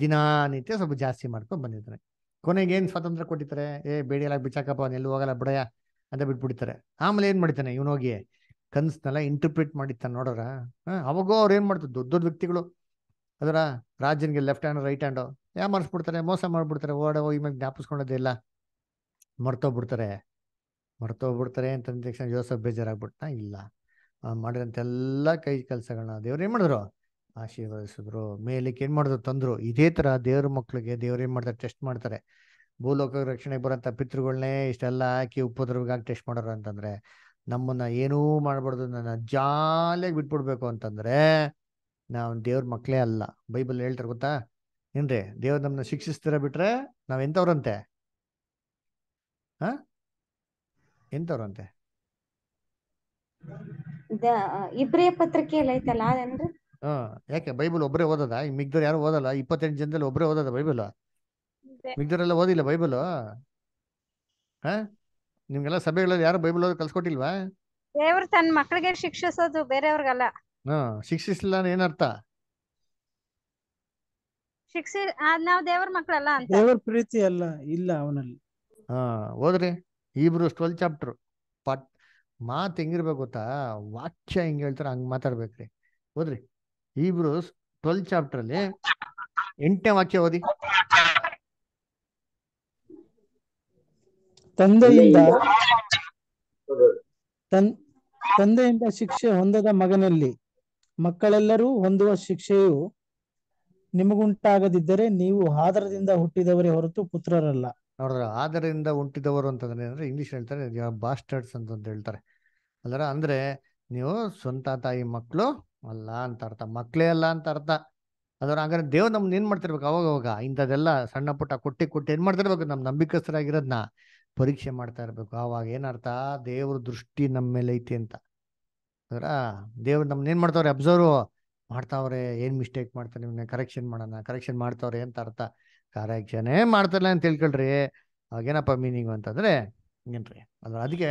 ದಿನಾನಿತ್ಯ ಸ್ವಲ್ಪ ಜಾಸ್ತಿ ಮಾಡ್ಕೊಂಡು ಬಂದಿರ್ತಾನೆ ಕೊನೆಗೆ ಏನ್ ಸ್ವಾತಂತ್ರ್ಯ ಕೊಟ್ಟಿರ್ತಾರೆ ಏ ಬೇಡಿಯಲ್ಲ ಬಿಚ್ಚಾಕಪ್ಪ ಅವನು ಎಲ್ಲೂ ಹೋಗಲ್ಲ ಬಿಡಯ ಅಂತ ಬಿಟ್ಬಿಡ್ತಾರೆ ಆಮೇಲೆ ಏನ್ ಮಾಡ್ತಾನೆ ಇವನೋಗಿ ಕನ್ಸ್ನೆಲ್ಲ ಇಂಟರ್ಪ್ರಿಟ್ ಮಾಡಿರ್ತಾನೆ ನೋಡೋರ ಅವಾಗೂ ಅವ್ರು ಏನ್ ಮಾಡ್ತಾರೆ ದೊಡ್ಡ ದೊಡ್ಡ ವ್ಯಕ್ತಿಗಳು ಅದರ ರಾಜನಿಗೆ ಲೆಫ್ಟ್ ಹ್ಯಾಂಡ್ ರೈಟ್ ಹ್ಯಾಂಡು ಯಾ ಮರ್ಸ್ಬಿಡ್ತಾರೆ ಮೋಸ ಮಾಡಿಬಿಡ್ತಾರೆ ಓಡ ಹೋಗಿ ಮೇಲೆ ಇಲ್ಲ ಮರ್ತೋಗ್ಬಿಡ್ತಾರೆ ಮರ್ತೋಗ್ಬಿಡ್ತಾರೆ ಅಂತಂದ ತಕ್ಷಣ ಜೋಸಫ್ ಬೇಜಾರಾಗ್ಬಿಟ್ಟ ಇಲ್ಲ ಎಲ್ಲಾ ಕೈ ಕೆಲಸಗಳನ್ನ ದೇವ್ರು ಏನು ಮಾಡಿದ್ರು ಆಶೀರ್ವದಿಸಿದ್ರು ಮೇಲಕ್ಕೆ ಏನು ಮಾಡಿದ್ರು ತಂದರು ಇದೇ ಥರ ದೇವ್ರ ಮಕ್ಕಳಿಗೆ ದೇವ್ರು ಏನು ಮಾಡ್ತಾರೆ ಟೆಸ್ಟ್ ಮಾಡ್ತಾರೆ ಭೂಲೋಕ ರಕ್ಷಣೆಗೆ ಬರೋಂಥ ಪಿತೃಗಳನ್ನೇ ಇಷ್ಟೆಲ್ಲ ಹಾಕಿ ಉಪದ್ರವಿಗಾಗಿ ಟೆಸ್ಟ್ ಮಾಡೋರು ಅಂತಂದರೆ ನಮ್ಮನ್ನು ಏನೂ ಮಾಡಬಾರ್ದು ನನ್ನ ಜಾಲಿಯಾಗಿ ಬಿಟ್ಬಿಡ್ಬೇಕು ಅಂತಂದರೆ ನಾವು ದೇವ್ರ ಮಕ್ಕಳೇ ಅಲ್ಲ ಬೈಬಲ್ ಹೇಳ್ತಾರೆ ಗೊತ್ತಾ ಏನ್ರಿ ದೇವ್ರ ನಮ್ಮನ್ನ ಶಿಕ್ಷಿಸ್ತೀರಾ ಬಿಟ್ರೆ ನಾವ್ ಎಂತವ್ರಂತೆ ಹ ಎಂತವ್ರಂತೆ ಇಬ್ರಿಯ ಪತ್ರಿಕೆಯಲ್ಲಿ ಐತಲ್ಲ ಹಾ ಯಾಕೆ ಬೈಬಲ್ ಒಬ್ಬರೇ ಓದದ ಮಿಗ್ದವ್ರು ಯಾರು ಓದಲ್ಲ ಇಪ್ಪತ್ತೆಂಟು ಜನದಲ್ಲಿ ಒಬ್ಬರೇ ಓದದ ಬೈಬಲ್ ಮಿಗ್ದವರೆಲ್ಲ ಓದಿಲ್ಲ ಬೈಬಲ್ ಹಾ ನಿಮ್ಗೆಲ್ಲ ಸಭೆಗಳಲ್ಲಿ ಯಾರು ಬೈಬಲ್ ಓದಿ ಕಲ್ಸ್ಕೊಟ್ಟಿಲ್ವಾ ದೇವ್ರು ತನ್ನ ಮಕ್ಕಳಿಗೆ ಶಿಕ್ಷಿಸೋದು ಬೇರೆಯವ್ರಿಗಲ್ಲ ಹಾ ಶಿಕ್ಷಿಸಲಿಲ್ಲ ಏನರ್ಥ ಶಿಕ್ಷೆ ನಾವು ದೇವರ ಮಕ್ಕಳಲ್ಲ ಅಂತ ದೇವರ ಪ್ರೀತಿ ಅಲ್ಲ ಇಲ್ಲ ಅವನಲ್ಲಿ ಹಾ ಓದ್ರಿ ಇಬ್ರು ಟ್ವೆಲ್ ಚಾಪ್ಟರ್ ಪಟ್ ಮಾತ್ ಹೆಂಗಿರ್ಬೇಕು ಗೊತ್ತಾ ವಾಕ್ಯ ಹೆಂಗ್ ಹೇಳ್ತಾರ ಹಂಗ್ ಮಾತಾಡ್ಬೇಕ್ರಿ ಓದ್ರಿ ಇಬ್ರು ಟ್ವೆಲ್ ಚಾಪ್ಟರ್ ಅಲ್ಲಿ ಎಂಟನೇ ವಾಕ್ಯ ಓದಿ ತಂದೆಯಿಂದ ತಂದೆಯಿಂದ ಶಿಕ್ಷೆ ಹೊಂದದ ಮಗನಲ್ಲಿ ಮಕ್ಕಳೆಲ್ಲರೂ ಹೊಂದುವ ಶಿಕ್ಷೆಯು ನಿಮಗುಂಟಾಗದಿದ್ದರೆ ನೀವು ಆಧಾರದಿಂದ ಹುಟ್ಟಿದವರೇ ಹೊರತು ಪುತ್ರರಲ್ಲ ನೋಡಿದ್ರೆ ಆಧಾರದಿಂದ ಹುಟ್ಟಿದವರು ಅಂತಂದ್ರೆ ಏನಂದ್ರೆ ಇಂಗ್ಲಿಷ್ ಹೇಳ್ತಾರೆ ಬಾಸ್ಟರ್ಡ್ಸ್ ಅಂತ ಅಂತ ಹೇಳ್ತಾರೆ ಅದರ ಅಂದ್ರೆ ನೀವು ಸ್ವಂತ ತಾಯಿ ಮಕ್ಕಳು ಅಲ್ಲ ಅಂತ ಅರ್ಥ ಮಕ್ಕಳೇ ಅಲ್ಲ ಅಂತ ಅರ್ಥ ಅದರ ಹಾಗಾದ್ರೆ ದೇವ್ ನಮ್ದು ಏನ್ ಮಾಡ್ತಿರ್ಬೇಕು ಅವಾಗ ಅವಾಗ ಇಂಥದ್ದೆಲ್ಲ ಸಣ್ಣ ಪುಟ್ಟ ಕೊಟ್ಟಿ ಕೊಟ್ಟಿ ಏನ್ ಮಾಡ್ತಿರ್ಬೇಕು ನಮ್ ನಂಬಿಕಸ್ತರಾಗಿರೋದ್ನ ಪರೀಕ್ಷೆ ಮಾಡ್ತಾ ಇರ್ಬೇಕು ಅವಾಗ ಏನರ್ಥ ದೇವ್ರ ದೃಷ್ಟಿ ನಮ್ಮ ಮೇಲೆ ಐತಿ ಅಂತ ಅದರ ದೇವ್ರು ಏನ್ ಮಾಡ್ತಾವ್ರೆ ಅಬ್ಸರ್ವ್ ಮಾಡ್ತಾವ್ರೆ ಏನ್ ಮಿಸ್ಟೇಕ್ ಮಾಡ್ತಾರೆ ಇವನ್ನ ಕರೆಕ್ಷನ್ ಮಾಡೋಣ ಕರೆಕ್ಷನ್ ಮಾಡ್ತಾವ್ರೆ ಅಂತ ಅರ್ಥ ಕರೆಕ್ಷನೇ ಮಾಡ್ತಾರಲ್ಲ ಅಂತ ತಿಳ್ಕೊಳ್ರಿ ಅವಾಗೇನಪ್ಪ ಮೀನಿಂಗ್ ಅಂತಂದ್ರೆ ಏನ್ರಿ ಅದ್ರ ಅದಕ್ಕೆ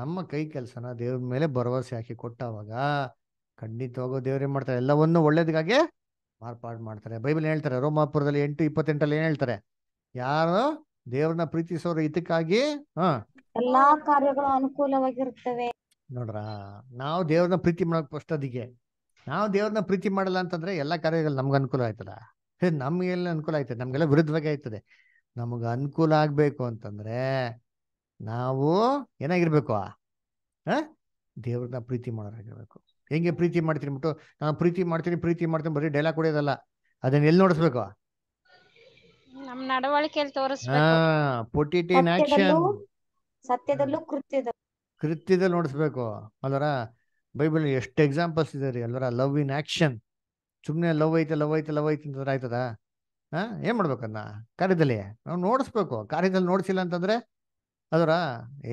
ನಮ್ಮ ಕೈ ಕೆಲಸನ ದೇವ್ರ ಮೇಲೆ ಭರವಸೆ ಹಾಕಿ ಕೊಟ್ಟವಾಗ ಖಂಡಿತವಾಗೂ ದೇವ್ರೇನ್ ಮಾಡ್ತಾರೆ ಎಲ್ಲವನ್ನು ಒಳ್ಳೇದಕ್ಕಾಗಿ ಮಾರ್ಪಾಡು ಮಾಡ್ತಾರೆ ಬೈಬಲ್ ಹೇಳ್ತಾರೆ ರೋಮಾಪುರದಲ್ಲಿ ಎಂಟು ಇಪ್ಪತ್ತೆಂಟಲ್ಲಿ ಏನ್ ಹೇಳ್ತಾರೆ ಯಾರು ದೇವ್ರನ್ನ ಪ್ರೀತಿಸೋರು ಇದಕ್ಕಾಗಿ ಹಾ ಎಲ್ಲಾ ಕಾರ್ಯಗಳು ಅನುಕೂಲವಾಗಿರುತ್ತವೆ ನೋಡ್ರ ನಾವು ದೇವ್ರನ್ನ ಪ್ರೀತಿ ಮಾಡೋಕೆ ಫಸ್ಟ್ ಅದಕ್ಕೆ ನಾವು ದೇವ್ರನ್ನ ಪ್ರೀತಿ ಮಾಡಲ್ಲ ಅಂತಂದ್ರೆ ಎಲ್ಲ ಕಾರ್ಯಗಳು ನಮ್ಗೆ ಅನುಕೂಲ ಆಯ್ತದ ನಮ್ಗೆಲ್ಲ ಅನುಕೂಲ ಆಯ್ತದೆ ನಮ್ಗೆಲ್ಲ ವಿರುದ್ಧವಾಗಿ ಆಯ್ತದೆ ನಮಗೆ ಅನುಕೂಲ ಆಗ್ಬೇಕು ಅಂತಂದ್ರೆ ನಾವು ಏನಾಗಿರ್ಬೇಕು ಆ ದೇವ್ರನ್ನ ಪ್ರೀತಿ ಮಾಡೋರಾಗಿರ್ಬೇಕು ಹೆಂಗೆ ಪ್ರೀತಿ ಮಾಡ್ತೀನಿ ಬಿಟ್ಟು ನಾನು ಪ್ರೀತಿ ಮಾಡ್ತೀನಿ ಪ್ರೀತಿ ಮಾಡ್ತೀನಿ ಬರೀ ಡೈಲಾಗ್ ಕೊಡೋದಲ್ಲ ಅದನ್ನ ಎಲ್ಲಿ ನೋಡಿಸ್ಬೇಕು ನಮ್ ನಡವಳಿಕೆಯಲ್ಲಿ ಆಕ್ಷನ್ ಸತ್ಯದಲ್ಲೂ ಕೃತ್ಯದ ಕೃತ್ಯದಲ್ಲಿ ನೋಡಿಸ್ಬೇಕು ಅಲ್ಲರ ಬೈಬಲ್ ಎಷ್ಟು ಎಕ್ಸಾಂಪಲ್ಸ್ ಇದೆ ರೀ ಅಲ್ಲರ ಲವ್ ಇನ್ ಆಕ್ಷನ್ ಸುಮ್ಮನೆ ಲವ್ ಐತೆ ಲವ್ ಐತೆ ಲವ್ ಐತೆ ಅಂತಂದ್ರೆ ಆಯ್ತದ ಹಾಂ ಏನು ಮಾಡ್ಬೇಕನ್ನ ಕಾರ್ಯದಲ್ಲಿ ನಾವು ನೋಡಿಸ್ಬೇಕು ಕಾರ್ಯದಲ್ಲಿ ನೋಡಿಸಿಲ್ಲ ಅಂತಂದರೆ ಅದರ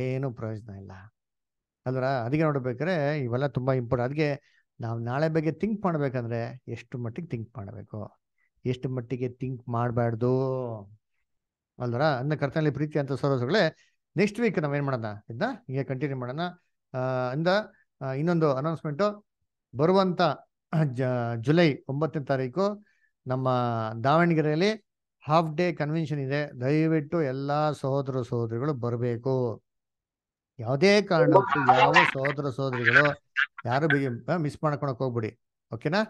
ಏನೂ ಪ್ರಯೋಜನ ಇಲ್ಲ ಅದರ ಅದಕ್ಕೆ ನೋಡ್ಬೇಕಾದ್ರೆ ಇವೆಲ್ಲ ತುಂಬ ಇಂಪಾರ್ಟೆಂಟ್ ಅದಕ್ಕೆ ನಾವು ನಾಳೆ ಬಗ್ಗೆ ಥಿಂಕ್ ಮಾಡ್ಬೇಕಂದ್ರೆ ಎಷ್ಟು ಮಟ್ಟಿಗೆ ಥಿಂಕ್ ಮಾಡಬೇಕು ಎಷ್ಟು ಮಟ್ಟಿಗೆ ಥಿಂಕ್ ಮಾಡಬಾರ್ದು ಅಲ್ದರ ಅನ್ನ ಕರ್ತನಲ್ಲಿ ಪ್ರೀತಿ ಅಂತ ಸರೋಸಗಳೇ ನೆಕ್ಸ್ಟ್ ವೀಕ್ ಏನು ಮಾಡೋಣ ಇದನ್ನ ಈಗ ಕಂಟಿನ್ಯೂ ಮಾಡೋಣ ಇಂದ ಇನ್ನೊಂದು ಅನೌನ್ಸ್ಮೆಂಟು ಬರುವಂಥ ಜುಲೈ ಒಂಬತ್ತನೇ ತಾರೀಕು ನಮ್ಮ ದಾವಣಗೆರೆಯಲ್ಲಿ ಹಾಫ್ ಡೇ ಕನ್ವೆನ್ಷನ್ ಇದೆ ದಯವಿಟ್ಟು ಎಲ್ಲ ಸಹೋದರ ಸಹೋದರಿಗಳು ಬರಬೇಕು ಯಾವುದೇ ಕಾರಣಕ್ಕೂ ಯಾವ ಸಹೋದರ ಸಹೋದರಿಗಳು ಯಾರು ಮಿಸ್ ಮಾಡ್ಕೊಳಕ್ ಹೋಗ್ಬಿಡಿ ಓಕೆನಾ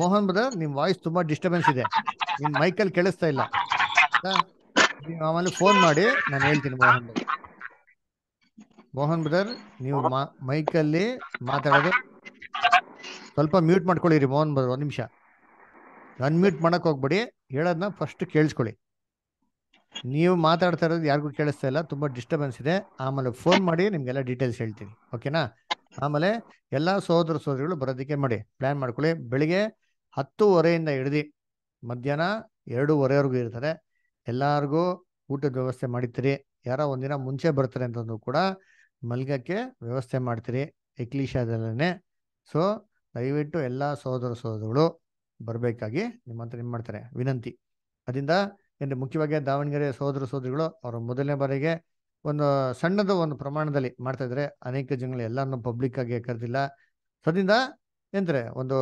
ಮೋಹನ್ ಬ್ರದರ್ ನಿಮ್ ವಾಯ್ಸ್ ತುಂಬಾ ಡಿಸ್ಟರ್ಬೆನ್ಸ್ ಇದೆ ನಿಮ್ ಮೈಕಲ್ ಕೇಳಿಸ್ತಾ ಇಲ್ಲ ನೀವು ಆಮೇಲೆ ಫೋನ್ ಮಾಡಿ ನಾನು ಹೇಳ್ತೀನಿ ಮೋಹನ್ ಬ್ರದರ್ ಮೋಹನ್ ಬ್ರದರ್ ನೀವು ಮೈಕಲ್ಲಿ ಮಾತಾಡೋದು ಸ್ವಲ್ಪ ಮ್ಯೂಟ್ ಮಾಡ್ಕೊಳ್ಳಿರಿ ಮೋಹನ್ ಬ್ರದರ್ ಒಂದು ನಿಮಿಷ ಅನ್ಮ್ಯೂಟ್ ಮಾಡಕ್ ಹೋಗ್ಬೇಡಿ ಹೇಳೋದನ್ನ ಫಸ್ಟ್ ಕೇಳಿಸ್ಕೊಳ್ಳಿ ನೀವು ಮಾತಾಡ್ತಾ ಇರೋದು ಯಾರಿಗೂ ಕೇಳಿಸ್ತಾ ಇಲ್ಲ ತುಂಬಾ ಡಿಸ್ಟರ್ಬೆನ್ಸ್ ಇದೆ ಆಮೇಲೆ ಫೋನ್ ಮಾಡಿ ನಿಮ್ಗೆಲ್ಲ ಡೀಟೇಲ್ಸ್ ಹೇಳ್ತೀನಿ ಓಕೆನಾ ಆಮೇಲೆ ಎಲ್ಲ ಸಹೋದರ ಸಹೋದರಿಗಳು ಬರೋದಕ್ಕೆ ಮಾಡಿ ಪ್ಲಾನ್ ಮಾಡ್ಕೊಳ್ಳಿ ಬೆಳಿಗ್ಗೆ ಹತ್ತುವರೆಯಿಂದ ಹಿಡಿದು ಮಧ್ಯಾಹ್ನ ಎರಡೂವರೆವರೆಗೂ ಇರ್ತಾರೆ ಎಲ್ಲರಿಗೂ ಊಟದ ವ್ಯವಸ್ಥೆ ಮಾಡಿರ್ತೀರಿ ಯಾರೋ ಒಂದಿನ ಮುಂಚೆ ಬರ್ತಾರೆ ಅಂತಂದು ಕೂಡ ಮಲ್ಗಕ್ಕೆ ವ್ಯವಸ್ಥೆ ಮಾಡ್ತೀರಿ ಎಕ್ಲೀಶಾದಲ್ಲೇ ಸೊ ದಯವಿಟ್ಟು ಎಲ್ಲ ಸಹೋದರ ಸಹೋದರಗಳು ಬರಬೇಕಾಗಿ ನಿಮ್ಮ ಹತ್ರ ನಿಮ್ಮ ಮಾಡ್ತಾರೆ ವಿನಂತಿ ಅದರಿಂದ ಏನು ಮುಖ್ಯವಾಗಿ ದಾವಣಗೆರೆ ಸಹೋದರ ಸಹೋದರಿಗಳು ಅವರು ಮೊದಲನೇ ಬಾರಿಗೆ ಒಂದು ಸಣ್ಣದ ಒಂದು ಪ್ರಮಾಣದಲ್ಲಿ ಮಾಡ್ತಾ ಇದ್ದಾರೆ ಅನೇಕ ಜನಗಳು ಎಲ್ಲರನ್ನು ಪಬ್ಲಿಕ್ ಆಗಿ ಕರೆದಿಲ್ಲ ಸೊ ಅದರಿಂದ ಒಂದು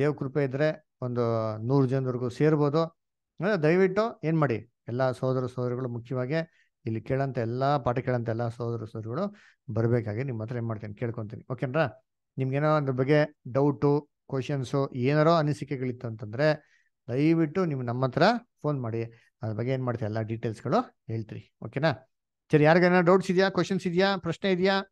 ದೇವ ಕೃಪೆ ಇದ್ದರೆ ಒಂದು ನೂರು ಜನವರೆಗೂ ಸೇರ್ಬೋದು ದಯವಿಟ್ಟು ಏನು ಮಾಡಿ ಎಲ್ಲ ಸಹೋದರ ಸಹೋದರಿಗಳು ಮುಖ್ಯವಾಗಿ ಇಲ್ಲಿ ಕೇಳಂತ ಎಲ್ಲ ಪಾಠ ಕೇಳಂತ ಎಲ್ಲ ಸೋದರ ಸೋದರಿಗಳು ಬರಬೇಕಾಗಿ ನಿಮ್ಮ ಹತ್ರ ಏನು ಮಾಡ್ತೀನಿ ಕೇಳ್ಕೊತೀನಿ ಓಕೆನಾ ನಿಮ್ಗೇನೋ ಅದ್ರ ಬಗ್ಗೆ ಡೌಟು ಕ್ವಶನ್ಸು ಏನಾರೋ ಅನಿಸಿಕೆಗಳಿತ್ತು ಅಂತಂದರೆ ದಯವಿಟ್ಟು ನೀವು ನಮ್ಮ ಹತ್ರ ಫೋನ್ ಮಾಡಿ ಅದ್ರ ಬಗ್ಗೆ ಏನು ಮಾಡ್ತೀವಿ ಎಲ್ಲ ಡೀಟೇಲ್ಸ್ಗಳು ಹೇಳ್ತೀರಿ ಓಕೆನಾ ಸರಿ ಯಾರಿಗೇನೋ ಡೌಟ್ಸ್ ಇದೆಯಾ ಕ್ವಶನ್ಸ್ ಇದೆಯಾ ಪ್ರಶ್ನೆ ಇದೆಯಾ